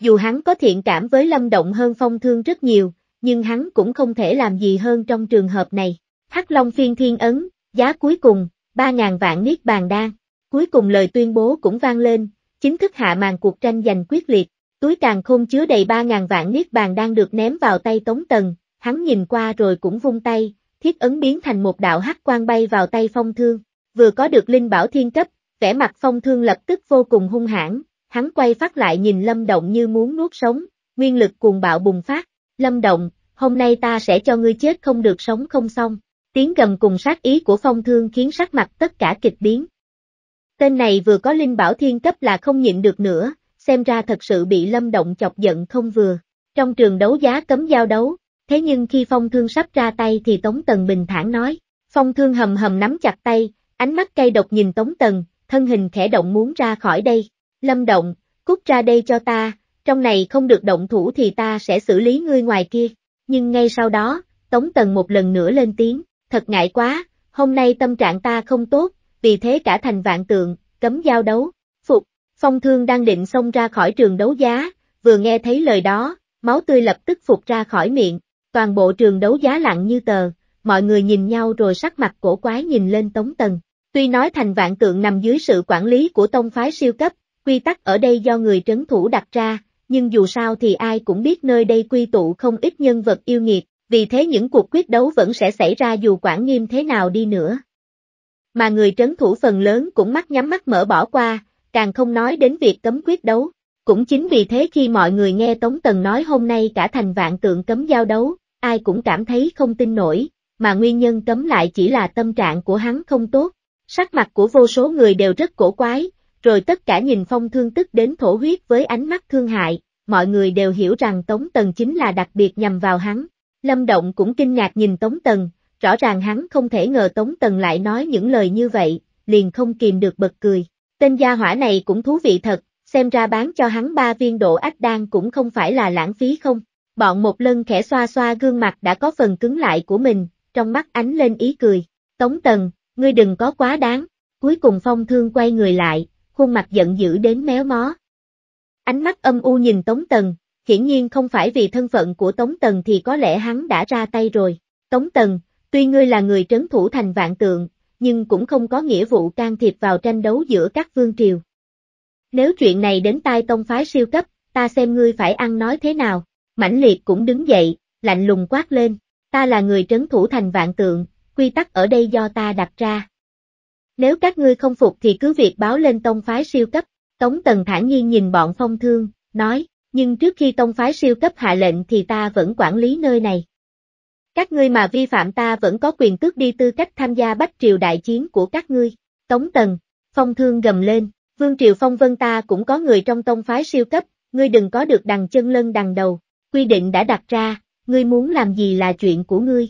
Dù hắn có thiện cảm với lâm động hơn phong thương rất nhiều, nhưng hắn cũng không thể làm gì hơn trong trường hợp này. Hắc Long phiên thiên ấn, giá cuối cùng, 3.000 vạn niết bàn đan. Cuối cùng lời tuyên bố cũng vang lên, chính thức hạ màn cuộc tranh giành quyết liệt. Túi càng không chứa đầy 3.000 vạn niết bàn đang được ném vào tay Tống Tần, hắn nhìn qua rồi cũng vung tay, thiết ấn biến thành một đạo hắc quang bay vào tay phong thương. Vừa có được linh bảo thiên cấp, vẻ mặt phong thương lập tức vô cùng hung hãn, hắn quay phát lại nhìn lâm động như muốn nuốt sống, nguyên lực cuồng bạo bùng phát. Lâm động, hôm nay ta sẽ cho ngươi chết không được sống không xong. Tiếng gầm cùng sát ý của phong thương khiến sắc mặt tất cả kịch biến. Tên này vừa có linh bảo thiên cấp là không nhịn được nữa, xem ra thật sự bị lâm động chọc giận không vừa. Trong trường đấu giá cấm giao đấu, thế nhưng khi phong thương sắp ra tay thì Tống Tần bình thản nói. Phong thương hầm hầm nắm chặt tay, ánh mắt cay độc nhìn Tống Tần, thân hình khẽ động muốn ra khỏi đây. Lâm động, cút ra đây cho ta, trong này không được động thủ thì ta sẽ xử lý ngươi ngoài kia. Nhưng ngay sau đó, Tống Tần một lần nữa lên tiếng, thật ngại quá, hôm nay tâm trạng ta không tốt, vì thế cả thành vạn tượng, cấm giao đấu, phục, phong thương đang định xông ra khỏi trường đấu giá, vừa nghe thấy lời đó, máu tươi lập tức phục ra khỏi miệng, toàn bộ trường đấu giá lặng như tờ, mọi người nhìn nhau rồi sắc mặt cổ quái nhìn lên Tống Tần. Tuy nói thành vạn tượng nằm dưới sự quản lý của tông phái siêu cấp, quy tắc ở đây do người trấn thủ đặt ra, nhưng dù sao thì ai cũng biết nơi đây quy tụ không ít nhân vật yêu nghiệt, vì thế những cuộc quyết đấu vẫn sẽ xảy ra dù quản nghiêm thế nào đi nữa. Mà người trấn thủ phần lớn cũng mắt nhắm mắt mở bỏ qua, càng không nói đến việc cấm quyết đấu. Cũng chính vì thế khi mọi người nghe Tống Tần nói hôm nay cả thành vạn tượng cấm giao đấu, ai cũng cảm thấy không tin nổi, mà nguyên nhân cấm lại chỉ là tâm trạng của hắn không tốt. Sắc mặt của vô số người đều rất cổ quái, rồi tất cả nhìn phong thương tức đến thổ huyết với ánh mắt thương hại, mọi người đều hiểu rằng Tống Tần chính là đặc biệt nhằm vào hắn, Lâm Động cũng kinh ngạc nhìn Tống Tần, rõ ràng hắn không thể ngờ Tống Tần lại nói những lời như vậy, liền không kìm được bật cười. Tên gia hỏa này cũng thú vị thật, xem ra bán cho hắn ba viên độ ách đan cũng không phải là lãng phí không. Bọn một lân khẽ xoa xoa gương mặt đã có phần cứng lại của mình, trong mắt ánh lên ý cười. Tống Tần, ngươi đừng có quá đáng. Cuối cùng phong thương quay người lại, khuôn mặt giận dữ đến méo mó. Ánh mắt âm u nhìn Tống Tần, hiển nhiên không phải vì thân phận của Tống Tần thì có lẽ hắn đã ra tay rồi. Tống Tần, tuy ngươi là người trấn thủ thành vạn tượng, nhưng cũng không có nghĩa vụ can thiệp vào tranh đấu giữa các vương triều. Nếu chuyện này đến tai tông phái siêu cấp, ta xem ngươi phải ăn nói thế nào. Mãnh liệt cũng đứng dậy, lạnh lùng quát lên, ta là người trấn thủ thành vạn tượng, quy tắc ở đây do ta đặt ra. Nếu các ngươi không phục thì cứ việc báo lên tông phái siêu cấp, Tống Tần thản nhiên nhìn bọn phong thương, nói, nhưng trước khi tông phái siêu cấp hạ lệnh thì ta vẫn quản lý nơi này. Các ngươi mà vi phạm ta vẫn có quyền tước đi tư cách tham gia bách triều đại chiến của các ngươi. Tống Tần, Phong Thương gầm lên, Vương Triều Phong Vân ta cũng có người trong tông phái siêu cấp, ngươi đừng có được đằng chân lân đằng đầu, quy định đã đặt ra, ngươi muốn làm gì là chuyện của ngươi.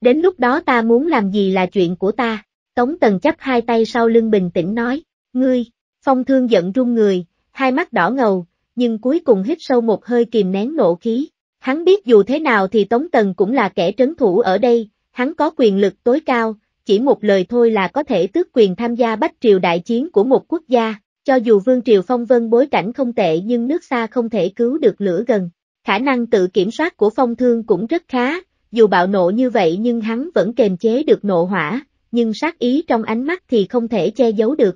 Đến lúc đó ta muốn làm gì là chuyện của ta, Tống Tần chắp hai tay sau lưng bình tĩnh nói, ngươi, Phong Thương giận run người, hai mắt đỏ ngầu, nhưng cuối cùng hít sâu một hơi kìm nén nộ khí. Hắn biết dù thế nào thì Tống Tần cũng là kẻ trấn thủ ở đây, hắn có quyền lực tối cao, chỉ một lời thôi là có thể tước quyền tham gia bách triều đại chiến của một quốc gia, cho dù Vương Triều Phong Vân bối cảnh không tệ nhưng nước xa không thể cứu được lửa gần. Khả năng tự kiểm soát của Phong Thương cũng rất khá, dù bạo nộ như vậy nhưng hắn vẫn kềm chế được nộ hỏa, nhưng sát ý trong ánh mắt thì không thể che giấu được.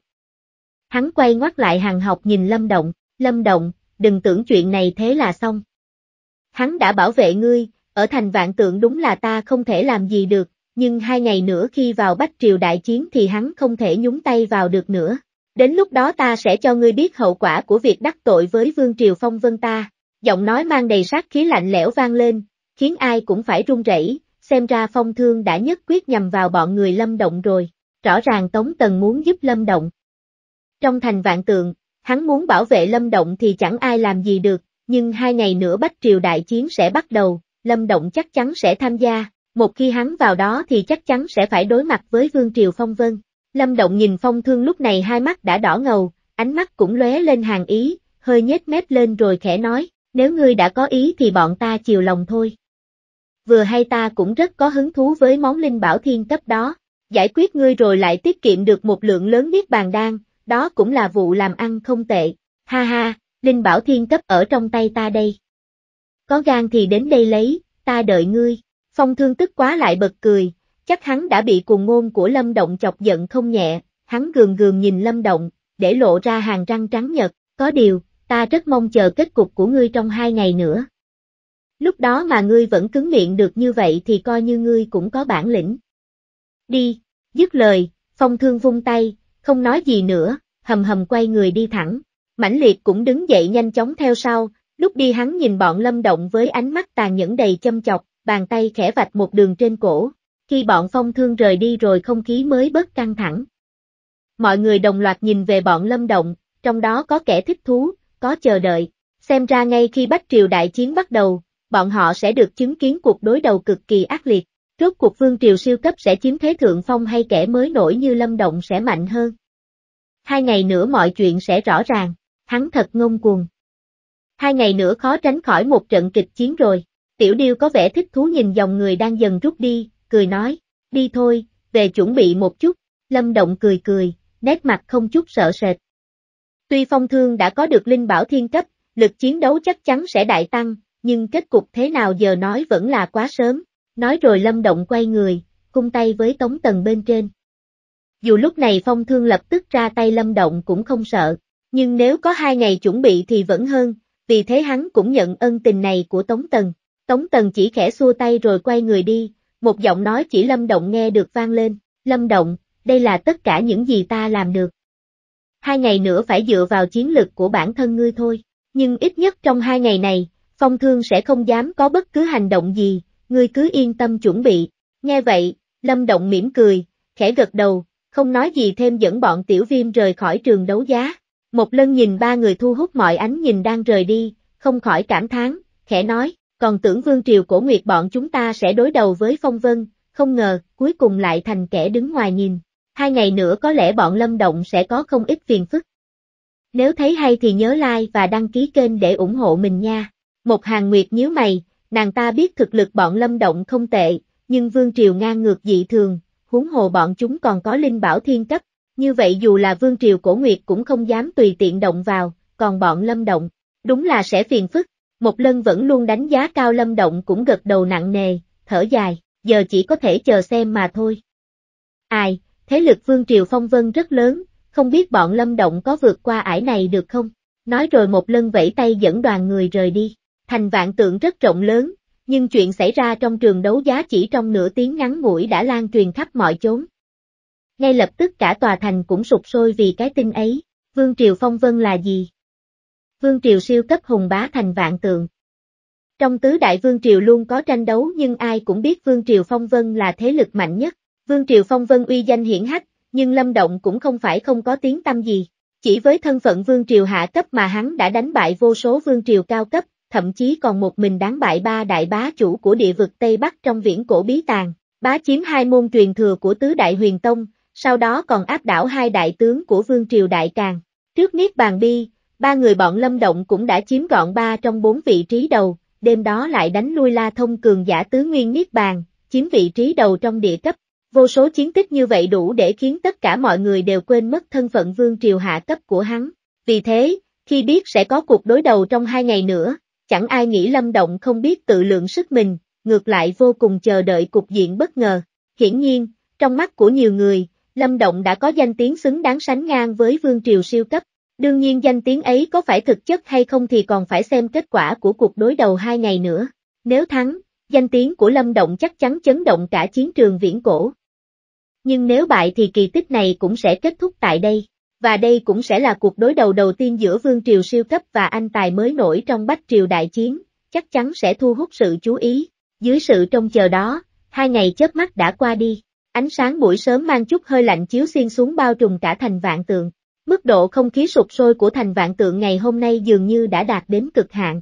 Hắn quay ngoắt lại hàng học nhìn Lâm Động, Lâm Động, đừng tưởng chuyện này thế là xong. Hắn đã bảo vệ ngươi, ở thành vạn tượng đúng là ta không thể làm gì được, nhưng hai ngày nữa khi vào Bách Triều đại chiến thì hắn không thể nhúng tay vào được nữa. Đến lúc đó ta sẽ cho ngươi biết hậu quả của việc đắc tội với Vương Triều Phong Vân ta. Giọng nói mang đầy sát khí lạnh lẽo vang lên, khiến ai cũng phải run rẩy, xem ra Phong Thương đã nhất quyết nhằm vào bọn người Lâm Động rồi. Rõ ràng Tống Tần muốn giúp Lâm Động. Trong thành vạn tượng, Hắn muốn bảo vệ Lâm Động thì chẳng ai làm gì được, nhưng hai ngày nữa Bách Triều Đại Chiến sẽ bắt đầu, Lâm Động chắc chắn sẽ tham gia, một khi hắn vào đó thì chắc chắn sẽ phải đối mặt với Vương Triều Phong Vân. Lâm Động nhìn Phong Thương lúc này hai mắt đã đỏ ngầu, ánh mắt cũng lóe lên hàng ý, hơi nhếch mép lên rồi khẽ nói, nếu ngươi đã có ý thì bọn ta chiều lòng thôi. Vừa hay ta cũng rất có hứng thú với món linh bảo thiên cấp đó, giải quyết ngươi rồi lại tiết kiệm được một lượng lớn niết bàn đan, đó cũng là vụ làm ăn không tệ, ha ha, Linh Bảo Thiên cấp ở trong tay ta đây. Có gan thì đến đây lấy, ta đợi ngươi, phong thương tức quá lại bật cười, chắc hắn đã bị cuồng ngôn của Lâm Động chọc giận không nhẹ, hắn gườm gườm nhìn Lâm Động, để lộ ra hàng răng trắng nhật, có điều, ta rất mong chờ kết cục của ngươi trong hai ngày nữa. Lúc đó mà ngươi vẫn cứng miệng được như vậy thì coi như ngươi cũng có bản lĩnh. Đi, dứt lời, phong thương vung tay, không nói gì nữa, hầm hầm quay người đi thẳng. Mãnh liệt cũng đứng dậy nhanh chóng theo sau, lúc đi hắn nhìn bọn lâm động với ánh mắt tàn nhẫn đầy châm chọc, bàn tay khẽ vạch một đường trên cổ. Khi bọn phong thương rời đi rồi không khí mới bớt căng thẳng. Mọi người đồng loạt nhìn về bọn lâm động, trong đó có kẻ thích thú, có chờ đợi. Xem ra ngay khi Bách Triều Đại Chiến bắt đầu, bọn họ sẽ được chứng kiến cuộc đối đầu cực kỳ ác liệt. Rốt cuộc vương triều siêu cấp sẽ chiếm thế thượng phong hay kẻ mới nổi như Lâm Động sẽ mạnh hơn? Hai ngày nữa mọi chuyện sẽ rõ ràng, hắn thật ngông cuồng. Hai ngày nữa khó tránh khỏi một trận kịch chiến rồi, tiểu điêu có vẻ thích thú nhìn dòng người đang dần rút đi, cười nói, đi thôi, về chuẩn bị một chút, Lâm Động cười cười, nét mặt không chút sợ sệt. Tuy phong thương đã có được linh bảo thiên cấp, lực chiến đấu chắc chắn sẽ đại tăng, nhưng kết cục thế nào giờ nói vẫn là quá sớm, Nói rồi Lâm Động quay người, cung tay với Tống Tần bên trên. Dù lúc này phong thương lập tức ra tay Lâm Động cũng không sợ, nhưng nếu có hai ngày chuẩn bị thì vẫn hơn, vì thế hắn cũng nhận ân tình này của Tống Tần. Tống Tần chỉ khẽ xua tay rồi quay người đi, một giọng nói chỉ Lâm Động nghe được vang lên, Lâm Động, đây là tất cả những gì ta làm được. Hai ngày nữa phải dựa vào chiến lực của bản thân ngươi thôi, nhưng ít nhất trong hai ngày này, phong thương sẽ không dám có bất cứ hành động gì, ngươi cứ yên tâm chuẩn bị. Nghe vậy, Lâm Động mỉm cười, khẽ gật đầu, không nói gì thêm dẫn bọn tiểu viêm rời khỏi trường đấu giá. Một lần nhìn ba người thu hút mọi ánh nhìn đang rời đi, không khỏi cảm thán, khẽ nói, còn tưởng vương triều cổ nguyệt bọn chúng ta sẽ đối đầu với phong vân, không ngờ, cuối cùng lại thành kẻ đứng ngoài nhìn. Hai ngày nữa có lẽ bọn Lâm Động sẽ có không ít phiền phức. Nếu thấy hay thì nhớ like và đăng ký kênh để ủng hộ mình nha. Một hàng nguyệt nhíu mày, Nàng ta biết thực lực bọn lâm động không tệ, nhưng Vương Triều ngang ngược dị thường, huống hồ bọn chúng còn có linh bảo thiên cấp, như vậy dù là Vương Triều cổ nguyệt cũng không dám tùy tiện động vào, còn bọn lâm động, đúng là sẽ phiền phức. Một lần vẫn luôn đánh giá cao lâm động cũng gật đầu nặng nề, thở dài, giờ chỉ có thể chờ xem mà thôi. Ai, thế lực Vương Triều Phong Vân rất lớn, không biết bọn lâm động có vượt qua ải này được không? Nói rồi một lần vẫy tay dẫn đoàn người rời đi. Thành vạn tượng rất rộng lớn, nhưng chuyện xảy ra trong trường đấu giá chỉ trong nửa tiếng ngắn ngủi đã lan truyền khắp mọi chốn. Ngay lập tức cả tòa thành cũng sụp sôi vì cái tin ấy, Vương Triều Phong Vân là gì? Vương Triều siêu cấp hùng bá thành vạn tượng. Trong tứ đại Vương Triều luôn có tranh đấu nhưng ai cũng biết Vương Triều Phong Vân là thế lực mạnh nhất, Vương Triều Phong Vân uy danh hiển hách, nhưng Lâm Động cũng không phải không có tiếng tâm gì. Chỉ với thân phận Vương Triều hạ cấp mà hắn đã đánh bại vô số Vương Triều cao cấp, thậm chí còn một mình đáng bại ba đại bá chủ của địa vực Tây Bắc trong viễn cổ bí tàng, bá chiếm hai môn truyền thừa của tứ đại huyền tông, sau đó còn áp đảo hai đại tướng của vương triều đại càng. Trước Niết Bàn Bi, ba người bọn Lâm Động cũng đã chiếm gọn ba trong bốn vị trí đầu, đêm đó lại đánh lui La Thông cường giả tứ nguyên Niết Bàn, chiếm vị trí đầu trong địa cấp. Vô số chiến tích như vậy đủ để khiến tất cả mọi người đều quên mất thân phận vương triều hạ cấp của hắn. Vì thế, khi biết sẽ có cuộc đối đầu trong hai ngày nữa, chẳng ai nghĩ Lâm Động không biết tự lượng sức mình, ngược lại vô cùng chờ đợi cục diện bất ngờ. Hiển nhiên, trong mắt của nhiều người, Lâm Động đã có danh tiếng xứng đáng sánh ngang với vương triều siêu cấp. Đương nhiên danh tiếng ấy có phải thực chất hay không thì còn phải xem kết quả của cuộc đối đầu hai ngày nữa. Nếu thắng, danh tiếng của Lâm Động chắc chắn chấn động cả chiến trường viễn cổ. Nhưng nếu bại thì kỳ tích này cũng sẽ kết thúc tại đây và đây cũng sẽ là cuộc đối đầu đầu tiên giữa vương triều siêu cấp và anh tài mới nổi trong bách triều đại chiến, chắc chắn sẽ thu hút sự chú ý. Dưới sự trông chờ đó, hai ngày chớp mắt đã qua đi, ánh sáng buổi sớm mang chút hơi lạnh chiếu xuyên xuống bao trùm cả thành vạn tượng. Mức độ không khí sụp sôi của thành vạn tượng ngày hôm nay dường như đã đạt đến cực hạn.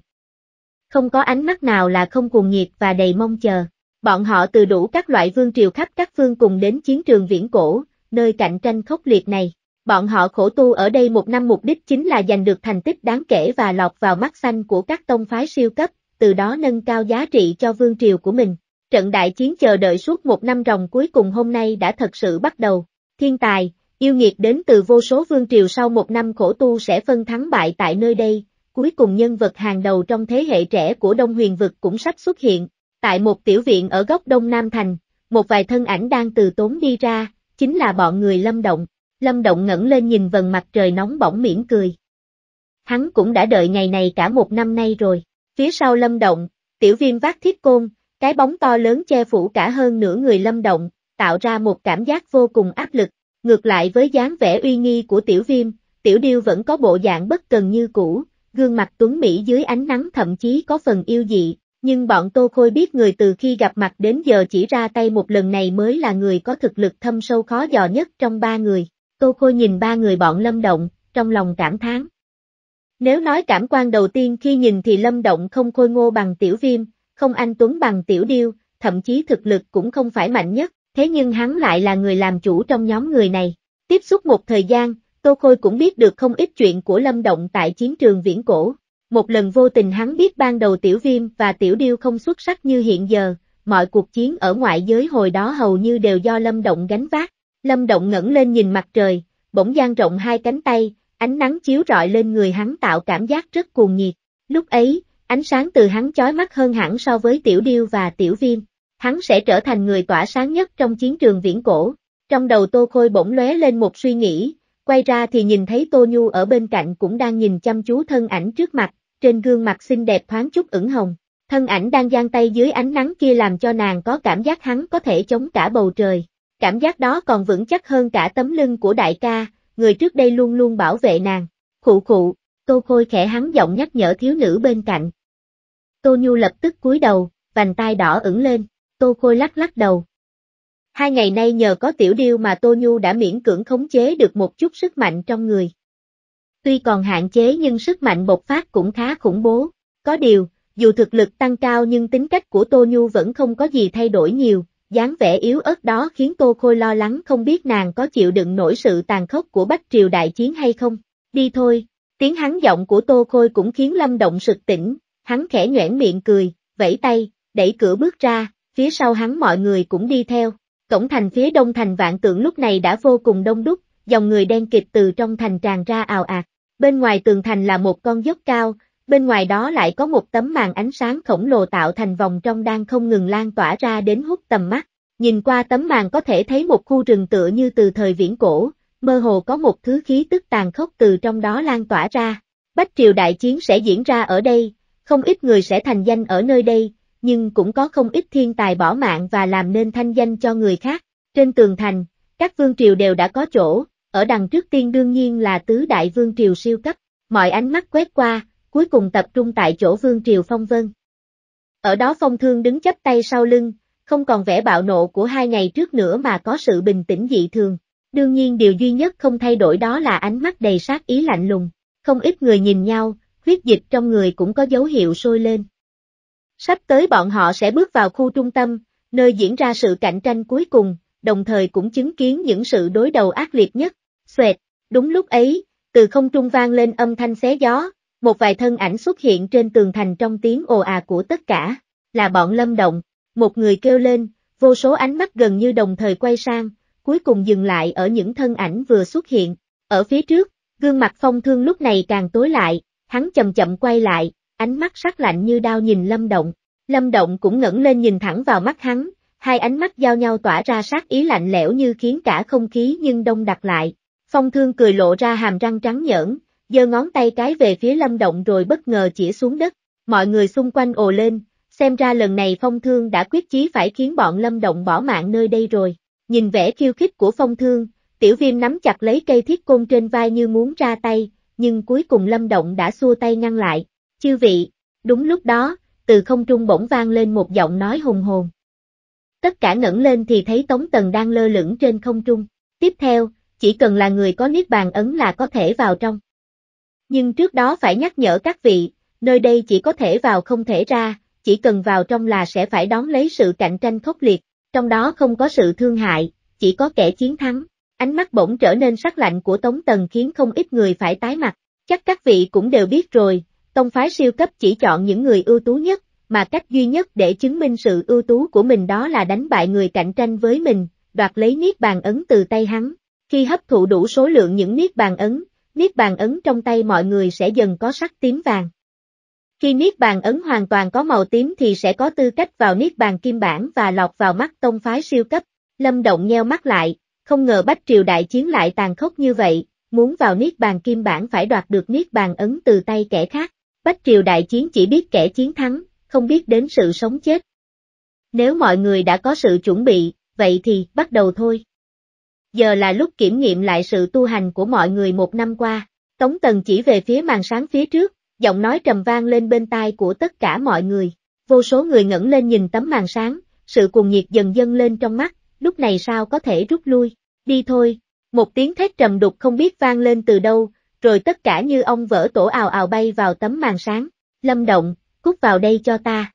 Không có ánh mắt nào là không cuồng nhiệt và đầy mong chờ. Bọn họ từ đủ các loại vương triều khắp các phương cùng đến chiến trường viễn cổ, nơi cạnh tranh khốc liệt này. Bọn họ khổ tu ở đây một năm mục đích chính là giành được thành tích đáng kể và lọt vào mắt xanh của các tông phái siêu cấp, từ đó nâng cao giá trị cho vương triều của mình. Trận đại chiến chờ đợi suốt một năm ròng cuối cùng hôm nay đã thật sự bắt đầu. Thiên tài, yêu nghiệt đến từ vô số vương triều sau một năm khổ tu sẽ phân thắng bại tại nơi đây, cuối cùng nhân vật hàng đầu trong thế hệ trẻ của Đông Huyền Vực cũng sắp xuất hiện. Tại một tiểu viện ở góc Đông Nam Thành, một vài thân ảnh đang từ tốn đi ra, chính là bọn người lâm động. Lâm Động ngẩng lên nhìn vầng mặt trời nóng bỏng mỉm cười. Hắn cũng đã đợi ngày này cả một năm nay rồi. Phía sau Lâm Động, tiểu viêm vác thiết côn, cái bóng to lớn che phủ cả hơn nửa người Lâm Động, tạo ra một cảm giác vô cùng áp lực. Ngược lại với dáng vẻ uy nghi của tiểu viêm, tiểu điêu vẫn có bộ dạng bất cần như cũ, gương mặt tuấn Mỹ dưới ánh nắng thậm chí có phần yêu dị, nhưng bọn Tô Khôi biết người từ khi gặp mặt đến giờ chỉ ra tay một lần này mới là người có thực lực thâm sâu khó dò nhất trong ba người. Tô Khôi nhìn ba người bọn Lâm Động, trong lòng cảm thán. Nếu nói cảm quan đầu tiên khi nhìn thì Lâm Động không khôi ngô bằng Tiểu Viêm, không anh Tuấn bằng Tiểu Điêu, thậm chí thực lực cũng không phải mạnh nhất, thế nhưng hắn lại là người làm chủ trong nhóm người này. Tiếp xúc một thời gian, Tô Khôi cũng biết được không ít chuyện của Lâm Động tại chiến trường viễn cổ. Một lần vô tình hắn biết ban đầu Tiểu Viêm và Tiểu Điêu không xuất sắc như hiện giờ, mọi cuộc chiến ở ngoại giới hồi đó hầu như đều do Lâm Động gánh vác. Lâm Động ngẩng lên nhìn mặt trời, bỗng dang rộng hai cánh tay, ánh nắng chiếu rọi lên người hắn tạo cảm giác rất cuồng nhiệt. Lúc ấy, ánh sáng từ hắn chói mắt hơn hẳn so với Tiểu Điêu và Tiểu Viêm. Hắn sẽ trở thành người tỏa sáng nhất trong chiến trường viễn cổ. Trong đầu Tô Khôi bỗng lóe lên một suy nghĩ, quay ra thì nhìn thấy Tô Nhu ở bên cạnh cũng đang nhìn chăm chú thân ảnh trước mặt, trên gương mặt xinh đẹp thoáng chút ửng hồng. Thân ảnh đang giang tay dưới ánh nắng kia làm cho nàng có cảm giác hắn có thể chống cả bầu trời cảm giác đó còn vững chắc hơn cả tấm lưng của đại ca, người trước đây luôn luôn bảo vệ nàng. Khụ khụ, Tô Khôi khẽ hắn giọng nhắc nhở thiếu nữ bên cạnh. Tô Nhu lập tức cúi đầu, vành tai đỏ ửng lên, Tô Khôi lắc lắc đầu. Hai ngày nay nhờ có tiểu điêu mà Tô Nhu đã miễn cưỡng khống chế được một chút sức mạnh trong người. Tuy còn hạn chế nhưng sức mạnh bộc phát cũng khá khủng bố. Có điều, dù thực lực tăng cao nhưng tính cách của Tô Nhu vẫn không có gì thay đổi nhiều, dáng vẻ yếu ớt đó khiến Tô Khôi lo lắng không biết nàng có chịu đựng nổi sự tàn khốc của Bách Triều Đại Chiến hay không. Đi thôi, tiếng hắn giọng của Tô Khôi cũng khiến Lâm Động sực tỉnh, hắn khẽ nhoẻn miệng cười, vẫy tay, đẩy cửa bước ra, phía sau hắn mọi người cũng đi theo. Cổng thành phía đông thành vạn tượng lúc này đã vô cùng đông đúc, dòng người đen kịt từ trong thành tràn ra ào ạt. Bên ngoài tường thành là một con dốc cao, bên ngoài đó lại có một tấm màn ánh sáng khổng lồ tạo thành vòng trong đang không ngừng lan tỏa ra đến hút tầm mắt. Nhìn qua tấm màn có thể thấy một khu rừng tựa như từ thời viễn cổ, mơ hồ có một thứ khí tức tàn khốc từ trong đó lan tỏa ra. Bách triều đại chiến sẽ diễn ra ở đây, không ít người sẽ thành danh ở nơi đây, nhưng cũng có không ít thiên tài bỏ mạng và làm nên thanh danh cho người khác. Trên tường thành, các vương triều đều đã có chỗ, ở đằng trước tiên đương nhiên là tứ đại vương triều siêu cấp. Mọi ánh mắt quét qua, cuối cùng tập trung tại chỗ vương triều phong vân. Ở đó phong thương đứng chấp tay sau lưng, không còn vẻ bạo nộ của hai ngày trước nữa mà có sự bình tĩnh dị thường. Đương nhiên điều duy nhất không thay đổi đó là ánh mắt đầy sát ý lạnh lùng, không ít người nhìn nhau, huyết dịch trong người cũng có dấu hiệu sôi lên. Sắp tới bọn họ sẽ bước vào khu trung tâm, nơi diễn ra sự cạnh tranh cuối cùng, đồng thời cũng chứng kiến những sự đối đầu ác liệt nhất. Xoẹt, đúng lúc ấy, từ không trung vang lên âm thanh xé gió, một vài thân ảnh xuất hiện trên tường thành trong tiếng ồ à của tất cả, là bọn lâm động, một người kêu lên, vô số ánh mắt gần như đồng thời quay sang, cuối cùng dừng lại ở những thân ảnh vừa xuất hiện, ở phía trước, gương mặt phong thương lúc này càng tối lại, hắn chậm chậm quay lại, ánh mắt sắc lạnh như đao nhìn lâm động, lâm động cũng ngẩng lên nhìn thẳng vào mắt hắn, hai ánh mắt giao nhau tỏa ra sát ý lạnh lẽo như khiến cả không khí nhưng đông đặc lại, phong thương cười lộ ra hàm răng trắng nhẫn, giơ ngón tay cái về phía lâm động rồi bất ngờ chỉ xuống đất, mọi người xung quanh ồ lên, xem ra lần này phong thương đã quyết chí phải khiến bọn lâm động bỏ mạng nơi đây rồi, nhìn vẻ khiêu khích của phong thương, tiểu viêm nắm chặt lấy cây thiết côn trên vai như muốn ra tay, nhưng cuối cùng lâm động đã xua tay ngăn lại, chư vị, đúng lúc đó, từ không trung bỗng vang lên một giọng nói hùng hồn. Tất cả ngẩng lên thì thấy Tống Tần đang lơ lửng trên không trung, tiếp theo, chỉ cần là người có niết bàn ấn là có thể vào trong. Nhưng trước đó phải nhắc nhở các vị, nơi đây chỉ có thể vào không thể ra, chỉ cần vào trong là sẽ phải đón lấy sự cạnh tranh khốc liệt, trong đó không có sự thương hại, chỉ có kẻ chiến thắng. Ánh mắt bỗng trở nên sắc lạnh của Tống Tần khiến không ít người phải tái mặt. Chắc các vị cũng đều biết rồi, tông phái siêu cấp chỉ chọn những người ưu tú nhất, mà cách duy nhất để chứng minh sự ưu tú của mình đó là đánh bại người cạnh tranh với mình, đoạt lấy niết bàn ấn từ tay hắn. Khi hấp thụ đủ số lượng những niết bàn ấn, niết bàn ấn trong tay mọi người sẽ dần có sắc tím vàng. Khi niết bàn ấn hoàn toàn có màu tím thì sẽ có tư cách vào niết bàn kim bản và lọt vào mắt tông phái siêu cấp. Lâm Động nheo mắt lại, không ngờ Bách Triều đại chiến lại tàn khốc như vậy, muốn vào niết bàn kim bản phải đoạt được niết bàn ấn từ tay kẻ khác. Bách Triều đại chiến chỉ biết kẻ chiến thắng, không biết đến sự sống chết. Nếu mọi người đã có sự chuẩn bị, vậy thì bắt đầu thôi giờ là lúc kiểm nghiệm lại sự tu hành của mọi người một năm qua. Tống Tần chỉ về phía màn sáng phía trước, giọng nói trầm vang lên bên tai của tất cả mọi người. Vô số người ngẩng lên nhìn tấm màn sáng, sự cuồng nhiệt dần dâng lên trong mắt, lúc này sao có thể rút lui, đi thôi. Một tiếng thét trầm đục không biết vang lên từ đâu, rồi tất cả như ông vỡ tổ ào ào bay vào tấm màn sáng. Lâm Động, cút vào đây cho ta.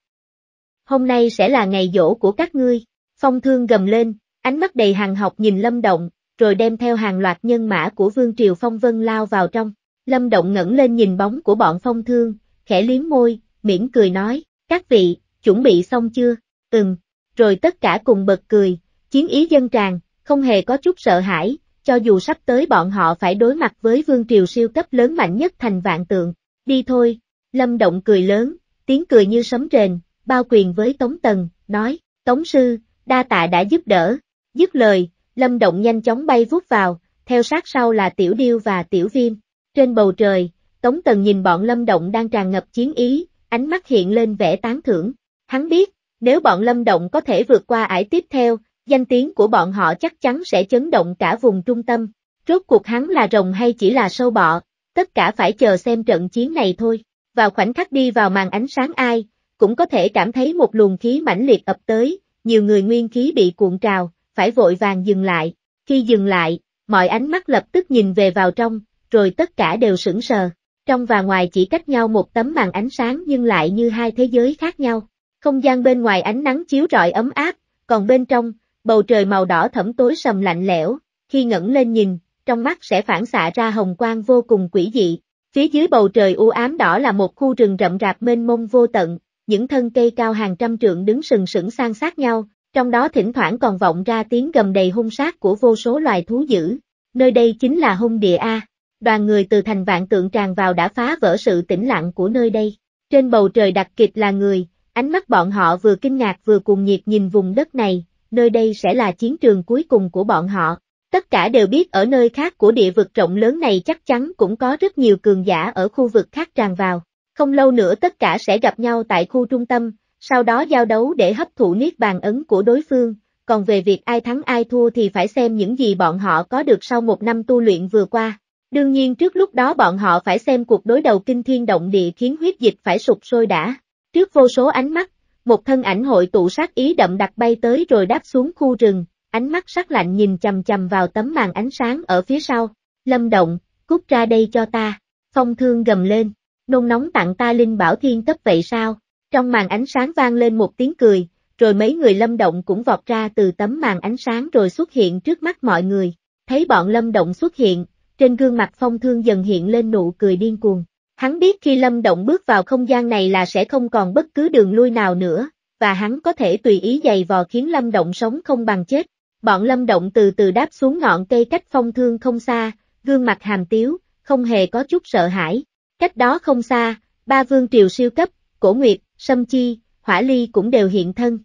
Hôm nay sẽ là ngày dỗ của các ngươi. Phong thương gầm lên, Ánh mắt đầy hàng học nhìn Lâm Động, rồi đem theo hàng loạt nhân mã của Vương Triều Phong Vân lao vào trong. Lâm Động ngẩng lên nhìn bóng của bọn phong thương, khẽ liếm môi, miễn cười nói, các vị, chuẩn bị xong chưa? Ừm, rồi tất cả cùng bật cười, chiến ý dân tràn, không hề có chút sợ hãi, cho dù sắp tới bọn họ phải đối mặt với vương triều siêu cấp lớn mạnh nhất thành vạn tượng. Đi thôi, Lâm Động cười lớn, tiếng cười như sấm rền, bao quyền với Tống Tần, nói, Tống Sư, đa tạ đã giúp đỡ, Dứt lời, Lâm Động nhanh chóng bay vút vào, theo sát sau là Tiểu Điêu và Tiểu Viêm. Trên bầu trời, Tống Tần nhìn bọn Lâm Động đang tràn ngập chiến ý, ánh mắt hiện lên vẻ tán thưởng. Hắn biết, nếu bọn Lâm Động có thể vượt qua ải tiếp theo, danh tiếng của bọn họ chắc chắn sẽ chấn động cả vùng trung tâm. Rốt cuộc hắn là rồng hay chỉ là sâu bọ, tất cả phải chờ xem trận chiến này thôi. Vào khoảnh khắc đi vào màn ánh sáng ai, cũng có thể cảm thấy một luồng khí mãnh liệt ập tới, nhiều người nguyên khí bị cuộn trào, phải vội vàng dừng lại. Khi dừng lại, mọi ánh mắt lập tức nhìn về vào trong, rồi tất cả đều sững sờ. Trong và ngoài chỉ cách nhau một tấm màn ánh sáng nhưng lại như hai thế giới khác nhau. Không gian bên ngoài ánh nắng chiếu rọi ấm áp, còn bên trong, bầu trời màu đỏ thẫm tối sầm lạnh lẽo, khi ngẩng lên nhìn, trong mắt sẽ phản xạ ra hồng quang vô cùng quỷ dị. Phía dưới bầu trời u ám đỏ là một khu rừng rậm rạp mênh mông vô tận, những thân cây cao hàng trăm trượng đứng sừng sững sang sát nhau, trong đó thỉnh thoảng còn vọng ra tiếng gầm đầy hung sát của vô số loài thú dữ. Nơi đây chính là hung địa A. Đoàn người từ thành vạn tượng tràn vào đã phá vỡ sự tĩnh lặng của nơi đây. Trên bầu trời đặc kịch là người, ánh mắt bọn họ vừa kinh ngạc vừa cùng nhiệt nhìn vùng đất này, nơi đây sẽ là chiến trường cuối cùng của bọn họ. Tất cả đều biết ở nơi khác của địa vực rộng lớn này chắc chắn cũng có rất nhiều cường giả ở khu vực khác tràn vào. Không lâu nữa tất cả sẽ gặp nhau tại khu trung tâm, sau đó giao đấu để hấp thụ niết bàn ấn của đối phương, còn về việc ai thắng ai thua thì phải xem những gì bọn họ có được sau một năm tu luyện vừa qua. Đương nhiên trước lúc đó bọn họ phải xem cuộc đối đầu kinh thiên động địa khiến huyết dịch phải sụp sôi đã. Trước vô số ánh mắt, một thân ảnh hội tụ sát ý đậm đặc bay tới rồi đáp xuống khu rừng, ánh mắt sắc lạnh nhìn chầm chầm vào tấm màn ánh sáng ở phía sau. Lâm động, cút ra đây cho ta. Phong thương gầm lên, nôn nóng tặng ta linh bảo thiên tấp vậy sao? Trong màn ánh sáng vang lên một tiếng cười, rồi mấy người lâm động cũng vọt ra từ tấm màn ánh sáng rồi xuất hiện trước mắt mọi người. Thấy bọn lâm động xuất hiện, trên gương mặt phong thương dần hiện lên nụ cười điên cuồng. Hắn biết khi lâm động bước vào không gian này là sẽ không còn bất cứ đường lui nào nữa, và hắn có thể tùy ý giày vò khiến lâm động sống không bằng chết. Bọn lâm động từ từ đáp xuống ngọn cây cách phong thương không xa, gương mặt hàm tiếu, không hề có chút sợ hãi. Cách đó không xa, ba vương triều siêu cấp, cổ nguyệt, Sâm Chi, Hỏa Ly cũng đều hiện thân.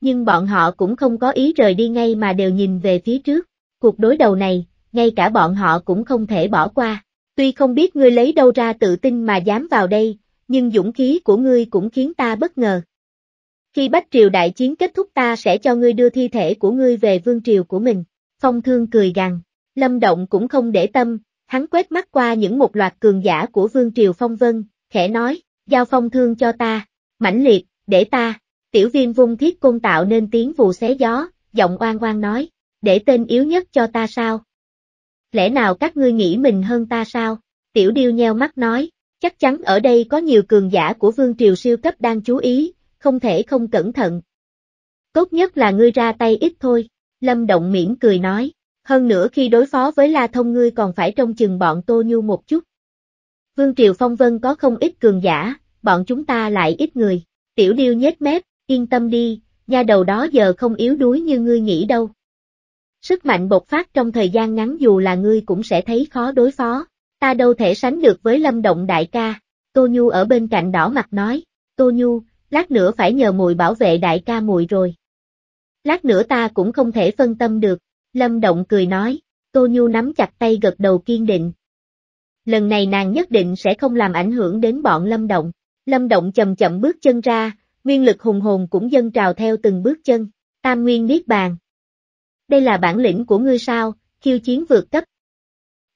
Nhưng bọn họ cũng không có ý rời đi ngay mà đều nhìn về phía trước. Cuộc đối đầu này, ngay cả bọn họ cũng không thể bỏ qua. Tuy không biết ngươi lấy đâu ra tự tin mà dám vào đây, nhưng dũng khí của ngươi cũng khiến ta bất ngờ. Khi Bách Triều đại chiến kết thúc ta sẽ cho ngươi đưa thi thể của ngươi về vương triều của mình. Phong Thương cười gằn, Lâm Động cũng không để tâm, hắn quét mắt qua những một loạt cường giả của vương triều Phong Vân, khẽ nói, giao phong thương cho ta, mãnh liệt, để ta, tiểu viêm vung thiết côn tạo nên tiếng vù xé gió, giọng oan oan nói, để tên yếu nhất cho ta sao? Lẽ nào các ngươi nghĩ mình hơn ta sao? Tiểu điêu nheo mắt nói, chắc chắn ở đây có nhiều cường giả của vương triều siêu cấp đang chú ý, không thể không cẩn thận. Tốt nhất là ngươi ra tay ít thôi, Lâm Động miễn cười nói, hơn nữa khi đối phó với La Thông ngươi còn phải trông chừng bọn Tô Nhu một chút. Vương Triều Phong Vân có không ít cường giả, bọn chúng ta lại ít người. Tiểu Điêu nhếch mép, yên tâm đi, nha đầu đó giờ không yếu đuối như ngươi nghĩ đâu. Sức mạnh bộc phát trong thời gian ngắn dù là ngươi cũng sẽ thấy khó đối phó, ta đâu thể sánh được với lâm động đại ca. Tô Nhu ở bên cạnh đỏ mặt nói, Tô Nhu, lát nữa phải nhờ mùi bảo vệ đại ca mùi rồi. Lát nữa ta cũng không thể phân tâm được, Lâm Động cười nói, Tô Nhu nắm chặt tay gật đầu kiên định, lần này nàng nhất định sẽ không làm ảnh hưởng đến bọn Lâm Động. Lâm Động chậm chậm bước chân ra, nguyên lực hùng hồn cũng dâng trào theo từng bước chân, tam nguyên niết bàn. Đây là bản lĩnh của ngươi sao, khiêu chiến vượt cấp.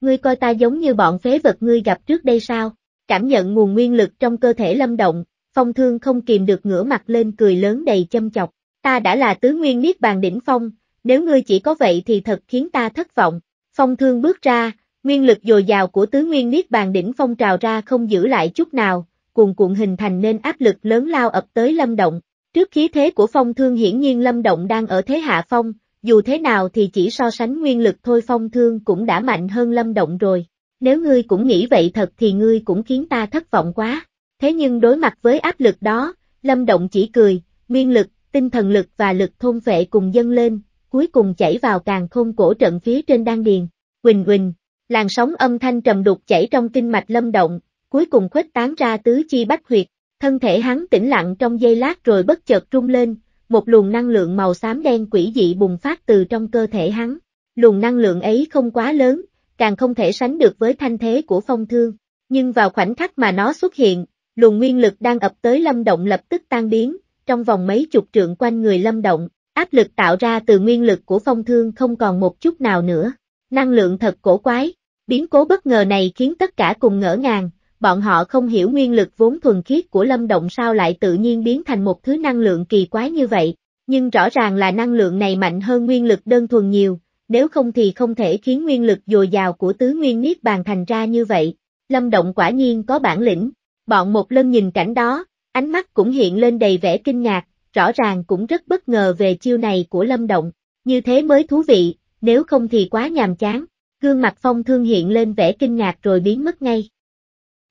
Ngươi coi ta giống như bọn phế vật ngươi gặp trước đây sao, cảm nhận nguồn nguyên lực trong cơ thể Lâm Động, phong thương không kìm được ngửa mặt lên cười lớn đầy châm chọc. Ta đã là tứ nguyên niết bàn đỉnh phong, nếu ngươi chỉ có vậy thì thật khiến ta thất vọng. Phong thương bước ra, Nguyên lực dồi dào của tứ nguyên niết bàn đỉnh phong trào ra không giữ lại chút nào, cuồn cuộn hình thành nên áp lực lớn lao ập tới Lâm Động. Trước khí thế của phong thương hiển nhiên Lâm Động đang ở thế hạ phong, dù thế nào thì chỉ so sánh nguyên lực thôi phong thương cũng đã mạnh hơn Lâm Động rồi. Nếu ngươi cũng nghĩ vậy thật thì ngươi cũng khiến ta thất vọng quá. Thế nhưng đối mặt với áp lực đó, Lâm Động chỉ cười, nguyên lực, tinh thần lực và lực thôn vệ cùng dâng lên, cuối cùng chảy vào càng khôn cổ trận phía trên đan điền. Quỳnh Quỳnh, làn sóng âm thanh trầm đục chảy trong kinh mạch lâm động, cuối cùng khuếch tán ra tứ chi bách huyệt, thân thể hắn tĩnh lặng trong giây lát rồi bất chợt rung lên, một luồng năng lượng màu xám đen quỷ dị bùng phát từ trong cơ thể hắn. Luồng năng lượng ấy không quá lớn, càng không thể sánh được với thanh thế của phong thương, nhưng vào khoảnh khắc mà nó xuất hiện, luồng nguyên lực đang ập tới lâm động lập tức tan biến, trong vòng mấy chục trượng quanh người lâm động, áp lực tạo ra từ nguyên lực của phong thương không còn một chút nào nữa. Năng lượng thật cổ quái, Biến cố bất ngờ này khiến tất cả cùng ngỡ ngàng, bọn họ không hiểu nguyên lực vốn thuần khiết của lâm động sao lại tự nhiên biến thành một thứ năng lượng kỳ quái như vậy, nhưng rõ ràng là năng lượng này mạnh hơn nguyên lực đơn thuần nhiều, nếu không thì không thể khiến nguyên lực dồi dào của tứ nguyên niết bàn thành ra như vậy. Lâm động quả nhiên có bản lĩnh, bọn một lân nhìn cảnh đó, ánh mắt cũng hiện lên đầy vẻ kinh ngạc, rõ ràng cũng rất bất ngờ về chiêu này của lâm động, như thế mới thú vị, nếu không thì quá nhàm chán gương mặt phong thương hiện lên vẻ kinh ngạc rồi biến mất ngay.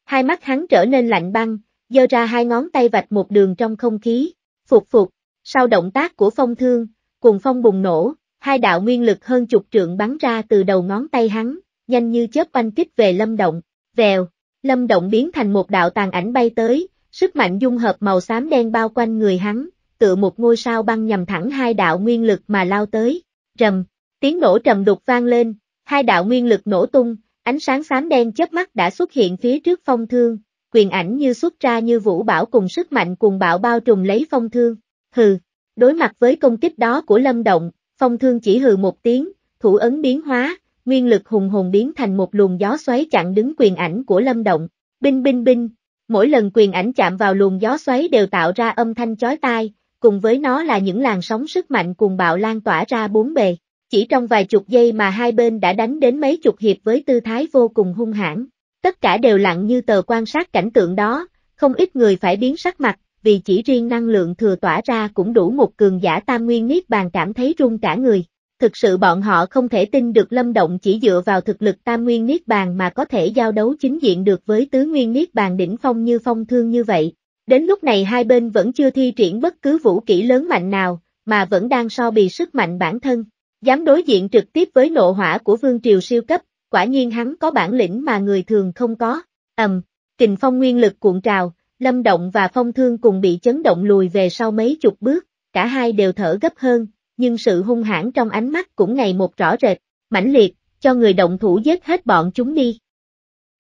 Hai mắt hắn trở nên lạnh băng, giơ ra hai ngón tay vạch một đường trong không khí, phục phục, sau động tác của phong thương, cùng phong bùng nổ, hai đạo nguyên lực hơn chục trượng bắn ra từ đầu ngón tay hắn, nhanh như chớp oanh kích về lâm động, vèo, lâm động biến thành một đạo tàn ảnh bay tới, sức mạnh dung hợp màu xám đen bao quanh người hắn, tự một ngôi sao băng nhằm thẳng hai đạo nguyên lực mà lao tới, rầm, tiếng nổ trầm đục vang lên, hai đạo nguyên lực nổ tung, ánh sáng xám đen chớp mắt đã xuất hiện phía trước phong thương, quyền ảnh như xuất ra như vũ bảo cùng sức mạnh cùng bão bao trùm lấy phong thương. Hừ, đối mặt với công kích đó của Lâm Động, phong thương chỉ hừ một tiếng, thủ ấn biến hóa, nguyên lực hùng hùng biến thành một luồng gió xoáy chặn đứng quyền ảnh của Lâm Động. Binh binh binh, mỗi lần quyền ảnh chạm vào luồng gió xoáy đều tạo ra âm thanh chói tai, cùng với nó là những làn sóng sức mạnh cuồng bạo lan tỏa ra bốn bề. Chỉ trong vài chục giây mà hai bên đã đánh đến mấy chục hiệp với tư thái vô cùng hung hãn. Tất cả đều lặng như tờ quan sát cảnh tượng đó, không ít người phải biến sắc mặt, vì chỉ riêng năng lượng thừa tỏa ra cũng đủ một cường giả tam nguyên niết bàn cảm thấy run cả người. Thực sự bọn họ không thể tin được Lâm Động chỉ dựa vào thực lực tam nguyên niết bàn mà có thể giao đấu chính diện được với tứ nguyên niết bàn đỉnh phong như phong thương như vậy. Đến lúc này hai bên vẫn chưa thi triển bất cứ vũ kỹ lớn mạnh nào, mà vẫn đang so bì sức mạnh bản thân. Dám đối diện trực tiếp với nộ hỏa của vương triều siêu cấp, quả nhiên hắn có bản lĩnh mà người thường không có. Ầm, um, kình phong nguyên lực cuộn trào, Lâm Động và Phong Thương cùng bị chấn động lùi về sau mấy chục bước, cả hai đều thở gấp hơn, nhưng sự hung hãn trong ánh mắt cũng ngày một rõ rệt, mãnh liệt, cho người động thủ giết hết bọn chúng đi.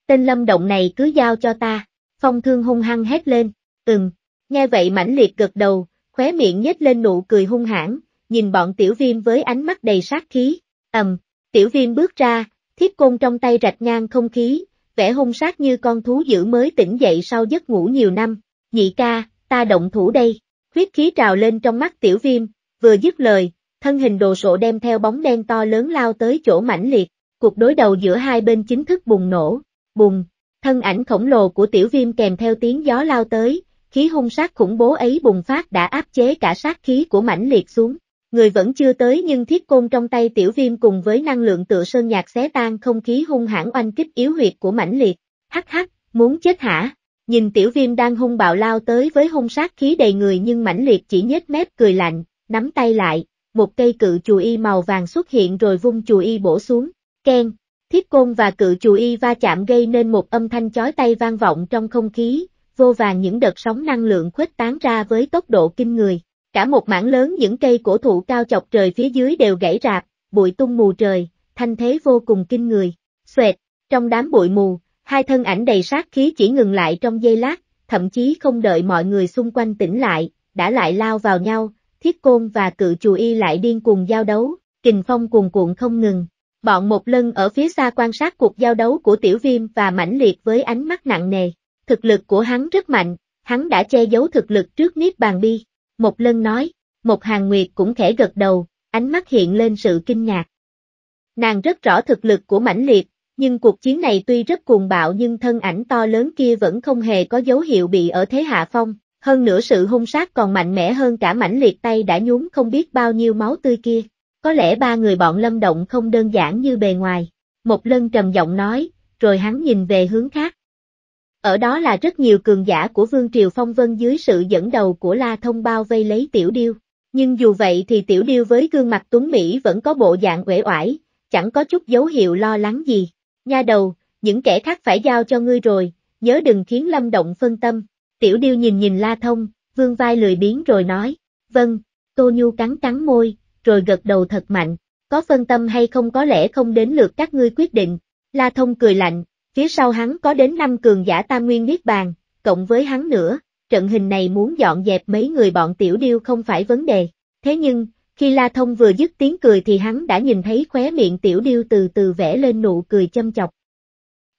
Tên Lâm Động này cứ giao cho ta, Phong Thương hung hăng hét lên, ừm, nghe vậy mãnh liệt gật đầu, khóe miệng nhếch lên nụ cười hung hãn, nhìn bọn tiểu viêm với ánh mắt đầy sát khí, ầm, tiểu viêm bước ra, thiết côn trong tay rạch ngang không khí, vẻ hung sát như con thú dữ mới tỉnh dậy sau giấc ngủ nhiều năm, nhị ca, ta động thủ đây, huyết khí trào lên trong mắt tiểu viêm, vừa dứt lời, thân hình đồ sộ đem theo bóng đen to lớn lao tới chỗ mãnh liệt, cuộc đối đầu giữa hai bên chính thức bùng nổ, bùng, thân ảnh khổng lồ của tiểu viêm kèm theo tiếng gió lao tới, khí hung sát khủng bố ấy bùng phát đã áp chế cả sát khí của mãnh liệt xuống. Người vẫn chưa tới nhưng thiết côn trong tay tiểu viêm cùng với năng lượng tựa sơn nhạc xé tan không khí hung hãn oanh kích yếu huyệt của mãnh liệt. Hắc hắc, muốn chết hả? Nhìn tiểu viêm đang hung bạo lao tới với hung sát khí đầy người nhưng mãnh liệt chỉ nhếch mép cười lạnh, nắm tay lại, một cây cự chù y màu vàng xuất hiện rồi vung chù y bổ xuống, keng, thiết côn và cự chù y va chạm gây nên một âm thanh chói tay vang vọng trong không khí, vô vàng những đợt sóng năng lượng khuếch tán ra với tốc độ kinh người. Cả một mảng lớn những cây cổ thụ cao chọc trời phía dưới đều gãy rạp, bụi tung mù trời, thanh thế vô cùng kinh người. Xoẹt, trong đám bụi mù, hai thân ảnh đầy sát khí chỉ ngừng lại trong giây lát, thậm chí không đợi mọi người xung quanh tỉnh lại, đã lại lao vào nhau, thiết côn và cự chù y lại điên cuồng giao đấu, kình phong cuồn cuộn không ngừng. Bọn một lân ở phía xa quan sát cuộc giao đấu của tiểu viêm và mãnh liệt với ánh mắt nặng nề. Thực lực của hắn rất mạnh, hắn đã che giấu thực lực trước niết bàn bi. Một lần nói, một hàng nguyệt cũng khẽ gật đầu, ánh mắt hiện lên sự kinh ngạc. Nàng rất rõ thực lực của mãnh liệt, nhưng cuộc chiến này tuy rất cuồng bạo nhưng thân ảnh to lớn kia vẫn không hề có dấu hiệu bị ở thế hạ phong, hơn nữa sự hung sát còn mạnh mẽ hơn cả mãnh liệt tay đã nhuốm không biết bao nhiêu máu tươi kia. Có lẽ ba người bọn lâm động không đơn giản như bề ngoài. Một lân trầm giọng nói, rồi hắn nhìn về hướng khác. Ở đó là rất nhiều cường giả của Vương Triều Phong Vân dưới sự dẫn đầu của La Thông bao vây lấy Tiểu Điêu. Nhưng dù vậy thì Tiểu Điêu với gương mặt tuấn Mỹ vẫn có bộ dạng uể oải, chẳng có chút dấu hiệu lo lắng gì. Nha đầu, những kẻ khác phải giao cho ngươi rồi, nhớ đừng khiến Lâm Động phân tâm. Tiểu Điêu nhìn nhìn La Thông, vương vai lười biếng rồi nói, vâng, Tô Nhu cắn cắn môi, rồi gật đầu thật mạnh, có phân tâm hay không có lẽ không đến lượt các ngươi quyết định. La Thông cười lạnh, Phía sau hắn có đến năm cường giả tam nguyên niết bàn, cộng với hắn nữa, trận hình này muốn dọn dẹp mấy người bọn tiểu điêu không phải vấn đề. Thế nhưng, khi La Thông vừa dứt tiếng cười thì hắn đã nhìn thấy khóe miệng tiểu điêu từ từ vẽ lên nụ cười châm chọc.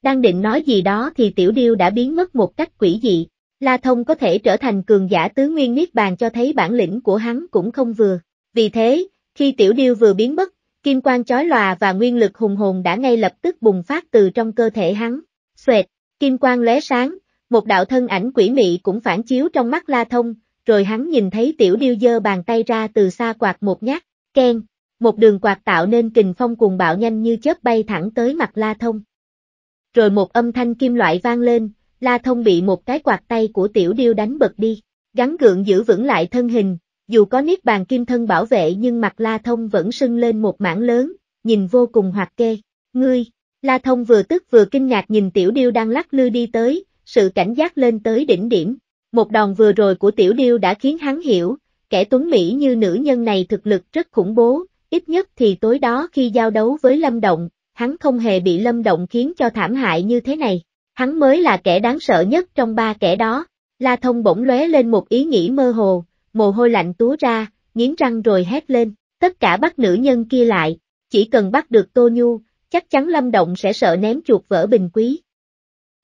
Đang định nói gì đó thì tiểu điêu đã biến mất một cách quỷ dị. La Thông có thể trở thành cường giả tứ nguyên niết bàn cho thấy bản lĩnh của hắn cũng không vừa. Vì thế, khi tiểu điêu vừa biến mất, Kim quang chói lòa và nguyên lực hùng hồn đã ngay lập tức bùng phát từ trong cơ thể hắn. Xoẹt, kim quang lóe sáng, một đạo thân ảnh quỷ mị cũng phản chiếu trong mắt La Thông, rồi hắn nhìn thấy tiểu điêu dơ bàn tay ra từ xa quạt một nhát, keng, một đường quạt tạo nên kình phong cuồng bạo nhanh như chớp bay thẳng tới mặt La Thông. Rồi một âm thanh kim loại vang lên, La Thông bị một cái quạt tay của tiểu điêu đánh bật đi, gắn gượng giữ vững lại thân hình, dù có niết bàn kim thân bảo vệ nhưng mặt La Thông vẫn sưng lên một mảng lớn, nhìn vô cùng hoạt kê. Ngươi, La Thông vừa tức vừa kinh ngạc nhìn Tiểu Điêu đang lắc lư đi tới, sự cảnh giác lên tới đỉnh điểm. Một đòn vừa rồi của Tiểu Điêu đã khiến hắn hiểu, kẻ tuấn Mỹ như nữ nhân này thực lực rất khủng bố, ít nhất thì tối đó khi giao đấu với Lâm Động, hắn không hề bị Lâm Động khiến cho thảm hại như thế này. Hắn mới là kẻ đáng sợ nhất trong ba kẻ đó. La Thông bỗng lóe lên một ý nghĩ mơ hồ, mồ hôi lạnh túa ra, nghiến răng rồi hét lên, tất cả bắt nữ nhân kia lại, chỉ cần bắt được Tô Nhu, chắc chắn Lâm Động sẽ sợ ném chuột vỡ bình quý.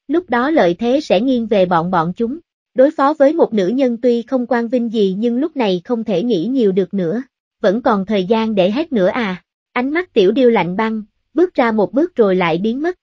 Lúc đó lợi thế sẽ nghiêng về bọn bọn chúng, đối phó với một nữ nhân tuy không quan vinh gì nhưng lúc này không thể nghĩ nhiều được nữa, vẫn còn thời gian để hét nữa à, ánh mắt tiểu điêu lạnh băng, bước ra một bước rồi lại biến mất.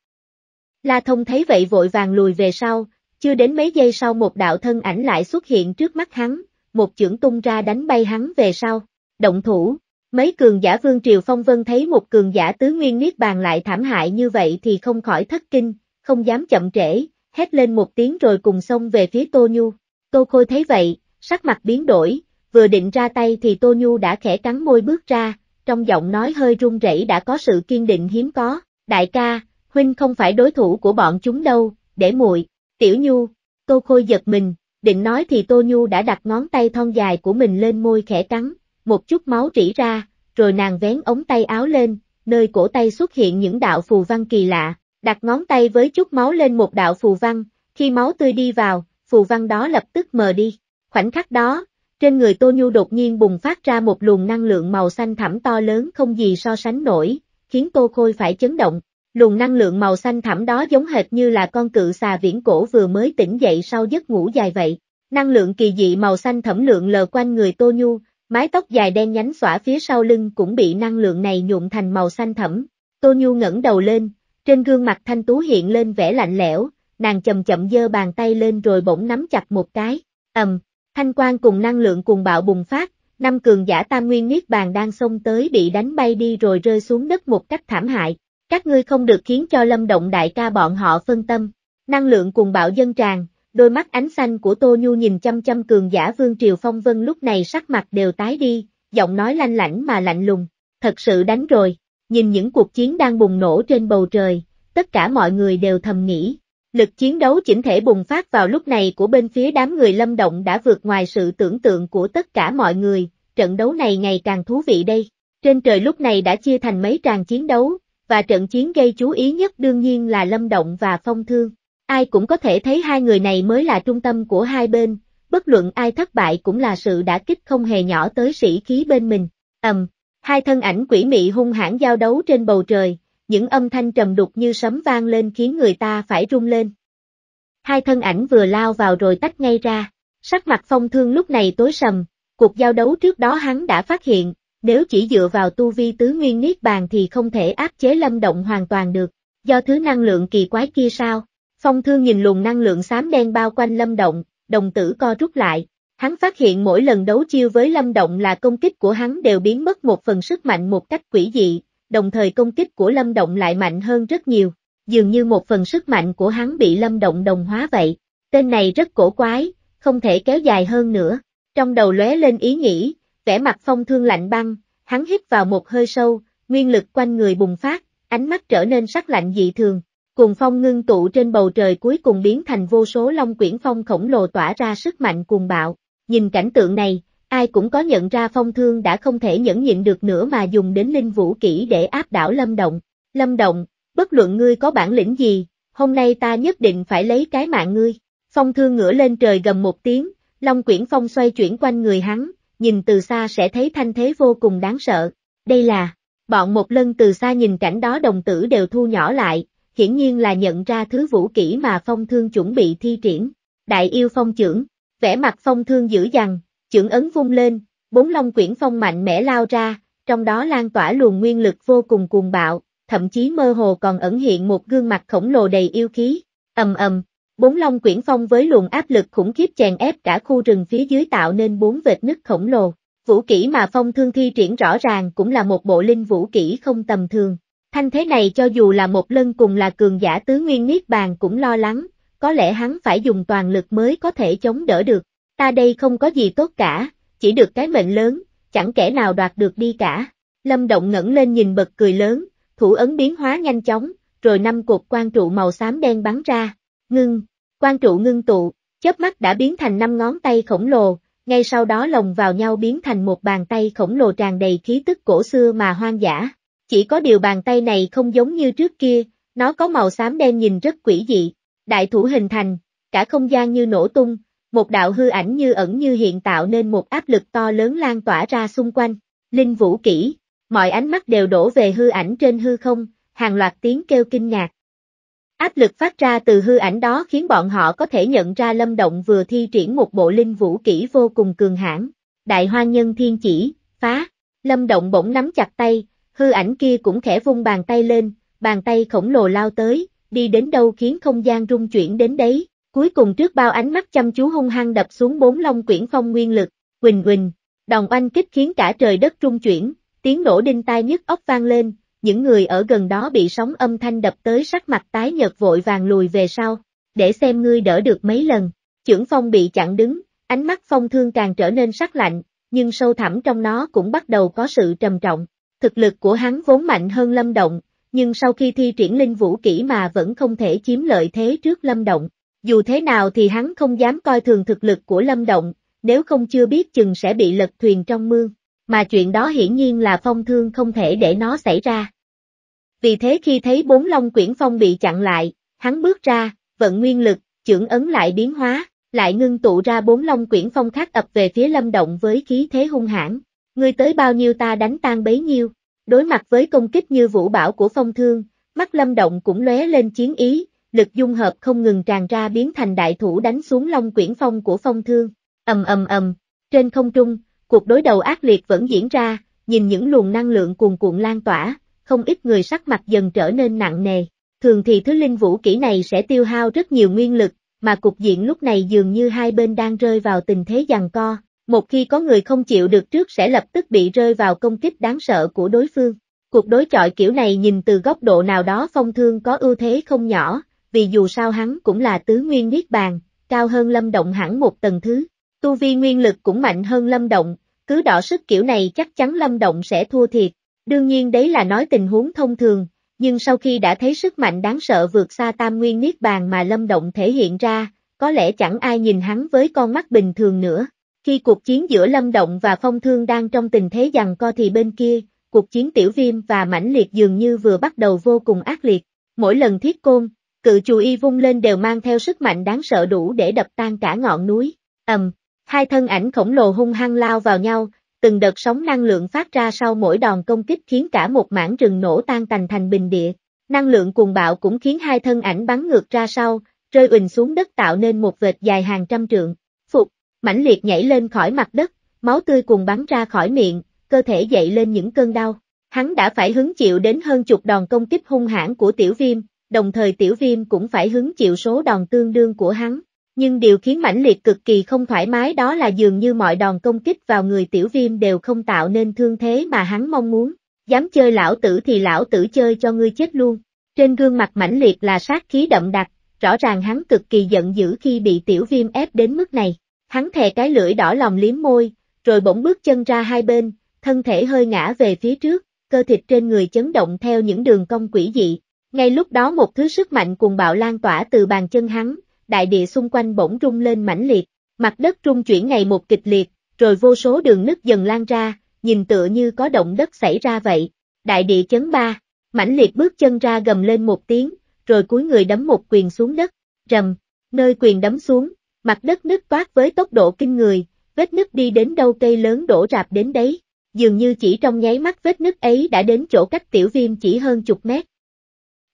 La Thông thấy vậy vội vàng lùi về sau, chưa đến mấy giây sau một đạo thân ảnh lại xuất hiện trước mắt hắn, một chưởng tung ra đánh bay hắn về sau, động thủ. Mấy cường giả vương triều phong vân thấy một cường giả tứ nguyên niết bàn lại thảm hại như vậy thì không khỏi thất kinh, không dám chậm trễ, hét lên một tiếng rồi cùng xông về phía Tô Nhu. Tô Khôi thấy vậy, sắc mặt biến đổi, vừa định ra tay thì Tô Nhu đã khẽ cắn môi bước ra, trong giọng nói hơi run rẩy đã có sự kiên định hiếm có, đại ca, huynh không phải đối thủ của bọn chúng đâu, để muội, tiểu Nhu, Tô Khôi giật mình, Định nói thì Tô Nhu đã đặt ngón tay thon dài của mình lên môi khẽ cắn, một chút máu rỉ ra, rồi nàng vén ống tay áo lên, nơi cổ tay xuất hiện những đạo phù văn kỳ lạ, đặt ngón tay với chút máu lên một đạo phù văn, khi máu tươi đi vào, phù văn đó lập tức mờ đi. Khoảnh khắc đó, trên người Tô Nhu đột nhiên bùng phát ra một luồng năng lượng màu xanh thẳm to lớn không gì so sánh nổi, khiến Tô Khôi phải chấn động, luồng năng lượng màu xanh thẳm đó giống hệt như là con cự xà viễn cổ vừa mới tỉnh dậy sau giấc ngủ dài vậy. Năng lượng kỳ dị màu xanh thẩm lượng lờ quanh người Tô Nhu, mái tóc dài đen nhánh xõa phía sau lưng cũng bị năng lượng này nhuộm thành màu xanh thẫm. Tô Nhu ngẩng đầu lên, trên gương mặt thanh tú hiện lên vẻ lạnh lẽo, nàng chậm chậm giơ bàn tay lên rồi bỗng nắm chặt một cái. Ầm, thanh quan cùng năng lượng cùng bạo bùng phát, năm cường giả Tam Nguyên Niết Bàn đang xông tới bị đánh bay đi rồi rơi xuống đất một cách thảm hại. Các ngươi không được khiến cho lâm động đại ca bọn họ phân tâm. Năng lượng cùng bạo dân tràn, đôi mắt ánh xanh của Tô Nhu nhìn chăm chăm cường giả Vương Triều Phong Vân lúc này sắc mặt đều tái đi, giọng nói lanh lảnh mà lạnh lùng, thật sự đánh rồi, nhìn những cuộc chiến đang bùng nổ trên bầu trời, tất cả mọi người đều thầm nghĩ. Lực chiến đấu chỉnh thể bùng phát vào lúc này của bên phía đám người lâm động đã vượt ngoài sự tưởng tượng của tất cả mọi người, trận đấu này ngày càng thú vị đây. Trên trời lúc này đã chia thành mấy tràng chiến đấu, và trận chiến gây chú ý nhất đương nhiên là Lâm Động và Phong Thương. Ai cũng có thể thấy hai người này mới là trung tâm của hai bên, bất luận ai thất bại cũng là sự đã kích không hề nhỏ tới sĩ khí bên mình. ầm, hai thân ảnh quỷ mị hung hãn giao đấu trên bầu trời, những âm thanh trầm đục như sấm vang lên khiến người ta phải rung lên. Hai thân ảnh vừa lao vào rồi tách ngay ra, sắc mặt phong thương lúc này tối sầm, cuộc giao đấu trước đó hắn đã phát hiện, nếu chỉ dựa vào tu vi tứ nguyên niết bàn thì không thể áp chế lâm động hoàn toàn được, do thứ năng lượng kỳ quái kia sao? Phong thương nhìn luồng năng lượng xám đen bao quanh lâm động, đồng tử co rút lại. Hắn phát hiện mỗi lần đấu chiêu với lâm động là công kích của hắn đều biến mất một phần sức mạnh một cách quỷ dị, đồng thời công kích của lâm động lại mạnh hơn rất nhiều, dường như một phần sức mạnh của hắn bị lâm động đồng hóa vậy. Tên này rất cổ quái, không thể kéo dài hơn nữa. Trong đầu lóe lên ý nghĩ, vẻ mặt phong thương lạnh băng, hắn hít vào một hơi sâu, nguyên lực quanh người bùng phát, ánh mắt trở nên sắc lạnh dị thường, cùng phong ngưng tụ trên bầu trời cuối cùng biến thành vô số long quyển phong khổng lồ tỏa ra sức mạnh cuồng bạo. Nhìn cảnh tượng này, ai cũng có nhận ra phong thương đã không thể nhẫn nhịn được nữa mà dùng đến linh vũ kỹ để áp đảo lâm động. Lâm động, bất luận ngươi có bản lĩnh gì, hôm nay ta nhất định phải lấy cái mạng ngươi. Phong thương ngửa lên trời gầm một tiếng, long quyển phong xoay chuyển quanh người hắn, nhìn từ xa sẽ thấy thanh thế vô cùng đáng sợ. Đây là, bọn một lần từ xa nhìn cảnh đó đồng tử đều thu nhỏ lại, hiển nhiên là nhận ra thứ vũ kỹ mà phong thương chuẩn bị thi triển. Đại yêu phong trưởng, vẻ mặt phong thương dữ dằn, trưởng ấn vung lên, bốn long quyển phong mạnh mẽ lao ra, trong đó lan tỏa luồng nguyên lực vô cùng cuồng bạo, thậm chí mơ hồ còn ẩn hiện một gương mặt khổng lồ đầy yêu khí. Ầm ầm, Bốn long quyển phong với luồng áp lực khủng khiếp chèn ép cả khu rừng phía dưới tạo nên bốn vệt nứt khổng lồ. Vũ kỹ mà phong thương thi triển rõ ràng cũng là một bộ linh vũ kỹ không tầm thường. Thanh thế này cho dù là một lân cùng là cường giả tứ nguyên niết bàn cũng lo lắng, có lẽ hắn phải dùng toàn lực mới có thể chống đỡ được. Ta đây không có gì tốt cả, chỉ được cái mệnh lớn, chẳng kẻ nào đoạt được đi cả. Lâm Động ngẩng lên nhìn bật cười lớn, thủ ấn biến hóa nhanh chóng, rồi năm cột quan trụ màu xám đen bắn ra, Ngưng, quan trụ ngưng tụ, chớp mắt đã biến thành năm ngón tay khổng lồ, ngay sau đó lồng vào nhau biến thành một bàn tay khổng lồ tràn đầy khí tức cổ xưa mà hoang dã. Chỉ có điều bàn tay này không giống như trước kia, nó có màu xám đen nhìn rất quỷ dị. Đại thủ hình thành, cả không gian như nổ tung, một đạo hư ảnh như ẩn như hiện tạo nên một áp lực to lớn lan tỏa ra xung quanh. Linh vũ kỹ, mọi ánh mắt đều đổ về hư ảnh trên hư không, hàng loạt tiếng kêu kinh ngạc. Áp lực phát ra từ hư ảnh đó khiến bọn họ có thể nhận ra Lâm Động vừa thi triển một bộ linh vũ kỹ vô cùng cường hãn. Đại hoa nhân thiên chỉ, phá. Lâm Động bỗng nắm chặt tay, hư ảnh kia cũng khẽ vung bàn tay lên, bàn tay khổng lồ lao tới, đi đến đâu khiến không gian rung chuyển đến đấy. Cuối cùng trước bao ánh mắt chăm chú hung hăng đập xuống bốn long quyển phong nguyên lực, quỳnh quỳnh, đồng oanh kích khiến cả trời đất rung chuyển, tiếng nổ đinh tai nhức óc vang lên, những người ở gần đó bị sóng âm thanh đập tới sắc mặt tái nhợt vội vàng lùi về sau, để xem ngươi đỡ được mấy lần, trưởng phong bị chặn đứng, ánh mắt phong thương càng trở nên sắc lạnh, nhưng sâu thẳm trong nó cũng bắt đầu có sự trầm trọng, thực lực của hắn vốn mạnh hơn lâm động, nhưng sau khi thi triển linh vũ kỹ mà vẫn không thể chiếm lợi thế trước lâm động, dù thế nào thì hắn không dám coi thường thực lực của lâm động, nếu không chưa biết chừng sẽ bị lật thuyền trong mương, mà chuyện đó hiển nhiên là phong thương không thể để nó xảy ra. Vì thế khi thấy bốn long quyển phong bị chặn lại, hắn bước ra, vận nguyên lực, trưởng ấn lại biến hóa, lại ngưng tụ ra bốn long quyển phong khác ập về phía lâm động với khí thế hung hãn. Ngươi tới bao nhiêu ta đánh tan bấy nhiêu. Đối mặt với công kích như vũ bão của phong thương, mắt lâm động cũng lóe lên chiến ý, lực dung hợp không ngừng tràn ra biến thành đại thủ đánh xuống long quyển phong của phong thương. ầm ầm ầm, trên không trung, cuộc đối đầu ác liệt vẫn diễn ra, nhìn những luồng năng lượng cuồn cuộn lan tỏa, không ít người sắc mặt dần trở nên nặng nề. Thường thì thứ linh vũ kỹ này sẽ tiêu hao rất nhiều nguyên lực, mà cục diện lúc này dường như hai bên đang rơi vào tình thế giằng co, một khi có người không chịu được trước sẽ lập tức bị rơi vào công kích đáng sợ của đối phương. Cuộc đối chọi kiểu này nhìn từ góc độ nào đó phong thương có ưu thế không nhỏ, vì dù sao hắn cũng là tứ nguyên niết bàn, cao hơn lâm động hẳn một tầng thứ. Tu vi nguyên lực cũng mạnh hơn lâm động, cứ đỏ sức kiểu này chắc chắn lâm động sẽ thua thiệt, Đương nhiên đấy là nói tình huống thông thường, nhưng sau khi đã thấy sức mạnh đáng sợ vượt xa tam nguyên niết bàn mà Lâm Động thể hiện ra, có lẽ chẳng ai nhìn hắn với con mắt bình thường nữa. Khi cuộc chiến giữa Lâm Động và Phong Thương đang trong tình thế giằng co thì bên kia, cuộc chiến tiểu viêm và mãnh liệt dường như vừa bắt đầu vô cùng ác liệt. Mỗi lần thiết côn, cự chù y vung lên đều mang theo sức mạnh đáng sợ đủ để đập tan cả ngọn núi. ầm, um, hai thân ảnh khổng lồ hung hăng lao vào nhau, từng đợt sóng năng lượng phát ra sau mỗi đòn công kích khiến cả một mảng rừng nổ tan tành thành bình địa. Năng lượng cuồng bạo cũng khiến hai thân ảnh bắn ngược ra sau, rơi ùn xuống đất tạo nên một vệt dài hàng trăm trượng. Phục, mãnh liệt nhảy lên khỏi mặt đất, máu tươi cuồng bắn ra khỏi miệng, cơ thể dậy lên những cơn đau. Hắn đã phải hứng chịu đến hơn chục đòn công kích hung hãn của tiểu viêm, đồng thời tiểu viêm cũng phải hứng chịu số đòn tương đương của hắn nhưng điều khiến mãnh liệt cực kỳ không thoải mái đó là dường như mọi đòn công kích vào người tiểu viêm đều không tạo nên thương thế mà hắn mong muốn, dám chơi lão tử thì lão tử chơi cho ngươi chết luôn. Trên gương mặt mãnh liệt là sát khí đậm đặc, rõ ràng hắn cực kỳ giận dữ khi bị tiểu viêm ép đến mức này. Hắn thè cái lưỡi đỏ lòng liếm môi, rồi bỗng bước chân ra hai bên, thân thể hơi ngã về phía trước, cơ thịt trên người chấn động theo những đường cong quỷ dị. Ngay lúc đó một thứ sức mạnh cùng bạo lan tỏa từ bàn chân hắn, đại địa xung quanh bỗng rung lên mãnh liệt, mặt đất rung chuyển ngày một kịch liệt, rồi vô số đường nứt dần lan ra, nhìn tựa như có động đất xảy ra vậy. Đại địa chấn ba, mãnh liệt bước chân ra gầm lên một tiếng, rồi cúi người đấm một quyền xuống đất, rầm, nơi quyền đấm xuống, mặt đất nứt toát với tốc độ kinh người, vết nứt đi đến đâu cây lớn đổ rạp đến đấy, dường như chỉ trong nháy mắt vết nứt ấy đã đến chỗ cách tiểu viêm chỉ hơn chục mét,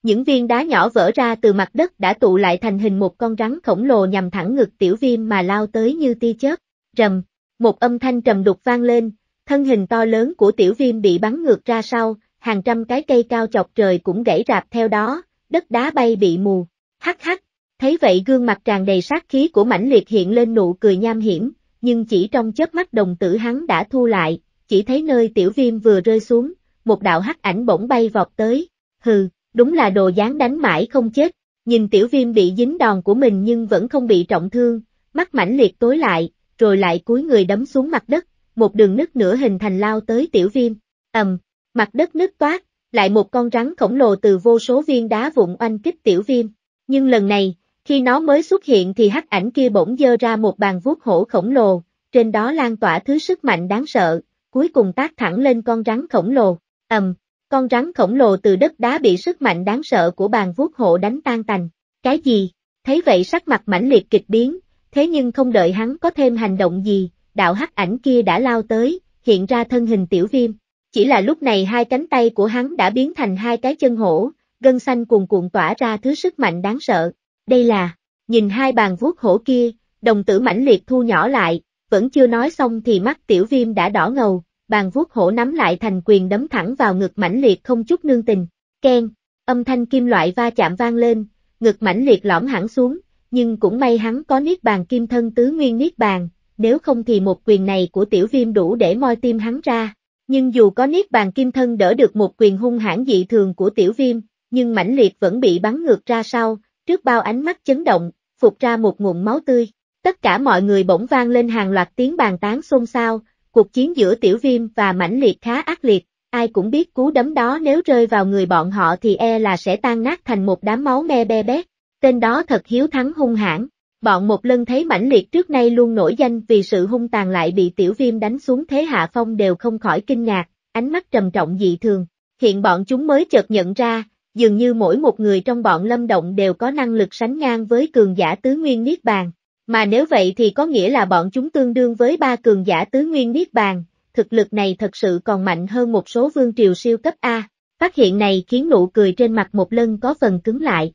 những viên đá nhỏ vỡ ra từ mặt đất đã tụ lại thành hình một con rắn khổng lồ nhằm thẳng ngực tiểu viêm mà lao tới như tia chớp. Rầm, một âm thanh trầm đục vang lên, thân hình to lớn của tiểu viêm bị bắn ngược ra sau, hàng trăm cái cây cao chọc trời cũng gãy rạp theo đó, đất đá bay bị mù. Hắc hắc, thấy vậy gương mặt tràn đầy sát khí của mãnh liệt hiện lên nụ cười nham hiểm, nhưng chỉ trong chớp mắt đồng tử hắn đã thu lại, chỉ thấy nơi tiểu viêm vừa rơi xuống, một đạo hắc ảnh bỗng bay vọt tới, hừ đúng là đồ dáng đánh mãi không chết, nhìn tiểu viêm bị dính đòn của mình nhưng vẫn không bị trọng thương, mắt mãnh liệt tối lại, rồi lại cúi người đấm xuống mặt đất, một đường nứt nửa hình thành lao tới tiểu viêm, ầm, mặt đất nứt toát, lại một con rắn khổng lồ từ vô số viên đá vụn oanh kích tiểu viêm, nhưng lần này, khi nó mới xuất hiện thì hắc ảnh kia bỗng dơ ra một bàn vuốt hổ khổng lồ, trên đó lan tỏa thứ sức mạnh đáng sợ, cuối cùng tác thẳng lên con rắn khổng lồ, ầm, um, con rắn khổng lồ từ đất đá bị sức mạnh đáng sợ của bàn vuốt hộ đánh tan tành. Cái gì? Thấy vậy sắc mặt mãnh liệt kịch biến, thế nhưng không đợi hắn có thêm hành động gì, đạo hắc ảnh kia đã lao tới, hiện ra thân hình tiểu viêm. Chỉ là lúc này hai cánh tay của hắn đã biến thành hai cái chân hổ, gân xanh cuồn cuộn tỏa ra thứ sức mạnh đáng sợ. Đây là, nhìn hai bàn vuốt hổ kia, đồng tử mãnh liệt thu nhỏ lại, vẫn chưa nói xong thì mắt tiểu viêm đã đỏ ngầu, bàn vuốt hổ nắm lại thành quyền đấm thẳng vào ngực mãnh liệt không chút nương tình. Ken, âm thanh kim loại va chạm vang lên, ngực mãnh liệt lõm hẳn xuống, nhưng cũng may hắn có niết bàn kim thân tứ nguyên niết bàn, nếu không thì một quyền này của tiểu viêm đủ để moi tim hắn ra. Nhưng dù có niết bàn kim thân đỡ được một quyền hung hãn dị thường của tiểu viêm, nhưng mãnh liệt vẫn bị bắn ngược ra sau, trước bao ánh mắt chấn động, phục ra một nguồn máu tươi. Tất cả mọi người bỗng vang lên hàng loạt tiếng bàn tán xôn xao, Cuộc chiến giữa tiểu viêm và mãnh liệt khá ác liệt, ai cũng biết cú đấm đó nếu rơi vào người bọn họ thì e là sẽ tan nát thành một đám máu me be bét. Tên đó thật hiếu thắng hung hãn. Bọn một lân thấy mãnh liệt trước nay luôn nổi danh vì sự hung tàn lại bị tiểu viêm đánh xuống thế hạ phong đều không khỏi kinh ngạc, ánh mắt trầm trọng dị thường. Hiện bọn chúng mới chợt nhận ra, dường như mỗi một người trong bọn lâm động đều có năng lực sánh ngang với cường giả tứ nguyên niết bàn. Mà nếu vậy thì có nghĩa là bọn chúng tương đương với ba cường giả tứ nguyên niết bàn, thực lực này thật sự còn mạnh hơn một số vương triều siêu cấp A. Phát hiện này khiến nụ cười trên mặt một lần có phần cứng lại.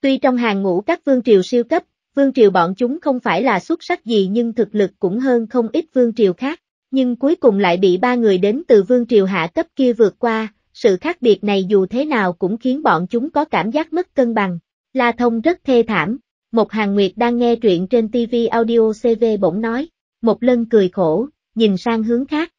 Tuy trong hàng ngũ các vương triều siêu cấp, vương triều bọn chúng không phải là xuất sắc gì nhưng thực lực cũng hơn không ít vương triều khác, nhưng cuối cùng lại bị ba người đến từ vương triều hạ cấp kia vượt qua, sự khác biệt này dù thế nào cũng khiến bọn chúng có cảm giác mất cân bằng. La Thông rất thê thảm, một hàng nguyệt đang nghe truyện trên TV audio CV bỗng nói, một Lân cười khổ, nhìn sang hướng khác.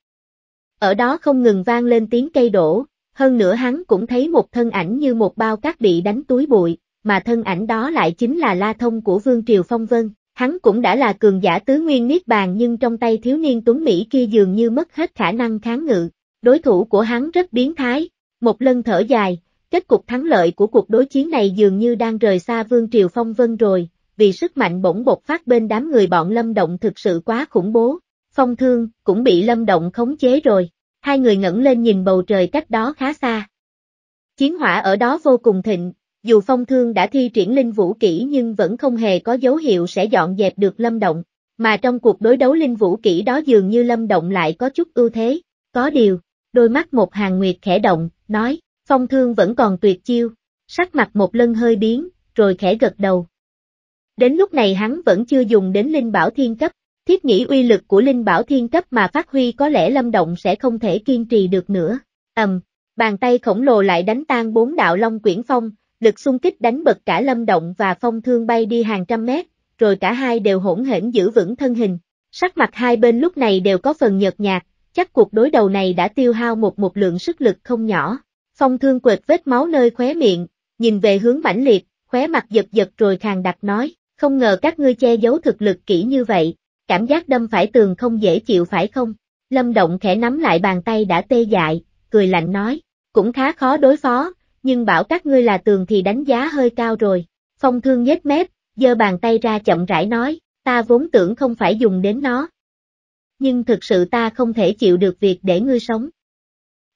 Ở đó không ngừng vang lên tiếng cây đổ, hơn nữa hắn cũng thấy một thân ảnh như một bao cát bị đánh túi bụi, mà thân ảnh đó lại chính là la thông của Vương Triều Phong Vân. Hắn cũng đã là cường giả tứ nguyên niết bàn nhưng trong tay thiếu niên tuấn Mỹ kia dường như mất hết khả năng kháng ngự. Đối thủ của hắn rất biến thái, một Lân thở dài, Kết cục thắng lợi của cuộc đối chiến này dường như đang rời xa Vương Triều Phong Vân rồi, vì sức mạnh bỗng bột phát bên đám người bọn Lâm Động thực sự quá khủng bố. Phong Thương cũng bị Lâm Động khống chế rồi. Hai người ngẩng lên nhìn bầu trời cách đó khá xa. Chiến hỏa ở đó vô cùng thịnh, dù Phong Thương đã thi triển linh vũ kỹ nhưng vẫn không hề có dấu hiệu sẽ dọn dẹp được Lâm Động, mà trong cuộc đối đấu linh vũ kỹ đó dường như Lâm Động lại có chút ưu thế. Có điều, đôi mắt một hàng nguyệt khẽ động, nói, Phong thương vẫn còn tuyệt chiêu, sắc mặt một lân hơi biến, rồi khẽ gật đầu. Đến lúc này hắn vẫn chưa dùng đến linh bảo thiên cấp, thiết nghĩ uy lực của linh bảo thiên cấp mà phát huy có lẽ lâm động sẽ không thể kiên trì được nữa. ầm, bàn tay khổng lồ lại đánh tan bốn đạo long quyển phong, lực xung kích đánh bật cả lâm động và phong thương bay đi hàng trăm mét, rồi cả hai đều hỗn hển giữ vững thân hình. Sắc mặt hai bên lúc này đều có phần nhợt nhạt, chắc cuộc đối đầu này đã tiêu hao một một lượng sức lực không nhỏ. Phong thương quệt vết máu nơi khóe miệng, nhìn về hướng mãnh liệt, khóe mặt giật giật rồi khàn đặc nói, không ngờ các ngươi che giấu thực lực kỹ như vậy, cảm giác đâm phải tường không dễ chịu phải không? Lâm Động khẽ nắm lại bàn tay đã tê dại, cười lạnh nói, cũng khá khó đối phó, nhưng bảo các ngươi là tường thì đánh giá hơi cao rồi. Phong thương nhếch mép, giơ bàn tay ra chậm rãi nói, ta vốn tưởng không phải dùng đến nó. Nhưng thực sự ta không thể chịu được việc để ngươi sống.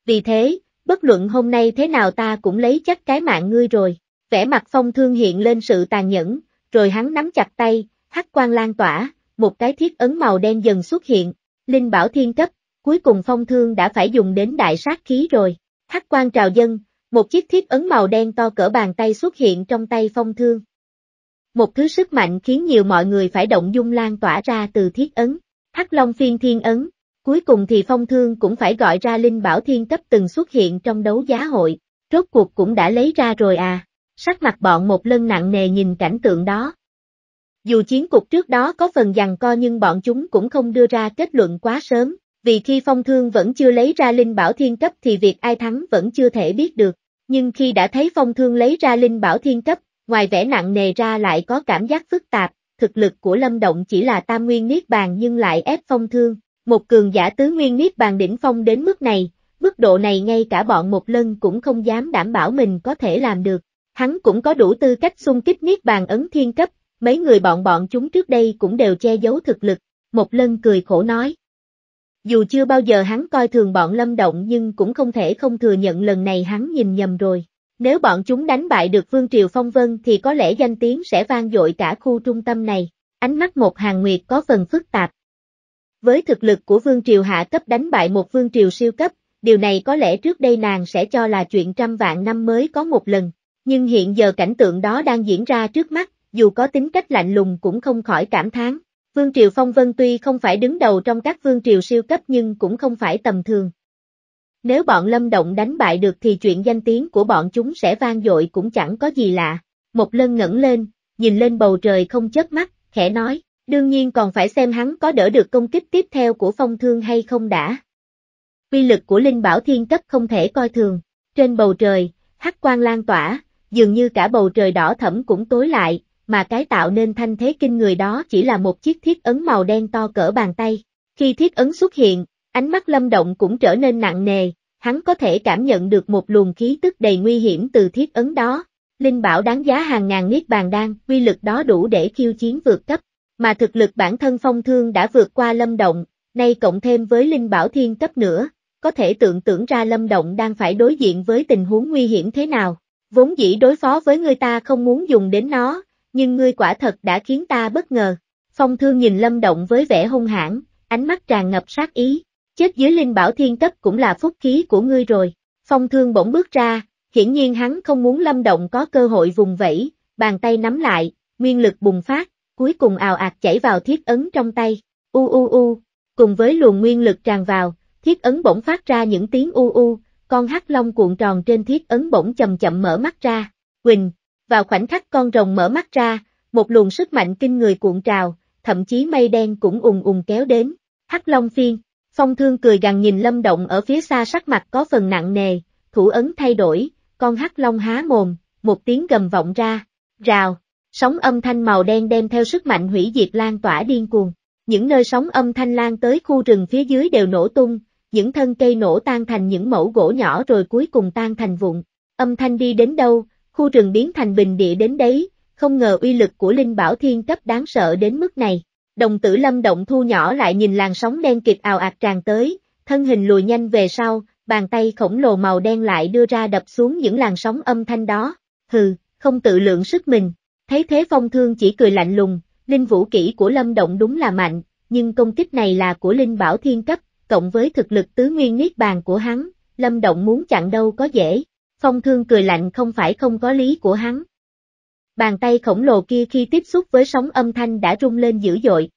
Vì thế, bất luận hôm nay thế nào ta cũng lấy chắc cái mạng ngươi rồi. Vẻ mặt phong thương hiện lên sự tàn nhẫn, rồi hắn nắm chặt tay, hắc quang lan tỏa, một cái thiết ấn màu đen dần xuất hiện, linh bảo thiên cấp, cuối cùng phong thương đã phải dùng đến đại sát khí rồi. Hắc quang trào dân, một chiếc thiết ấn màu đen to cỡ bàn tay xuất hiện trong tay phong thương. Một thứ sức mạnh khiến nhiều mọi người phải động dung lan tỏa ra từ thiết ấn. Hắc Long phiên thiên ấn, Cuối cùng thì phong thương cũng phải gọi ra linh bảo thiên cấp từng xuất hiện trong đấu giá hội, rốt cuộc cũng đã lấy ra rồi à. Sắc mặt bọn một lần nặng nề nhìn cảnh tượng đó. Dù chiến cục trước đó có phần giằng co nhưng bọn chúng cũng không đưa ra kết luận quá sớm, vì khi phong thương vẫn chưa lấy ra linh bảo thiên cấp thì việc ai thắng vẫn chưa thể biết được. Nhưng khi đã thấy phong thương lấy ra linh bảo thiên cấp, ngoài vẻ nặng nề ra lại có cảm giác phức tạp, thực lực của Lâm Động chỉ là tam nguyên niết bàn nhưng lại ép phong thương, một cường giả tứ nguyên niết bàn đỉnh phong đến mức này, mức độ này ngay cả bọn một lân cũng không dám đảm bảo mình có thể làm được. Hắn cũng có đủ tư cách xung kích niết bàn ấn thiên cấp, mấy người bọn bọn chúng trước đây cũng đều che giấu thực lực, một lân cười khổ nói. Dù chưa bao giờ hắn coi thường bọn lâm động nhưng cũng không thể không thừa nhận lần này hắn nhìn nhầm rồi. Nếu bọn chúng đánh bại được Vương Triều Phong Vân thì có lẽ danh tiếng sẽ vang dội cả khu trung tâm này. Ánh mắt một hàng nguyệt có phần phức tạp với thực lực của vương triều hạ cấp đánh bại một vương triều siêu cấp, điều này có lẽ trước đây nàng sẽ cho là chuyện trăm vạn năm mới có một lần, nhưng hiện giờ cảnh tượng đó đang diễn ra trước mắt, dù có tính cách lạnh lùng cũng không khỏi cảm thán. Vương triều Phong Vân tuy không phải đứng đầu trong các vương triều siêu cấp nhưng cũng không phải tầm thường. Nếu bọn Lâm Động đánh bại được thì chuyện danh tiếng của bọn chúng sẽ vang dội cũng chẳng có gì lạ. Một lần ngẩng lên, nhìn lên bầu trời không chớp mắt, khẽ nói, Đương nhiên còn phải xem hắn có đỡ được công kích tiếp theo của phong thương hay không đã. Quy lực của linh bảo thiên cấp không thể coi thường. Trên bầu trời, hắc quang lan tỏa, dường như cả bầu trời đỏ thẫm cũng tối lại, mà cái tạo nên thanh thế kinh người đó chỉ là một chiếc thiết ấn màu đen to cỡ bàn tay. Khi thiết ấn xuất hiện, ánh mắt lâm động cũng trở nên nặng nề, hắn có thể cảm nhận được một luồng khí tức đầy nguy hiểm từ thiết ấn đó. Linh bảo đáng giá hàng ngàn niết bàn đan, quy lực đó đủ để khiêu chiến vượt cấp mà thực lực bản thân phong thương đã vượt qua lâm động, nay cộng thêm với linh bảo thiên cấp nữa, có thể tượng tưởng ra lâm động đang phải đối diện với tình huống nguy hiểm thế nào. Vốn dĩ đối phó với người ta không muốn dùng đến nó, nhưng ngươi quả thật đã khiến ta bất ngờ. Phong thương nhìn lâm động với vẻ hung hãn, ánh mắt tràn ngập sát ý. Chết dưới linh bảo thiên cấp cũng là phúc khí của ngươi rồi. Phong thương bỗng bước ra, hiển nhiên hắn không muốn lâm động có cơ hội vùng vẫy, bàn tay nắm lại, nguyên lực bùng phát, cuối cùng ào ạt chảy vào thiết ấn trong tay. U u u, cùng với luồng nguyên lực tràn vào, thiết ấn bỗng phát ra những tiếng u u, con hắc long cuộn tròn trên thiết ấn bỗng chậm chậm mở mắt ra. Quỳnh, vào khoảnh khắc con rồng mở mắt ra, một luồng sức mạnh kinh người cuộn trào, thậm chí mây đen cũng ùng ùng kéo đến. Hắc long phiên, phong thương cười gằn nhìn lâm động ở phía xa sắc mặt có phần nặng nề, thủ ấn thay đổi, con hắc long há mồm, một tiếng gầm vọng ra. Rào, sóng âm thanh màu đen đem theo sức mạnh hủy diệt lan tỏa điên cuồng. Những nơi sóng âm thanh lan tới khu rừng phía dưới đều nổ tung, những thân cây nổ tan thành những mẫu gỗ nhỏ rồi cuối cùng tan thành vụn. Âm thanh đi đến đâu, khu rừng biến thành bình địa đến đấy, không ngờ uy lực của linh bảo thiên cấp đáng sợ đến mức này. Đồng tử lâm động thu nhỏ lại nhìn làn sóng đen kịp ào ạt tràn tới, thân hình lùi nhanh về sau, bàn tay khổng lồ màu đen lại đưa ra đập xuống những làn sóng âm thanh đó. Hừ, không tự lượng sức mình, Thấy thế phong thương chỉ cười lạnh lùng, linh vũ kỹ của lâm động đúng là mạnh, nhưng công kích này là của linh bảo thiên cấp, cộng với thực lực tứ nguyên niết bàn của hắn, lâm động muốn chặn đâu có dễ. Phong thương cười lạnh không phải không có lý của hắn. Bàn tay khổng lồ kia khi tiếp xúc với sóng âm thanh đã rung lên dữ dội.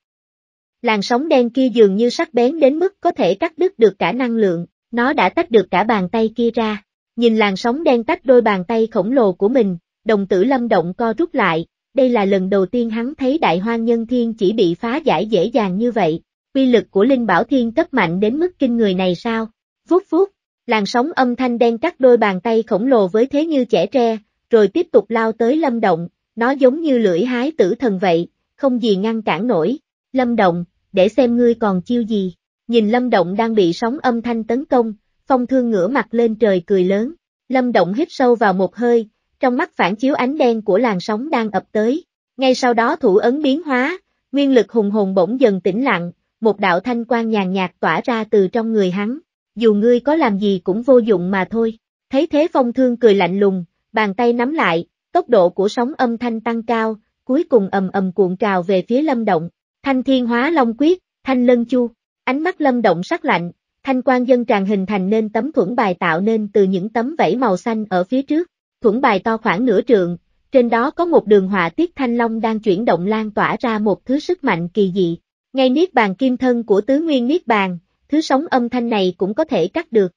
Làn sóng đen kia dường như sắc bén đến mức có thể cắt đứt được cả năng lượng, nó đã tách được cả bàn tay kia ra. Nhìn làn sóng đen tách đôi bàn tay khổng lồ của mình, đồng tử lâm động co rút lại, đây là lần đầu tiên hắn thấy đại hoang nhân thiên chỉ bị phá giải dễ dàng như vậy, quy lực của linh bảo thiên cấp mạnh đến mức kinh người này sao? Vút vút, làn sóng âm thanh đen cắt đôi bàn tay khổng lồ với thế như trẻ tre, rồi tiếp tục lao tới lâm động, nó giống như lưỡi hái tử thần vậy, không gì ngăn cản nổi. Lâm động, để xem ngươi còn chiêu gì. Nhìn lâm động đang bị sóng âm thanh tấn công, phong thương ngửa mặt lên trời cười lớn. Lâm động hít sâu vào một hơi, trong mắt phản chiếu ánh đen của làn sóng đang ập tới. Ngay sau đó thủ ấn biến hóa, nguyên lực hùng hồn bỗng dần tĩnh lặng, một đạo thanh quan nhàn nhạt tỏa ra từ trong người hắn. Dù ngươi có làm gì cũng vô dụng mà thôi. Thấy thế phong thương cười lạnh lùng, bàn tay nắm lại, tốc độ của sóng âm thanh tăng cao, cuối cùng ầm ầm cuộn trào về phía lâm động. Thanh thiên hóa long quyết, thanh lân chu, ánh mắt lâm động sắc lạnh, thanh quan dân tràn hình thành nên tấm thuẫn bài tạo nên từ những tấm vảy màu xanh ở phía trước. Thuẫn bài to khoảng nửa trường, trên đó có một đường họa tiết thanh long đang chuyển động lan tỏa ra một thứ sức mạnh kỳ dị. Ngay niết bàn kim thân của tứ nguyên niết bàn, thứ sóng âm thanh này cũng có thể cắt được.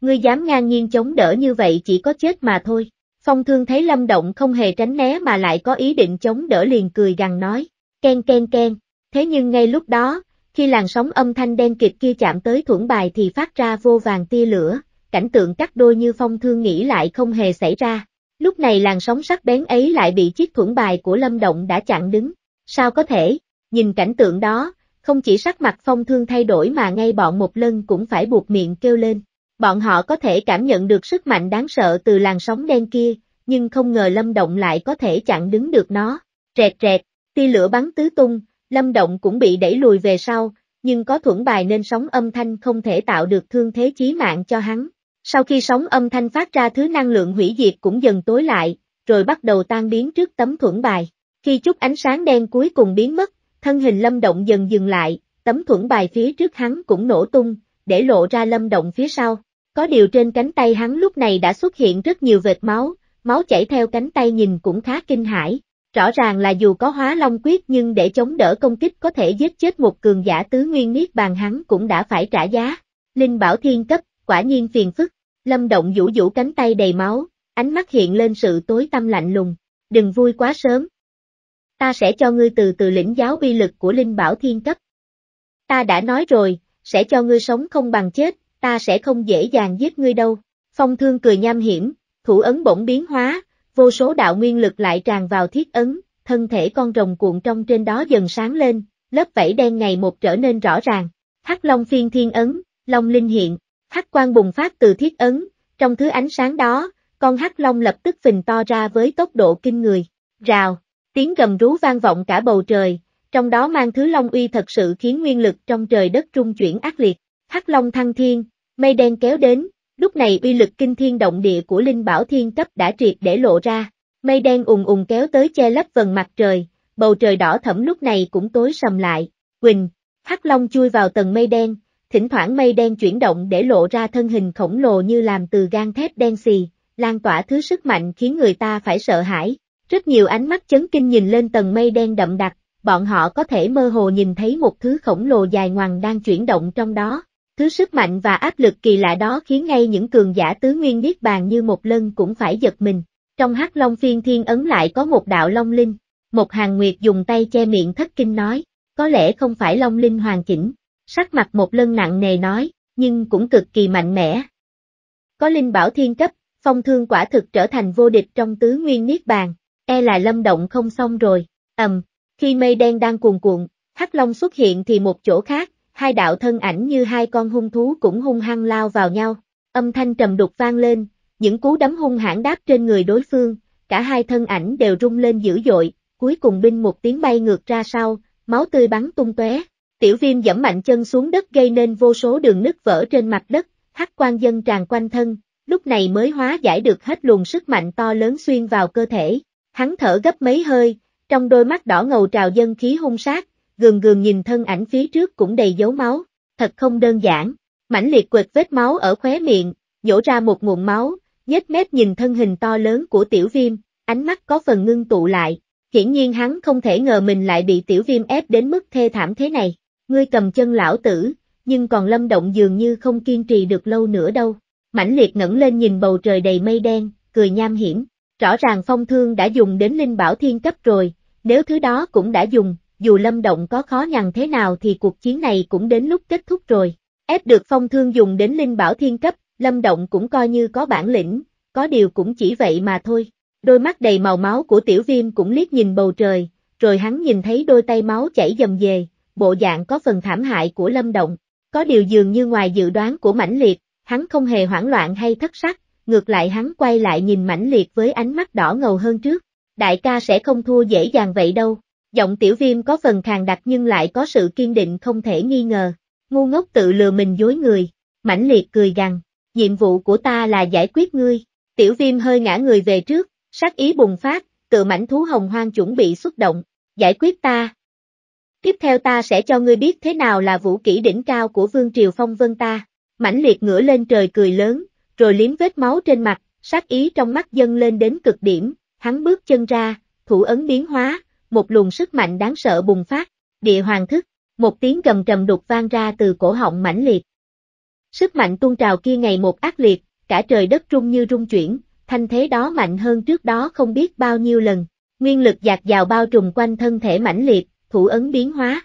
Ngươi dám ngang nhiên chống đỡ như vậy chỉ có chết mà thôi. Phong thương thấy lâm động không hề tránh né mà lại có ý định chống đỡ liền cười gằn nói, ken ken ken, thế nhưng ngay lúc đó, khi làn sóng âm thanh đen kịt kia chạm tới thuẫn bài thì phát ra vô vàng tia lửa, cảnh tượng cắt đôi như phong thương nghĩ lại không hề xảy ra. Lúc này làn sóng sắc bén ấy lại bị chiếc thuẫn bài của Lâm Động đã chặn đứng. Sao có thể, nhìn cảnh tượng đó, không chỉ sắc mặt phong thương thay đổi mà ngay bọn một lần cũng phải buộc miệng kêu lên. Bọn họ có thể cảm nhận được sức mạnh đáng sợ từ làn sóng đen kia, nhưng không ngờ Lâm Động lại có thể chặn đứng được nó. Rẹt rẹt, tia lửa bắn tứ tung, Lâm Động cũng bị đẩy lùi về sau, nhưng có thuẫn bài nên sóng âm thanh không thể tạo được thương thế chí mạng cho hắn. Sau khi sóng âm thanh phát ra thứ năng lượng hủy diệt cũng dần tối lại, rồi bắt đầu tan biến trước tấm thuẫn bài. Khi chút ánh sáng đen cuối cùng biến mất, thân hình lâm động dần dừng lại, tấm thuẫn bài phía trước hắn cũng nổ tung, để lộ ra lâm động phía sau. Có điều trên cánh tay hắn lúc này đã xuất hiện rất nhiều vệt máu, máu chảy theo cánh tay nhìn cũng khá kinh hãi. Rõ ràng là dù có hóa long quyết nhưng để chống đỡ công kích có thể giết chết một cường giả tứ nguyên niết bàn hắn cũng đã phải trả giá. Linh Bảo Thiên cấp, quả nhiên phiền phức. Lâm Động vũ vũ cánh tay đầy máu, ánh mắt hiện lên sự tối tâm lạnh lùng, đừng vui quá sớm. Ta sẽ cho ngươi từ từ lĩnh giáo uy lực của Linh Bảo Thiên Cấp. Ta đã nói rồi, sẽ cho ngươi sống không bằng chết, ta sẽ không dễ dàng giết ngươi đâu. Phong thương cười nham hiểm, thủ ấn bỗng biến hóa, vô số đạo nguyên lực lại tràn vào thiết ấn, thân thể con rồng cuộn trong trên đó dần sáng lên, lớp vảy đen ngày một trở nên rõ ràng. Hắc Long phiên thiên ấn, Long linh hiện, hắc quang bùng phát từ thiết ấn, trong thứ ánh sáng đó, con hắc long lập tức phình to ra với tốc độ kinh người. Rào, tiếng gầm rú vang vọng cả bầu trời, trong đó mang thứ long uy thật sự khiến nguyên lực trong trời đất trung chuyển ác liệt. Hắc long thăng thiên, mây đen kéo đến, lúc này uy lực kinh thiên động địa của linh bảo thiên cấp đã triệt để lộ ra. Mây đen ùng ùng kéo tới che lấp vần mặt trời, bầu trời đỏ thẫm lúc này cũng tối sầm lại. Quỳnh, Hắc long chui vào tầng mây đen, thỉnh thoảng mây đen chuyển động để lộ ra thân hình khổng lồ như làm từ gan thép đen xì, lan tỏa thứ sức mạnh khiến người ta phải sợ hãi. Rất nhiều ánh mắt chấn kinh nhìn lên tầng mây đen đậm đặc, bọn họ có thể mơ hồ nhìn thấy một thứ khổng lồ dài ngoằng đang chuyển động trong đó. Thứ sức mạnh và áp lực kỳ lạ đó khiến ngay những cường giả tứ nguyên biết bàn như một lân cũng phải giật mình. Trong hắc long phiên thiên ấn lại có một đạo long linh, một hàng nguyệt dùng tay che miệng thất kinh nói, có lẽ không phải long linh hoàn chỉnh, sắc mặt một lần nặng nề nói, nhưng cũng cực kỳ mạnh mẽ. Có linh bảo thiên cấp, phong thương quả thực trở thành vô địch trong tứ nguyên niết bàn, e là lâm động không xong rồi, ầm, khi mây đen đang cuồn cuộn, hắc long xuất hiện thì một chỗ khác, hai đạo thân ảnh như hai con hung thú cũng hung hăng lao vào nhau, âm thanh trầm đục vang lên, những cú đấm hung hãn đáp trên người đối phương, cả hai thân ảnh đều rung lên dữ dội, cuối cùng binh một tiếng bay ngược ra sau, máu tươi bắn tung tóe. Tiểu viêm dẫm mạnh chân xuống đất gây nên vô số đường nứt vỡ trên mặt đất, hắc quan dân tràn quanh thân, lúc này mới hóa giải được hết luồng sức mạnh to lớn xuyên vào cơ thể. Hắn thở gấp mấy hơi, trong đôi mắt đỏ ngầu trào dân khí hung sát, gườm gườm nhìn thân ảnh phía trước cũng đầy dấu máu, thật không đơn giản. Mãnh liệt quệt vết máu ở khóe miệng, nhổ ra một nguồn máu, nhếch mép nhìn thân hình to lớn của tiểu viêm, ánh mắt có phần ngưng tụ lại. Hiển nhiên hắn không thể ngờ mình lại bị tiểu viêm ép đến mức thê thảm thế này ngươi cầm chân lão tử, nhưng còn lâm động dường như không kiên trì được lâu nữa đâu. Mãnh liệt ngẩng lên nhìn bầu trời đầy mây đen, cười nham hiểm, rõ ràng phong thương đã dùng đến linh bảo thiên cấp rồi, nếu thứ đó cũng đã dùng, dù lâm động có khó nhằn thế nào thì cuộc chiến này cũng đến lúc kết thúc rồi. Ép được phong thương dùng đến linh bảo thiên cấp, lâm động cũng coi như có bản lĩnh, có điều cũng chỉ vậy mà thôi. Đôi mắt đầy màu máu của tiểu viêm cũng liếc nhìn bầu trời, rồi hắn nhìn thấy đôi tay máu chảy dầm về, bộ dạng có phần thảm hại của Lâm Động. Có điều dường như ngoài dự đoán của Mãnh Liệt, hắn không hề hoảng loạn hay thất sắc, ngược lại hắn quay lại nhìn Mãnh Liệt với ánh mắt đỏ ngầu hơn trước. Đại ca sẽ không thua dễ dàng vậy đâu. Giọng tiểu viêm có phần khàn đặc nhưng lại có sự kiên định không thể nghi ngờ. Ngu ngốc tự lừa mình dối người. Mãnh Liệt cười gằn, nhiệm vụ của ta là giải quyết ngươi. Tiểu viêm hơi ngã người về trước, sát ý bùng phát, tự mảnh thú hồng hoang chuẩn bị xuất động. Giải quyết ta, Tiếp theo ta sẽ cho ngươi biết thế nào là vũ kỹ đỉnh cao của vương triều phong vân ta. Mãnh liệt ngửa lên trời cười lớn, rồi liếm vết máu trên mặt, sát ý trong mắt dâng lên đến cực điểm, hắn bước chân ra, thủ ấn biến hóa, một luồng sức mạnh đáng sợ bùng phát, địa hoàng thức, một tiếng trầm trầm đục vang ra từ cổ họng mãnh liệt. Sức mạnh tuôn trào kia ngày một ác liệt, cả trời đất rung như rung chuyển, thanh thế đó mạnh hơn trước đó không biết bao nhiêu lần. Nguyên lực dạt dào bao trùm quanh thân thể mãnh liệt, thủ ấn biến hóa.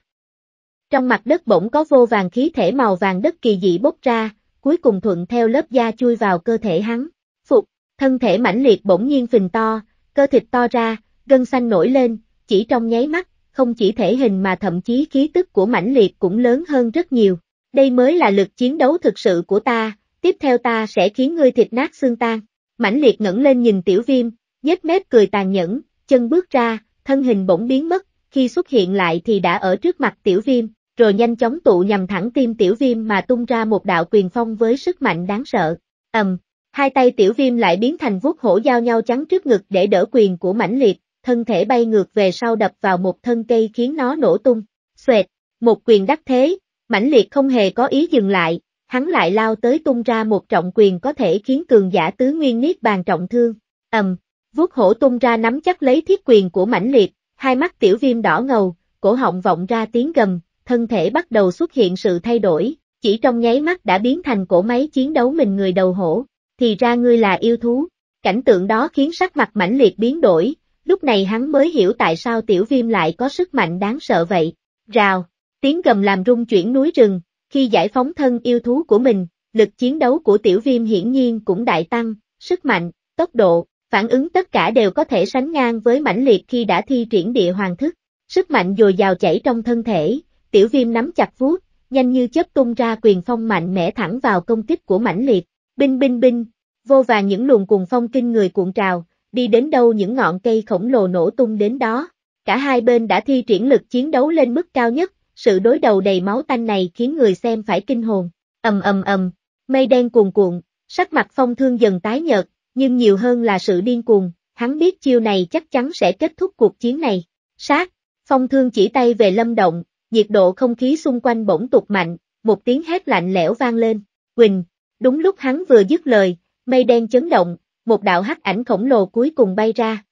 Trong mặt đất bỗng có vô vàng khí thể màu vàng đất kỳ dị bốc ra, cuối cùng thuận theo lớp da chui vào cơ thể hắn. Phục, thân thể mãnh liệt bỗng nhiên phình to, cơ thịt to ra, gân xanh nổi lên, chỉ trong nháy mắt, không chỉ thể hình mà thậm chí khí tức của mãnh liệt cũng lớn hơn rất nhiều. Đây mới là lực chiến đấu thực sự của ta, tiếp theo ta sẽ khiến ngươi thịt nát xương tan. Mãnh liệt ngẩng lên nhìn tiểu viêm, nhếch mép cười tàn nhẫn, chân bước ra, thân hình bỗng biến mất, khi xuất hiện lại thì đã ở trước mặt tiểu viêm, rồi nhanh chóng tụ nhằm thẳng tim tiểu viêm mà tung ra một đạo quyền phong với sức mạnh đáng sợ. ầm, um, hai tay tiểu viêm lại biến thành vuốt hổ giao nhau chắn trước ngực để đỡ quyền của mãnh liệt, thân thể bay ngược về sau đập vào một thân cây khiến nó nổ tung. Xoẹt, một quyền đắc thế, mãnh liệt không hề có ý dừng lại, hắn lại lao tới tung ra một trọng quyền có thể khiến cường giả tứ nguyên niết bàn trọng thương. ầm, um, vuốt hổ tung ra nắm chắc lấy thiết quyền của mãnh liệt, Hai mắt tiểu viêm đỏ ngầu, cổ họng vọng ra tiếng gầm, thân thể bắt đầu xuất hiện sự thay đổi, chỉ trong nháy mắt đã biến thành cổ máy chiến đấu mình người đầu hổ, thì ra ngươi là yêu thú. Cảnh tượng đó khiến sắc mặt mãnh liệt biến đổi, lúc này hắn mới hiểu tại sao tiểu viêm lại có sức mạnh đáng sợ vậy. Rào, tiếng gầm làm rung chuyển núi rừng, khi giải phóng thân yêu thú của mình, lực chiến đấu của tiểu viêm hiển nhiên cũng đại tăng, sức mạnh, tốc độ, phản ứng tất cả đều có thể sánh ngang với mãnh liệt khi đã thi triển địa hoàng thức. Sức mạnh dồi dào chảy trong thân thể, tiểu viêm nắm chặt vuốt, nhanh như chớp tung ra quyền phong mạnh mẽ thẳng vào công kích của mãnh liệt. Binh binh binh, vô vàng những luồng cuồng phong kinh người cuộn trào, đi đến đâu những ngọn cây khổng lồ nổ tung đến đó. Cả hai bên đã thi triển lực chiến đấu lên mức cao nhất, sự đối đầu đầy máu tanh này khiến người xem phải kinh hồn. Ầm ầm ầm, mây đen cuồn cuộn, sắc mặt phong thương dần tái nhợt, nhưng nhiều hơn là sự điên cuồng, hắn biết chiêu này chắc chắn sẽ kết thúc cuộc chiến này. Sát, phong thương chỉ tay về lâm động, nhiệt độ không khí xung quanh bỗng tụt mạnh, một tiếng hét lạnh lẽo vang lên. Quỳnh, đúng lúc hắn vừa dứt lời, mây đen chấn động, một đạo hắc ảnh khổng lồ cuối cùng bay ra.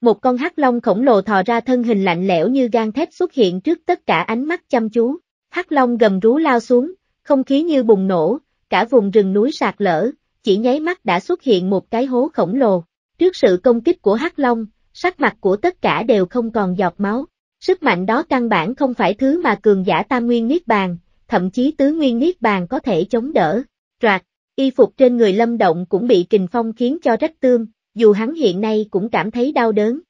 Một con hắc long khổng lồ thò ra thân hình lạnh lẽo như gan thép xuất hiện trước tất cả ánh mắt chăm chú. Hắc long gầm rú lao xuống, không khí như bùng nổ, cả vùng rừng núi sạt lở, chỉ nháy mắt đã xuất hiện một cái hố khổng lồ. Trước sự công kích của Hắc Long, sắc mặt của tất cả đều không còn giọt máu. Sức mạnh đó căn bản không phải thứ mà cường giả tam nguyên niết bàn, thậm chí tứ nguyên niết bàn có thể chống đỡ. trạc y phục trên người lâm động cũng bị kình phong khiến cho rách tương, dù hắn hiện nay cũng cảm thấy đau đớn.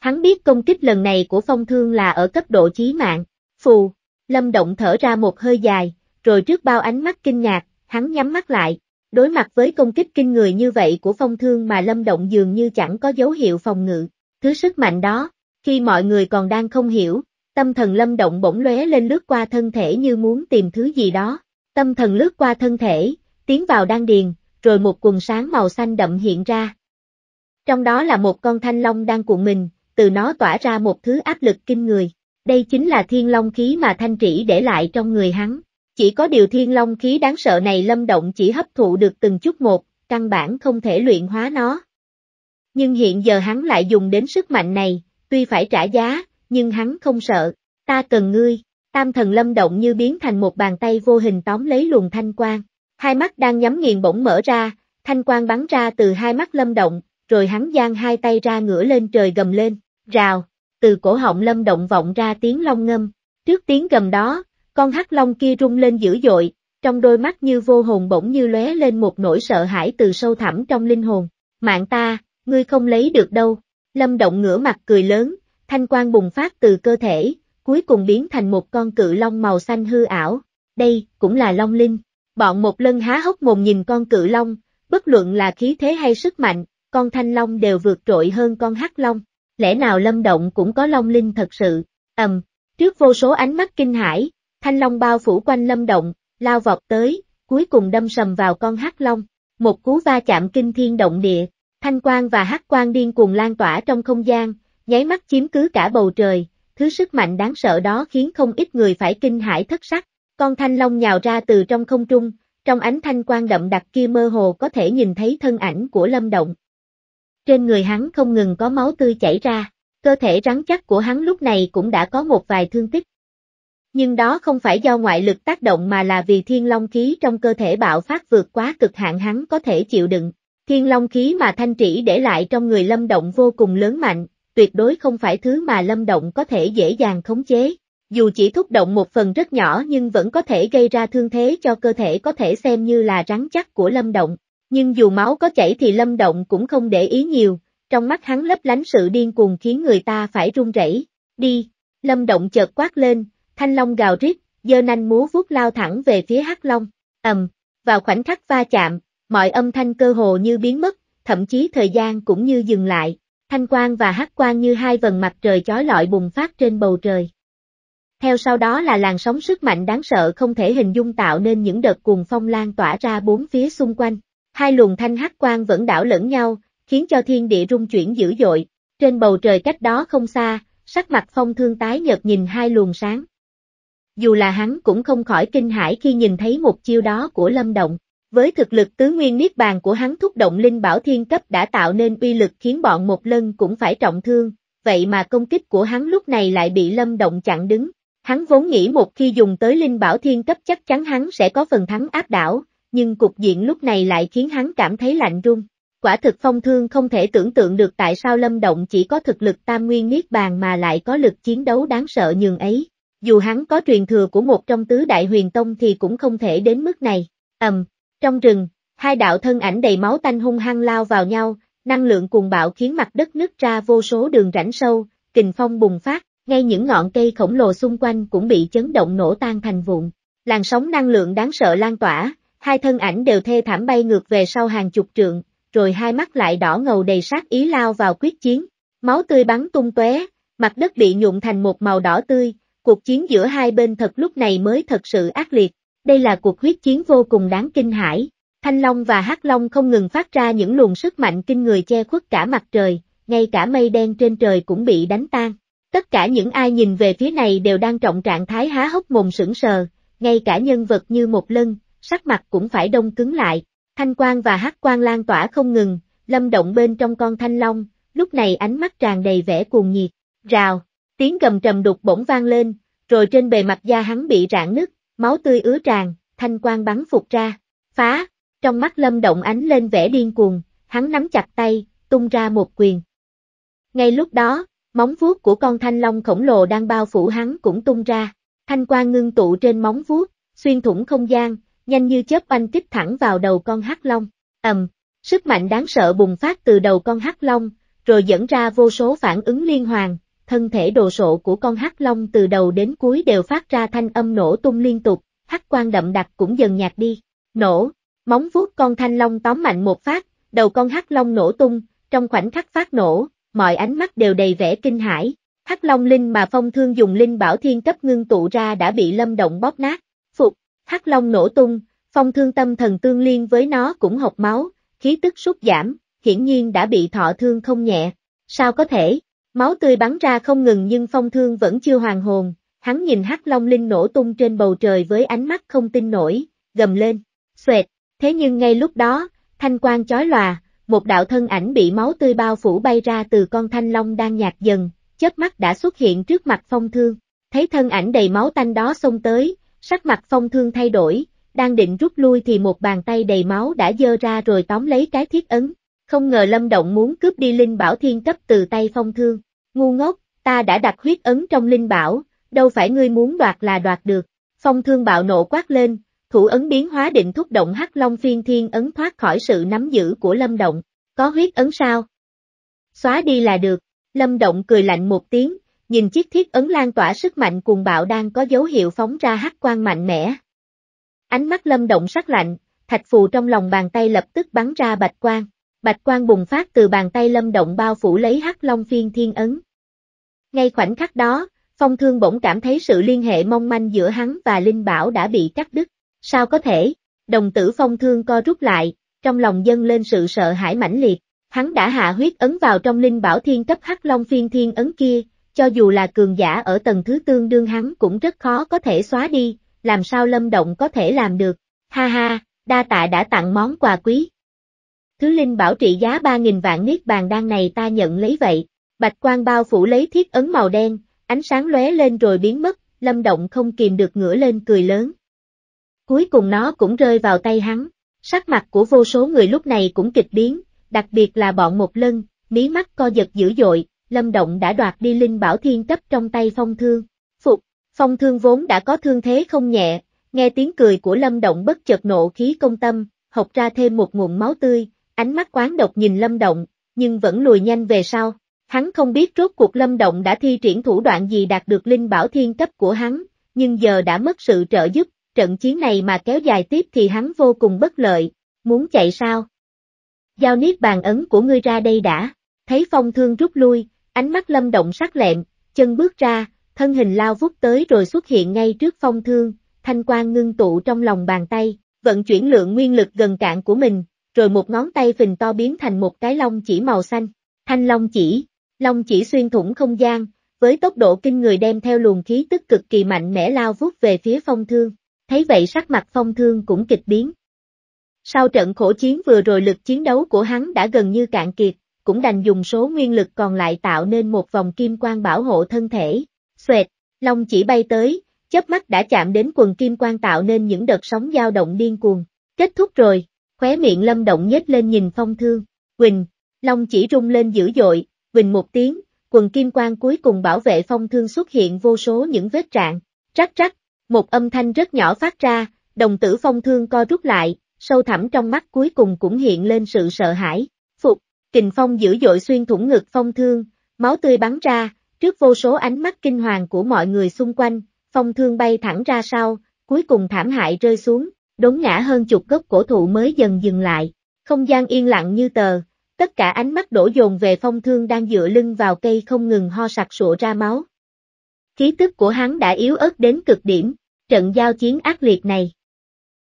Hắn biết công kích lần này của phong thương là ở cấp độ chí mạng. Phù, lâm động thở ra một hơi dài, rồi trước bao ánh mắt kinh ngạc, hắn nhắm mắt lại, Đối mặt với công kích kinh người như vậy của phong thương mà Lâm Động dường như chẳng có dấu hiệu phòng ngự, thứ sức mạnh đó, khi mọi người còn đang không hiểu, tâm thần Lâm Động bỗng lóe lên lướt qua thân thể như muốn tìm thứ gì đó, tâm thần lướt qua thân thể, tiến vào đan điền, rồi một quần sáng màu xanh đậm hiện ra. Trong đó là một con thanh long đang cuộn mình, từ nó tỏa ra một thứ áp lực kinh người, đây chính là thiên long khí mà thanh trĩ để lại trong người hắn. Chỉ có điều thiên long khí đáng sợ này lâm động chỉ hấp thụ được từng chút một, căn bản không thể luyện hóa nó. Nhưng hiện giờ hắn lại dùng đến sức mạnh này, tuy phải trả giá, nhưng hắn không sợ, ta cần ngươi, tam thần lâm động như biến thành một bàn tay vô hình tóm lấy luồng thanh quang, hai mắt đang nhắm nghiền bỗng mở ra, thanh quang bắn ra từ hai mắt lâm động, rồi hắn giang hai tay ra ngửa lên trời gầm lên, rào, từ cổ họng lâm động vọng ra tiếng long ngâm, trước tiếng gầm đó, con hắc long kia rung lên dữ dội, trong đôi mắt như vô hồn bỗng như lóe lên một nỗi sợ hãi từ sâu thẳm trong linh hồn. Mạng ta, ngươi không lấy được đâu. Lâm Động ngửa mặt cười lớn, thanh quang bùng phát từ cơ thể, cuối cùng biến thành một con cự long màu xanh hư ảo. Đây, cũng là long linh. Bọn một lân há hốc mồm nhìn con cự long, bất luận là khí thế hay sức mạnh, con thanh long đều vượt trội hơn con hắc long. Lẽ nào Lâm Động cũng có long linh thật sự? Ầm, trước vô số ánh mắt kinh hãi, Thanh long bao phủ quanh lâm động, lao vọt tới, cuối cùng đâm sầm vào con hắc long. Một cú va chạm kinh thiên động địa, thanh quang và hắc quang điên cuồng lan tỏa trong không gian, nháy mắt chiếm cứ cả bầu trời, thứ sức mạnh đáng sợ đó khiến không ít người phải kinh hãi thất sắc. Con thanh long nhào ra từ trong không trung, trong ánh thanh quang đậm đặc kia mơ hồ có thể nhìn thấy thân ảnh của Lâm Động. Trên người hắn không ngừng có máu tươi chảy ra, cơ thể rắn chắc của hắn lúc này cũng đã có một vài thương tích, nhưng đó không phải do ngoại lực tác động mà là vì thiên long khí trong cơ thể bạo phát vượt quá cực hạn hắn có thể chịu đựng. Thiên long khí mà thanh trĩ để lại trong người lâm động vô cùng lớn mạnh, tuyệt đối không phải thứ mà lâm động có thể dễ dàng khống chế. Dù chỉ thúc động một phần rất nhỏ nhưng vẫn có thể gây ra thương thế cho cơ thể có thể xem như là rắn chắc của lâm động. Nhưng dù máu có chảy thì lâm động cũng không để ý nhiều, trong mắt hắn lấp lánh sự điên cuồng khiến người ta phải run rẩy. Đi, lâm động chợt quát lên, Thanh Long gào rít, dơ nanh múa vuốt lao thẳng về phía Hắc Long. Ầm, vào khoảnh khắc va chạm, mọi âm thanh cơ hồ như biến mất, thậm chí thời gian cũng như dừng lại. Thanh quang và hắc quang như hai vầng mặt trời chói lọi bùng phát trên bầu trời. Theo sau đó là làn sóng sức mạnh đáng sợ không thể hình dung tạo nên những đợt cuồng phong lan tỏa ra bốn phía xung quanh. Hai luồng thanh hắc quang vẫn đảo lẫn nhau, khiến cho thiên địa rung chuyển dữ dội. Trên bầu trời cách đó không xa, sắc mặt phong thương tái nhợt nhìn hai luồng sáng dù là hắn cũng không khỏi kinh hãi khi nhìn thấy một chiêu đó của Lâm Động. Với thực lực tứ nguyên niết bàn của hắn thúc động linh bảo thiên cấp đã tạo nên uy lực khiến bọn một lần cũng phải trọng thương, vậy mà công kích của hắn lúc này lại bị Lâm Động chặn đứng. Hắn vốn nghĩ một khi dùng tới linh bảo thiên cấp chắc chắn hắn sẽ có phần thắng áp đảo, nhưng cục diện lúc này lại khiến hắn cảm thấy lạnh run. Quả thực phong thương không thể tưởng tượng được tại sao Lâm Động chỉ có thực lực tam nguyên niết bàn mà lại có lực chiến đấu đáng sợ nhường ấy dù hắn có truyền thừa của một trong tứ đại huyền tông thì cũng không thể đến mức này. Ầm, um, trong rừng, hai đạo thân ảnh đầy máu tanh hung hăng lao vào nhau, năng lượng cuồng bạo khiến mặt đất nứt ra vô số đường rãnh sâu, kình phong bùng phát, ngay những ngọn cây khổng lồ xung quanh cũng bị chấn động nổ tan thành vụn. Làn sóng năng lượng đáng sợ lan tỏa, hai thân ảnh đều thê thảm bay ngược về sau hàng chục trượng, rồi hai mắt lại đỏ ngầu đầy sát ý lao vào quyết chiến. Máu tươi bắn tung tóe, mặt đất bị nhuộm thành một màu đỏ tươi, cuộc chiến giữa hai bên thật lúc này mới thật sự ác liệt, đây là cuộc huyết chiến vô cùng đáng kinh hãi. Thanh Long và Hắc Long không ngừng phát ra những luồng sức mạnh kinh người che khuất cả mặt trời, ngay cả mây đen trên trời cũng bị đánh tan. Tất cả những ai nhìn về phía này đều đang trọng trạng thái há hốc mồm sững sờ, ngay cả nhân vật như một lân, sắc mặt cũng phải đông cứng lại. Thanh quang và hắc quang lan tỏa không ngừng, lâm động bên trong con thanh long, lúc này ánh mắt tràn đầy vẻ cuồng nhiệt. Rào, Tiếng gầm trầm đục bỗng vang lên, rồi trên bề mặt da hắn bị rạn nứt, máu tươi ứa tràn, thanh quang bắn phục ra. Phá! Trong mắt Lâm Động ánh lên vẻ điên cuồng, hắn nắm chặt tay, tung ra một quyền. Ngay lúc đó, móng vuốt của con thanh long khổng lồ đang bao phủ hắn cũng tung ra, thanh quang ngưng tụ trên móng vuốt, xuyên thủng không gian, nhanh như chớp oanh kích thẳng vào đầu con hắc long. Ầm, sức mạnh đáng sợ bùng phát từ đầu con hắc long, rồi dẫn ra vô số phản ứng liên hoàn, thân thể đồ sộ của con hắc long từ đầu đến cuối đều phát ra thanh âm nổ tung liên tục, hắc quang đậm đặc cũng dần nhạt đi. Nổ, móng vuốt con thanh long tóm mạnh một phát, đầu con hắc long nổ tung, trong khoảnh khắc phát nổ, mọi ánh mắt đều đầy vẻ kinh hãi. Hắc Long Linh mà Phong Thương dùng Linh Bảo Thiên cấp ngưng tụ ra đã bị Lâm Động bóp nát. Phục, Hắc Long nổ tung, Phong Thương tâm thần tương liên với nó cũng hộc máu, khí tức sút giảm, hiển nhiên đã bị thọ thương không nhẹ. Sao có thể? Máu tươi bắn ra không ngừng nhưng phong thương vẫn chưa hoàn hồn, hắn nhìn hắc long linh nổ tung trên bầu trời với ánh mắt không tin nổi, gầm lên, xoẹt, thế nhưng ngay lúc đó, thanh quang chói lòa, một đạo thân ảnh bị máu tươi bao phủ bay ra từ con thanh long đang nhạt dần, chớp mắt đã xuất hiện trước mặt phong thương, thấy thân ảnh đầy máu tanh đó xông tới, sắc mặt phong thương thay đổi, đang định rút lui thì một bàn tay đầy máu đã dơ ra rồi tóm lấy cái thiết ấn, không ngờ Lâm Động muốn cướp đi linh bảo thiên cấp từ tay phong thương. Ngu ngốc, ta đã đặt huyết ấn trong linh bảo, đâu phải ngươi muốn đoạt là đoạt được. Phong thương bạo nộ quát lên, thủ ấn biến hóa định thúc động hắc long phiên thiên ấn thoát khỏi sự nắm giữ của Lâm Động. Có huyết ấn sao? Xóa đi là được. Lâm Động cười lạnh một tiếng, nhìn chiếc thiết ấn lan tỏa sức mạnh cuồng bạo đang có dấu hiệu phóng ra hắc quang mạnh mẽ. Ánh mắt Lâm Động sắc lạnh, thạch phù trong lòng bàn tay lập tức bắn ra bạch quang bạch quan bùng phát từ bàn tay lâm động bao phủ lấy hắc long phiên thiên ấn. Ngay khoảnh khắc đó, phong thương bỗng cảm thấy sự liên hệ mong manh giữa hắn và linh bảo đã bị cắt đứt. Sao có thể? Đồng tử phong thương co rút lại, trong lòng dâng lên sự sợ hãi mãnh liệt. Hắn đã hạ huyết ấn vào trong linh bảo thiên cấp hắc long phiên thiên ấn kia, cho dù là cường giả ở tầng thứ tương đương hắn cũng rất khó có thể xóa đi, làm sao lâm động có thể làm được. Ha ha, đa tạ đã tặng món quà quý. Thứ linh bảo trị giá 3.000 vạn niết bàn đan này ta nhận lấy vậy. Bạch quan bao phủ lấy thiết ấn màu đen, ánh sáng lóe lên rồi biến mất, lâm động không kìm được ngửa lên cười lớn. Cuối cùng nó cũng rơi vào tay hắn, sắc mặt của vô số người lúc này cũng kịch biến, đặc biệt là bọn một lân, mí mắt co giật dữ dội, lâm động đã đoạt đi linh bảo thiên cấp trong tay phong thương. Phục, phong thương vốn đã có thương thế không nhẹ, nghe tiếng cười của lâm động bất chợt nộ khí công tâm, học ra thêm một nguồn máu tươi, Ánh mắt quán độc nhìn Lâm Động, nhưng vẫn lùi nhanh về sau. Hắn không biết rốt cuộc Lâm Động đã thi triển thủ đoạn gì đạt được linh bảo thiên cấp của hắn, nhưng giờ đã mất sự trợ giúp, trận chiến này mà kéo dài tiếp thì hắn vô cùng bất lợi, muốn chạy sao? Giao niết bàn ấn của ngươi ra đây đã, thấy phong thương rút lui, ánh mắt Lâm Động sắc lẹm, chân bước ra, thân hình lao vút tới rồi xuất hiện ngay trước phong thương, thanh quan ngưng tụ trong lòng bàn tay, vận chuyển lượng nguyên lực gần cạn của mình, rồi một ngón tay phình to biến thành một cái long chỉ màu xanh. Thanh long chỉ, long chỉ xuyên thủng không gian, với tốc độ kinh người đem theo luồng khí tức cực kỳ mạnh mẽ lao vút về phía phong thương. Thấy vậy sắc mặt phong thương cũng kịch biến. Sau trận khổ chiến vừa rồi lực chiến đấu của hắn đã gần như cạn kiệt, cũng đành dùng số nguyên lực còn lại tạo nên một vòng kim quang bảo hộ thân thể. Xoẹt, long chỉ bay tới, chớp mắt đã chạm đến quần kim quang tạo nên những đợt sóng dao động điên cuồng. Kết thúc rồi. Khóe miệng Lâm Động nhếch lên nhìn phong thương. Quỳnh, Long chỉ rung lên dữ dội, Quỳnh một tiếng, quần kim quang cuối cùng bảo vệ phong thương xuất hiện vô số những vết trạng. Rắc rắc, một âm thanh rất nhỏ phát ra, đồng tử phong thương co rút lại, sâu thẳm trong mắt cuối cùng cũng hiện lên sự sợ hãi. Phục, kình phong dữ dội xuyên thủng ngực phong thương, máu tươi bắn ra, trước vô số ánh mắt kinh hoàng của mọi người xung quanh, phong thương bay thẳng ra sau, cuối cùng thảm hại rơi xuống, đốn ngã hơn chục gốc cổ thụ mới dần dừng lại, không gian yên lặng như tờ, tất cả ánh mắt đổ dồn về phong thương đang dựa lưng vào cây không ngừng ho sặc sụa ra máu. Khí tức của hắn đã yếu ớt đến cực điểm, trận giao chiến ác liệt này.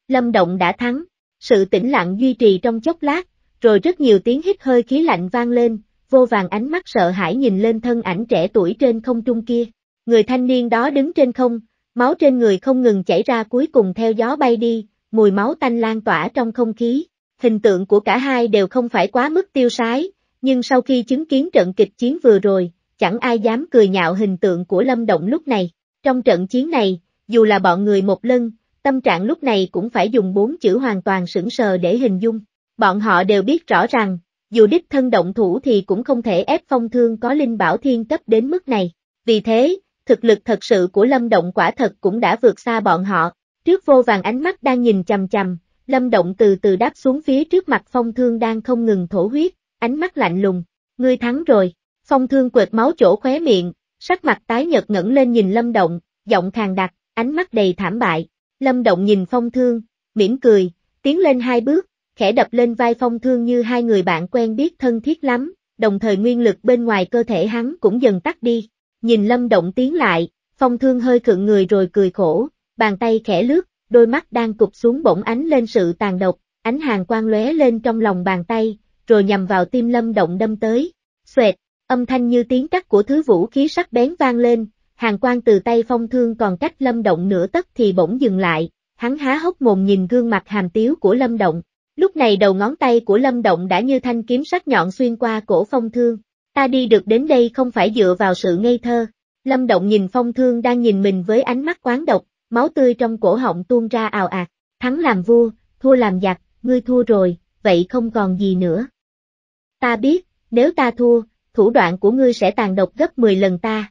Lâm Động đã thắng, sự tĩnh lặng duy trì trong chốc lát, rồi rất nhiều tiếng hít hơi khí lạnh vang lên, vô vàng ánh mắt sợ hãi nhìn lên thân ảnh trẻ tuổi trên không trung kia. Người thanh niên đó đứng trên không, máu trên người không ngừng chảy ra cuối cùng theo gió bay đi, mùi máu tanh lan tỏa trong không khí. Hình tượng của cả hai đều không phải quá mức tiêu sái, nhưng sau khi chứng kiến trận kịch chiến vừa rồi, chẳng ai dám cười nhạo hình tượng của Lâm Động lúc này. Trong trận chiến này, dù là bọn người một lân, tâm trạng lúc này cũng phải dùng bốn chữ hoàn toàn sững sờ để hình dung. Bọn họ đều biết rõ rằng, dù đích thân động thủ thì cũng không thể ép phong thương có linh bảo thiên cấp đến mức này. Vì thế, thực lực thật sự của Lâm Động quả thật cũng đã vượt xa bọn họ, Trước vô vàng ánh mắt đang nhìn chằm chằm, Lâm Động từ từ đáp xuống phía trước mặt phong thương đang không ngừng thổ huyết, ánh mắt lạnh lùng, ngươi thắng rồi, phong thương quệt máu chỗ khóe miệng, sắc mặt tái nhợt ngẩng lên nhìn Lâm Động, giọng khàn đặc, ánh mắt đầy thảm bại, Lâm Động nhìn phong thương, mỉm cười, tiến lên hai bước, khẽ đập lên vai phong thương như hai người bạn quen biết thân thiết lắm, đồng thời nguyên lực bên ngoài cơ thể hắn cũng dần tắt đi, nhìn Lâm Động tiến lại, phong thương hơi khựng người rồi cười khổ, bàn tay khẽ lướt, đôi mắt đang cụp xuống bỗng ánh lên sự tàn độc, ánh hàng quang lóe lên trong lòng bàn tay, rồi nhằm vào tim lâm động đâm tới. Xoẹt, âm thanh như tiếng cắt của thứ vũ khí sắc bén vang lên, hàng quang từ tay phong thương còn cách lâm động nửa tấc thì bỗng dừng lại, hắn há hốc mồm nhìn gương mặt hàm tiếu của lâm động. Lúc này đầu ngón tay của lâm động đã như thanh kiếm sắc nhọn xuyên qua cổ phong thương. Ta đi được đến đây không phải dựa vào sự ngây thơ. Lâm động nhìn phong thương đang nhìn mình với ánh mắt quán độc, máu tươi trong cổ họng tuôn ra ào ạt, thắng làm vua, thua làm giặc, ngươi thua rồi, vậy không còn gì nữa. Ta biết, nếu ta thua, thủ đoạn của ngươi sẽ tàn độc gấp 10 lần ta.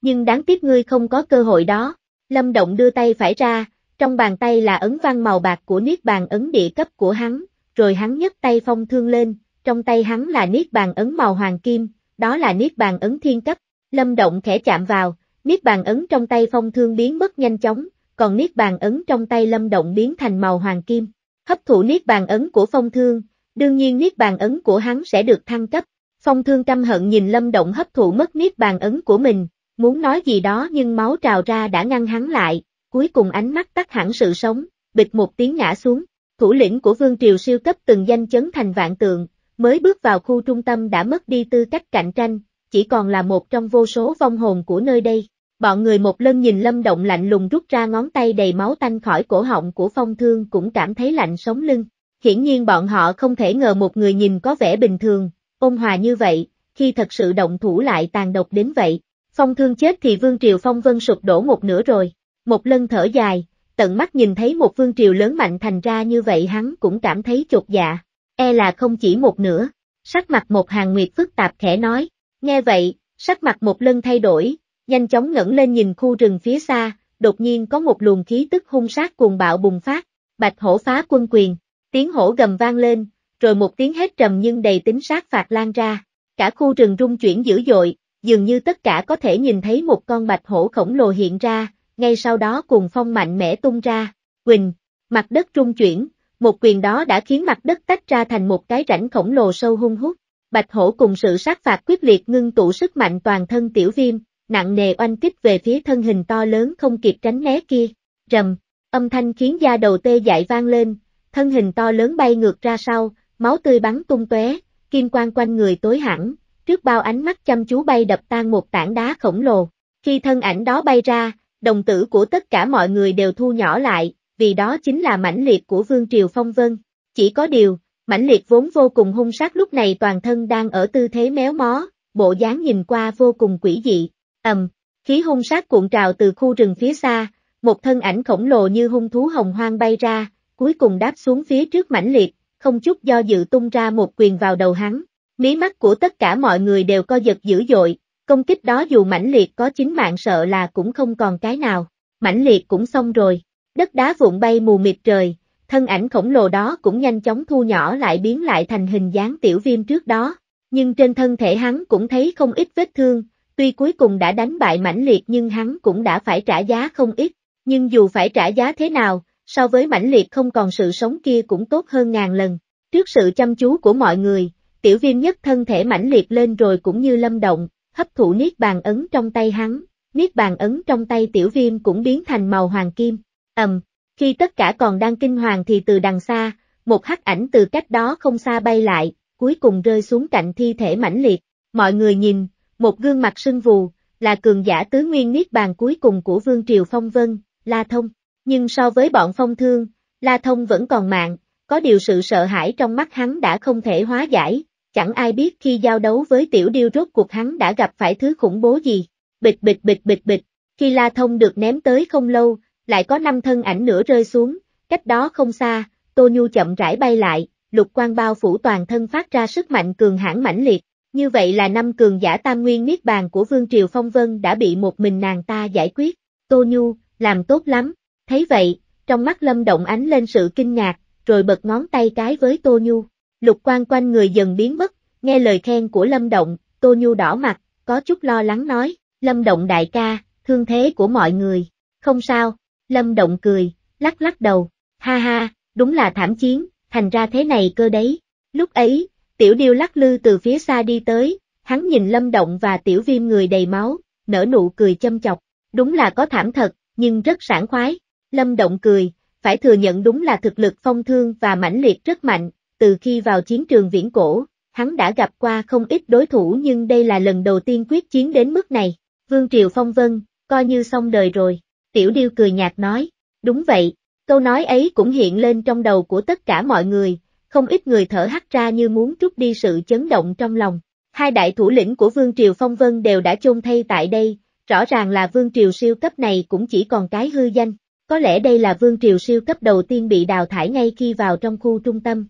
Nhưng đáng tiếc ngươi không có cơ hội đó, Lâm Động đưa tay phải ra, trong bàn tay là ấn văn màu bạc của niết bàn ấn địa cấp của hắn, rồi hắn nhấc tay phong thương lên, trong tay hắn là niết bàn ấn màu hoàng kim, đó là niết bàn ấn thiên cấp, Lâm Động khẽ chạm vào, Niết bàn ấn trong tay phong thương biến mất nhanh chóng, còn niết bàn ấn trong tay lâm động biến thành màu hoàng kim. Hấp thụ niết bàn ấn của phong thương, đương nhiên niết bàn ấn của hắn sẽ được thăng cấp. Phong thương căm hận nhìn lâm động hấp thụ mất niết bàn ấn của mình, muốn nói gì đó nhưng máu trào ra đã ngăn hắn lại, cuối cùng ánh mắt tắt hẳn sự sống, bịch một tiếng ngã xuống. Thủ lĩnh của vương triều siêu cấp từng danh chấn thành vạn tượng, mới bước vào khu trung tâm đã mất đi tư cách cạnh tranh, chỉ còn là một trong vô số vong hồn của nơi đây. Bọn người một lần nhìn Lâm Động lạnh lùng rút ra ngón tay đầy máu tanh khỏi cổ họng của phong thương cũng cảm thấy lạnh sống lưng. Hiển nhiên bọn họ không thể ngờ một người nhìn có vẻ bình thường, ôn hòa như vậy, khi thật sự động thủ lại tàn độc đến vậy. Phong thương chết thì Vương Triều Phong Vân sụp đổ một nửa rồi. Một lần thở dài, tận mắt nhìn thấy một Vương Triều lớn mạnh thành ra như vậy hắn cũng cảm thấy chột dạ. E là không chỉ một nửa. Sắc mặt một hàng nguyệt phức tạp khẽ nói. Nghe vậy, sắc mặt một lần thay đổi, nhanh chóng ngẩng lên nhìn khu rừng phía xa, đột nhiên có một luồng khí tức hung sát cuồng bạo bùng phát, bạch hổ phá quân quyền, tiếng hổ gầm vang lên, rồi một tiếng hét trầm nhưng đầy tính sát phạt lan ra, cả khu rừng rung chuyển dữ dội, dường như tất cả có thể nhìn thấy một con bạch hổ khổng lồ hiện ra, ngay sau đó cuồng phong mạnh mẽ tung ra, quỳnh, mặt đất rung chuyển, một quyền đó đã khiến mặt đất tách ra thành một cái rãnh khổng lồ sâu hung hút. Bạch hổ cùng sự sát phạt quyết liệt ngưng tụ sức mạnh toàn thân tiểu viêm, nặng nề oanh kích về phía thân hình to lớn không kịp tránh né kia. Rầm, âm thanh khiến da đầu tê dại vang lên, thân hình to lớn bay ngược ra sau, máu tươi bắn tung tóe, kim quang quanh người tối hẳn, trước bao ánh mắt chăm chú bay đập tan một tảng đá khổng lồ. Khi thân ảnh đó bay ra, đồng tử của tất cả mọi người đều thu nhỏ lại, vì đó chính là mãnh liệt của Vương Triều Phong Vân. Chỉ có điều, mãnh liệt vốn vô cùng hung sát lúc này toàn thân đang ở tư thế méo mó, bộ dáng nhìn qua vô cùng quỷ dị ầm, khí hung sát cuộn trào từ khu rừng phía xa, một thân ảnh khổng lồ như hung thú hồng hoang bay ra, cuối cùng đáp xuống phía trước mãnh liệt, không chút do dự tung ra một quyền vào đầu hắn. Mí mắt của tất cả mọi người đều co giật dữ dội, công kích đó dù mãnh liệt có chính mạng sợ là cũng không còn cái nào, mãnh liệt cũng xong rồi, đất đá vụn bay mù mịt trời, thân ảnh khổng lồ đó cũng nhanh chóng thu nhỏ lại biến lại thành hình dáng tiểu viêm trước đó, nhưng trên thân thể hắn cũng thấy không ít vết thương, Tuy cuối cùng đã đánh bại mãnh liệt nhưng hắn cũng đã phải trả giá không ít, nhưng dù phải trả giá thế nào, so với mãnh liệt không còn sự sống kia cũng tốt hơn ngàn lần. Trước sự chăm chú của mọi người, tiểu viêm nhất thân thể mãnh liệt lên rồi cũng như lâm động, hấp thụ niết bàn ấn trong tay hắn, niết bàn ấn trong tay tiểu viêm cũng biến thành màu hoàng kim. ầm, khi tất cả còn đang kinh hoàng thì từ đằng xa, một hắc ảnh từ cách đó không xa bay lại, cuối cùng rơi xuống cạnh thi thể mãnh liệt. Mọi người nhìn, một gương mặt sưng vù, là cường giả tứ nguyên niết bàn cuối cùng của Vương Triều Phong Vân, La Thông. Nhưng so với bọn phong thương, La Thông vẫn còn mạng, có điều sự sợ hãi trong mắt hắn đã không thể hóa giải, chẳng ai biết khi giao đấu với tiểu điêu rốt cuộc hắn đã gặp phải thứ khủng bố gì. Bịch bịch bịch bịch bịch, khi La Thông được ném tới không lâu, lại có năm thân ảnh nữa rơi xuống, cách đó không xa, Tô Nhu chậm rãi bay lại, lục quang bao phủ toàn thân phát ra sức mạnh cường hãn mãnh liệt, như vậy là năm cường giả tam nguyên niết bàn của Vương Triều Phong Vân đã bị một mình nàng ta giải quyết. Tô Nhu, làm tốt lắm. Thấy vậy, trong mắt Lâm Động ánh lên sự kinh ngạc, rồi bật ngón tay cái với Tô Nhu. Lục quan quanh người dần biến mất, nghe lời khen của Lâm Động, Tô Nhu đỏ mặt, có chút lo lắng nói, Lâm Động đại ca, thương thế của mọi người. Không sao, Lâm Động cười, lắc lắc đầu, ha ha, đúng là thảm chiến, thành ra thế này cơ đấy. Lúc ấy, Tiểu điêu lắc lư từ phía xa đi tới, hắn nhìn lâm động và tiểu viêm người đầy máu, nở nụ cười châm chọc, đúng là có thảm thật, nhưng rất sảng khoái. Lâm động cười, phải thừa nhận đúng là thực lực phong thương và mãnh liệt rất mạnh, từ khi vào chiến trường viễn cổ, hắn đã gặp qua không ít đối thủ nhưng đây là lần đầu tiên quyết chiến đến mức này. Vương Triều Phong Vân, coi như xong đời rồi, Tiểu Điêu cười nhạt nói, đúng vậy, câu nói ấy cũng hiện lên trong đầu của tất cả mọi người, không ít người thở hắt ra như muốn trút đi sự chấn động trong lòng. Hai đại thủ lĩnh của Vương Triều Phong Vân đều đã chôn thay tại đây, rõ ràng là Vương Triều siêu cấp này cũng chỉ còn cái hư danh, có lẽ đây là Vương Triều siêu cấp đầu tiên bị đào thải ngay khi vào trong khu trung tâm.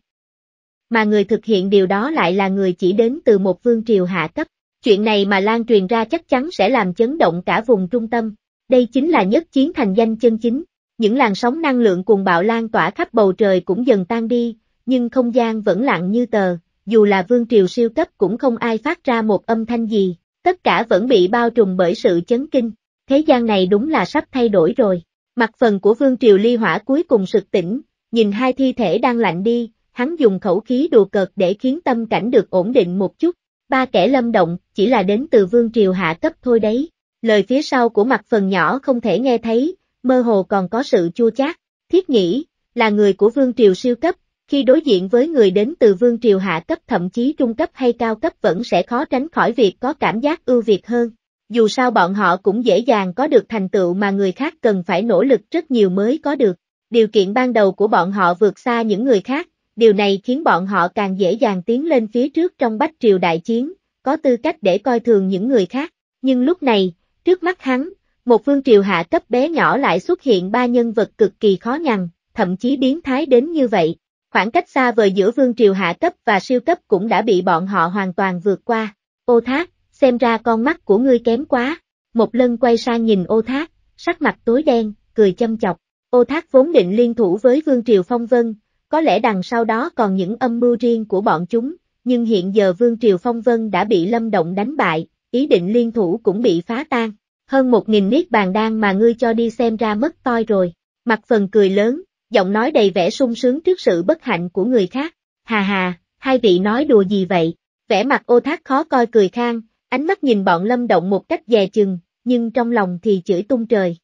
Mà người thực hiện điều đó lại là người chỉ đến từ một Vương Triều hạ cấp, chuyện này mà lan truyền ra chắc chắn sẽ làm chấn động cả vùng trung tâm, đây chính là nhất chiến thành danh chân chính, những làn sóng năng lượng cùng bạo lan tỏa khắp bầu trời cũng dần tan đi, nhưng không gian vẫn lặng như tờ, dù là vương triều siêu cấp cũng không ai phát ra một âm thanh gì, tất cả vẫn bị bao trùm bởi sự chấn kinh, thế gian này đúng là sắp thay đổi rồi. Mặt phần của vương triều ly hỏa cuối cùng sực tỉnh, nhìn hai thi thể đang lạnh đi, hắn dùng khẩu khí đùa cợt để khiến tâm cảnh được ổn định một chút, ba kẻ lâm động, chỉ là đến từ vương triều hạ cấp thôi đấy. Lời phía sau của mặt phần nhỏ không thể nghe thấy, mơ hồ còn có sự chua chát, thiết nghĩ, là người của vương triều siêu cấp, khi đối diện với người đến từ vương triều hạ cấp thậm chí trung cấp hay cao cấp vẫn sẽ khó tránh khỏi việc có cảm giác ưu việt hơn. Dù sao bọn họ cũng dễ dàng có được thành tựu mà người khác cần phải nỗ lực rất nhiều mới có được. Điều kiện ban đầu của bọn họ vượt xa những người khác, điều này khiến bọn họ càng dễ dàng tiến lên phía trước trong bách triều đại chiến, có tư cách để coi thường những người khác. Nhưng lúc này, trước mắt hắn, một vương triều hạ cấp bé nhỏ lại xuất hiện ba nhân vật cực kỳ khó nhằn, thậm chí biến thái đến như vậy. Khoảng cách xa vời giữa vương triều hạ cấp và siêu cấp cũng đã bị bọn họ hoàn toàn vượt qua. Ô thác, xem ra con mắt của ngươi kém quá. Một lần quay sang nhìn ô thác, sắc mặt tối đen, cười châm chọc. Ô thác vốn định liên thủ với vương triều phong vân, có lẽ đằng sau đó còn những âm mưu riêng của bọn chúng, nhưng hiện giờ vương triều phong vân đã bị lâm động đánh bại, ý định liên thủ cũng bị phá tan. Hơn một nghìn niết bàn đan mà ngươi cho đi xem ra mất toi rồi. Mặt phần cười lớn, giọng nói đầy vẻ sung sướng trước sự bất hạnh của người khác. Hà hà, hai vị nói đùa gì vậy? Vẻ mặt ô thác khó coi cười khang, ánh mắt nhìn bọn lâm động một cách dè chừng, nhưng trong lòng thì chửi tung trời.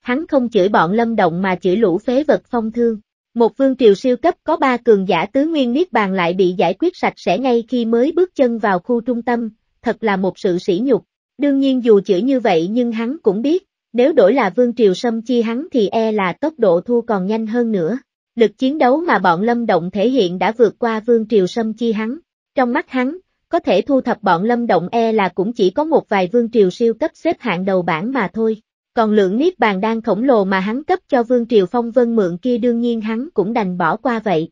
Hắn không chửi bọn lâm động mà chửi lũ phế vật phong thương. Một vương triều siêu cấp có ba cường giả tứ nguyên niết bàn lại bị giải quyết sạch sẽ ngay khi mới bước chân vào khu trung tâm, thật là một sự sỉ nhục. Đương nhiên dù chửi như vậy nhưng hắn cũng biết, nếu đổi là Vương Triều Sâm chi hắn thì e là tốc độ thua còn nhanh hơn nữa. Lực chiến đấu mà bọn Lâm Động thể hiện đã vượt qua Vương Triều Sâm chi hắn. Trong mắt hắn, có thể thu thập bọn Lâm Động e là cũng chỉ có một vài Vương Triều siêu cấp xếp hạng đầu bảng mà thôi. Còn lượng niết bàn đang khổng lồ mà hắn cấp cho Vương Triều Phong Vân mượn kia đương nhiên hắn cũng đành bỏ qua vậy.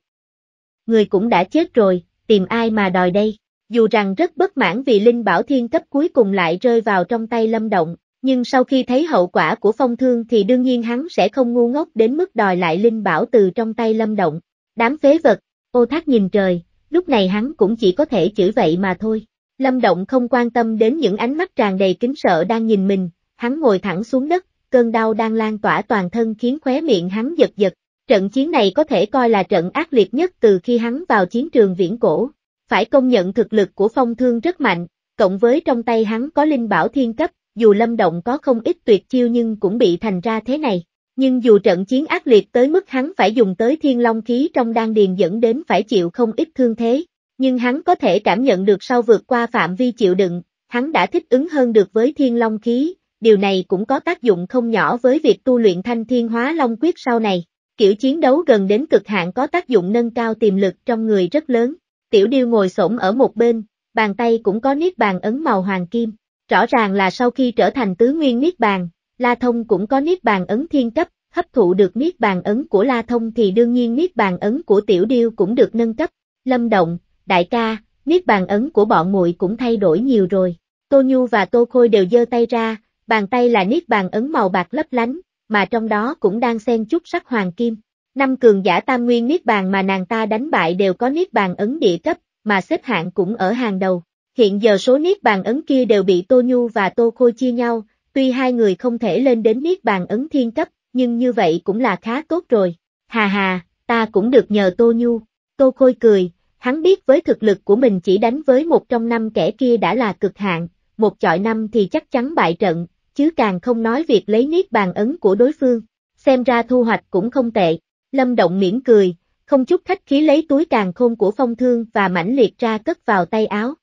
Người cũng đã chết rồi, tìm ai mà đòi đây. Dù rằng rất bất mãn vì Linh Bảo Thiên cấp cuối cùng lại rơi vào trong tay Lâm Động, nhưng sau khi thấy hậu quả của phong thương thì đương nhiên hắn sẽ không ngu ngốc đến mức đòi lại linh bảo từ trong tay lâm động. Đám phế vật, ô thác nhìn trời, lúc này hắn cũng chỉ có thể chửi vậy mà thôi. Lâm động không quan tâm đến những ánh mắt tràn đầy kính sợ đang nhìn mình, hắn ngồi thẳng xuống đất, cơn đau đang lan tỏa toàn thân khiến khóe miệng hắn giật giật. Trận chiến này có thể coi là trận ác liệt nhất từ khi hắn vào chiến trường viễn cổ. Phải công nhận thực lực của phong thương rất mạnh, cộng với trong tay hắn có linh bảo thiên cấp, dù Lâm Động có không ít tuyệt chiêu nhưng cũng bị thành ra thế này. Nhưng dù trận chiến ác liệt tới mức hắn phải dùng tới thiên long khí trong đan điền dẫn đến phải chịu không ít thương thế, nhưng hắn có thể cảm nhận được sau vượt qua phạm vi chịu đựng, hắn đã thích ứng hơn được với thiên long khí, điều này cũng có tác dụng không nhỏ với việc tu luyện thanh thiên hóa long quyết sau này. Kiểu chiến đấu gần đến cực hạn có tác dụng nâng cao tiềm lực trong người rất lớn. Tiểu điêu ngồi xổm ở một bên, bàn tay cũng có niết bàn ấn màu hoàng kim, Rõ ràng là sau khi trở thành tứ nguyên Niết Bàn, La Thông cũng có Niết Bàn ấn thiên cấp, hấp thụ được Niết Bàn ấn của La Thông thì đương nhiên Niết Bàn ấn của Tiểu Điêu cũng được nâng cấp. Lâm Động, đại ca, Niết Bàn ấn của bọn muội cũng thay đổi nhiều rồi. Tô Nhu và Tô Khôi đều giơ tay ra, bàn tay là Niết Bàn ấn màu bạc lấp lánh, mà trong đó cũng đang xen chút sắc hoàng kim. Năm cường giả tam nguyên Niết Bàn mà nàng ta đánh bại đều có Niết Bàn ấn địa cấp, mà xếp hạng cũng ở hàng đầu. Hiện giờ số niết bàn ấn kia đều bị Tô Nhu và Tô Khôi chia nhau, tuy hai người không thể lên đến niết bàn ấn thiên cấp, nhưng như vậy cũng là khá tốt rồi. Hà hà, ta cũng được nhờ Tô Nhu. Tô Khôi cười, hắn biết với thực lực của mình chỉ đánh với một trong năm kẻ kia đã là cực hạn, một chọi năm thì chắc chắn bại trận, chứ càng không nói việc lấy niết bàn ấn của đối phương. Xem ra thu hoạch cũng không tệ. Lâm Động miễn cười, không chút khách khí lấy túi càng khôn của phong thương và mãnh liệt ra cất vào tay áo.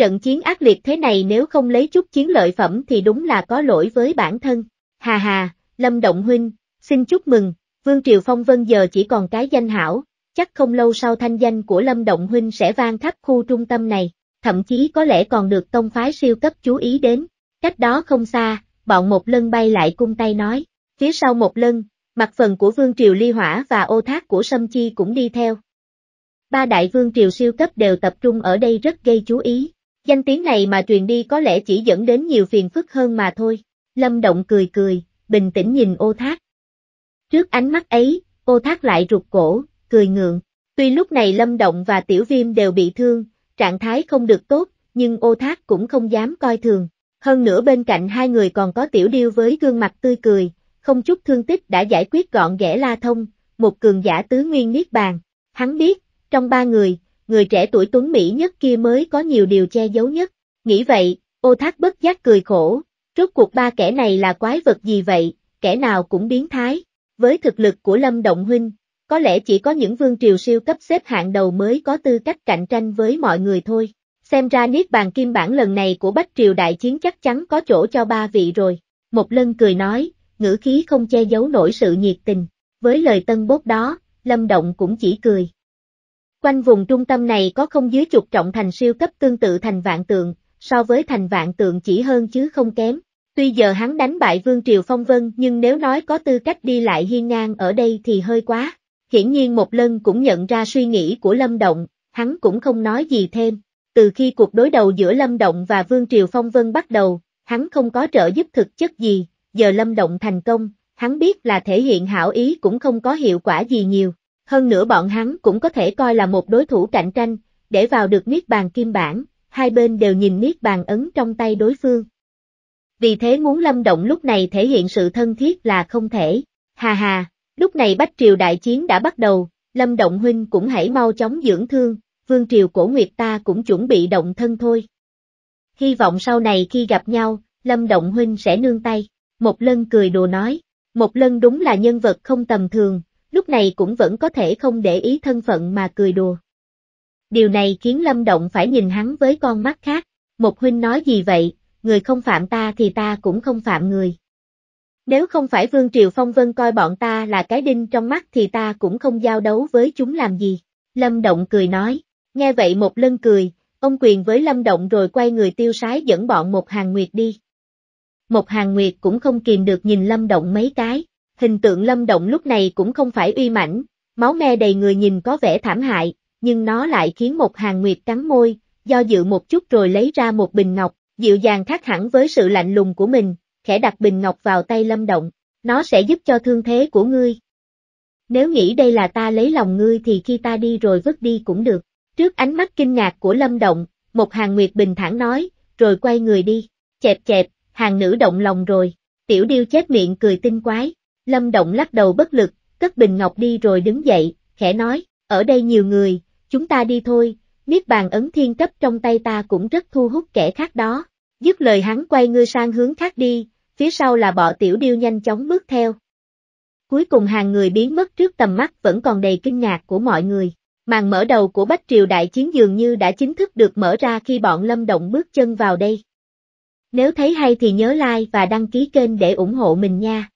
Trận chiến ác liệt thế này nếu không lấy chút chiến lợi phẩm thì đúng là có lỗi với bản thân. Hà hà, Lâm Động Huynh, xin chúc mừng, Vương Triều Phong Vân giờ chỉ còn cái danh hảo, chắc không lâu sau thanh danh của Lâm Động Huynh sẽ vang khắp khu trung tâm này, thậm chí có lẽ còn được tông phái siêu cấp chú ý đến. Cách đó không xa, bọn một lân bay lại cung tay nói, phía sau một lân, mặt phần của Vương Triều Ly Hỏa và ô thác của Sâm Chi cũng đi theo. Ba đại vương triều siêu cấp đều tập trung ở đây rất gây chú ý. Danh tiếng này mà truyền đi có lẽ chỉ dẫn đến nhiều phiền phức hơn mà thôi. Lâm Động cười cười, bình tĩnh nhìn ô thác. Trước ánh mắt ấy, ô thác lại rụt cổ, cười ngượng. Tuy lúc này Lâm Động và Tiểu Viêm đều bị thương, trạng thái không được tốt, nhưng ô thác cũng không dám coi thường. Hơn nữa bên cạnh hai người còn có Tiểu Điêu với gương mặt tươi cười, không chút thương tích đã giải quyết gọn ghẽ La Thông, một cường giả tứ nguyên niết bàn. Hắn biết, trong ba người, người trẻ tuổi tuấn Mỹ nhất kia mới có nhiều điều che giấu nhất. Nghĩ vậy, ô thác bất giác cười khổ, rốt cuộc ba kẻ này là quái vật gì vậy, kẻ nào cũng biến thái. Với thực lực của Lâm Động Huynh, có lẽ chỉ có những vương triều siêu cấp xếp hạng đầu mới có tư cách cạnh tranh với mọi người thôi. Xem ra Niết Bàn Kim Bản lần này của Bách Triều Đại Chiến chắc chắn có chỗ cho ba vị rồi. Một lân cười nói, ngữ khí không che giấu nổi sự nhiệt tình. Với lời tân bốt đó, Lâm Động cũng chỉ cười. Quanh vùng trung tâm này có không dưới chục trọng thành siêu cấp tương tự thành vạn tượng, so với thành vạn tượng chỉ hơn chứ không kém. Tuy giờ hắn đánh bại Vương Triều Phong Vân nhưng nếu nói có tư cách đi lại hiên ngang ở đây thì hơi quá. Hiển nhiên một lần cũng nhận ra suy nghĩ của Lâm Động, hắn cũng không nói gì thêm. Từ khi cuộc đối đầu giữa Lâm Động và Vương Triều Phong Vân bắt đầu, hắn không có trợ giúp thực chất gì, giờ Lâm Động thành công, hắn biết là thể hiện hảo ý cũng không có hiệu quả gì nhiều. Hơn nữa bọn hắn cũng có thể coi là một đối thủ cạnh tranh, để vào được Niết Bàn Kim Bản, hai bên đều nhìn Niết Bàn ấn trong tay đối phương. Vì thế muốn Lâm Động lúc này thể hiện sự thân thiết là không thể. Hà hà, lúc này Bách Triều đại chiến đã bắt đầu, Lâm Động huynh cũng hãy mau chóng dưỡng thương, Vương Triều Cổ Nguyệt ta cũng chuẩn bị động thân thôi. Hy vọng sau này khi gặp nhau, Lâm Động huynh sẽ nương tay. Một lân cười đùa nói, một lân đúng là nhân vật không tầm thường, lúc này cũng vẫn có thể không để ý thân phận mà cười đùa. Điều này khiến Lâm Động phải nhìn hắn với con mắt khác, một huynh nói gì vậy, người không phạm ta thì ta cũng không phạm người. Nếu không phải Vương Triều Phong Vân coi bọn ta là cái đinh trong mắt thì ta cũng không giao đấu với chúng làm gì. Lâm Động cười nói, nghe vậy một lân cười, ông quyền với Lâm Động rồi quay người tiêu sái dẫn bọn một hàng nguyệt đi. Một hàng nguyệt cũng không kìm được nhìn Lâm Động mấy cái, Hình tượng lâm động lúc này cũng không phải uy mãnh, máu me đầy người nhìn có vẻ thảm hại, nhưng nó lại khiến một hàng nguyệt cắn môi, do dự một chút rồi lấy ra một bình ngọc, dịu dàng khác hẳn với sự lạnh lùng của mình, khẽ đặt bình ngọc vào tay lâm động, nó sẽ giúp cho thương thế của ngươi. Nếu nghĩ đây là ta lấy lòng ngươi thì khi ta đi rồi vứt đi cũng được. Trước ánh mắt kinh ngạc của lâm động, một hàng nguyệt bình thản nói, rồi quay người đi, chẹp chẹp, hàng nữ động lòng rồi, tiểu điêu chết miệng cười tinh quái. Lâm Động lắc đầu bất lực, cất bình ngọc đi rồi đứng dậy, khẽ nói, ở đây nhiều người, chúng ta đi thôi, niết bàn ấn thiên cấp trong tay ta cũng rất thu hút kẻ khác đó. Dứt lời hắn quay ngươi sang hướng khác đi, phía sau là bọ tiểu điêu nhanh chóng bước theo. Cuối cùng hàng người biến mất trước tầm mắt vẫn còn đầy kinh ngạc của mọi người. Màn mở đầu của Bách Triều Đại Chiến dường như đã chính thức được mở ra khi bọn Lâm Động bước chân vào đây. Nếu thấy hay thì nhớ like và đăng ký kênh để ủng hộ mình nha.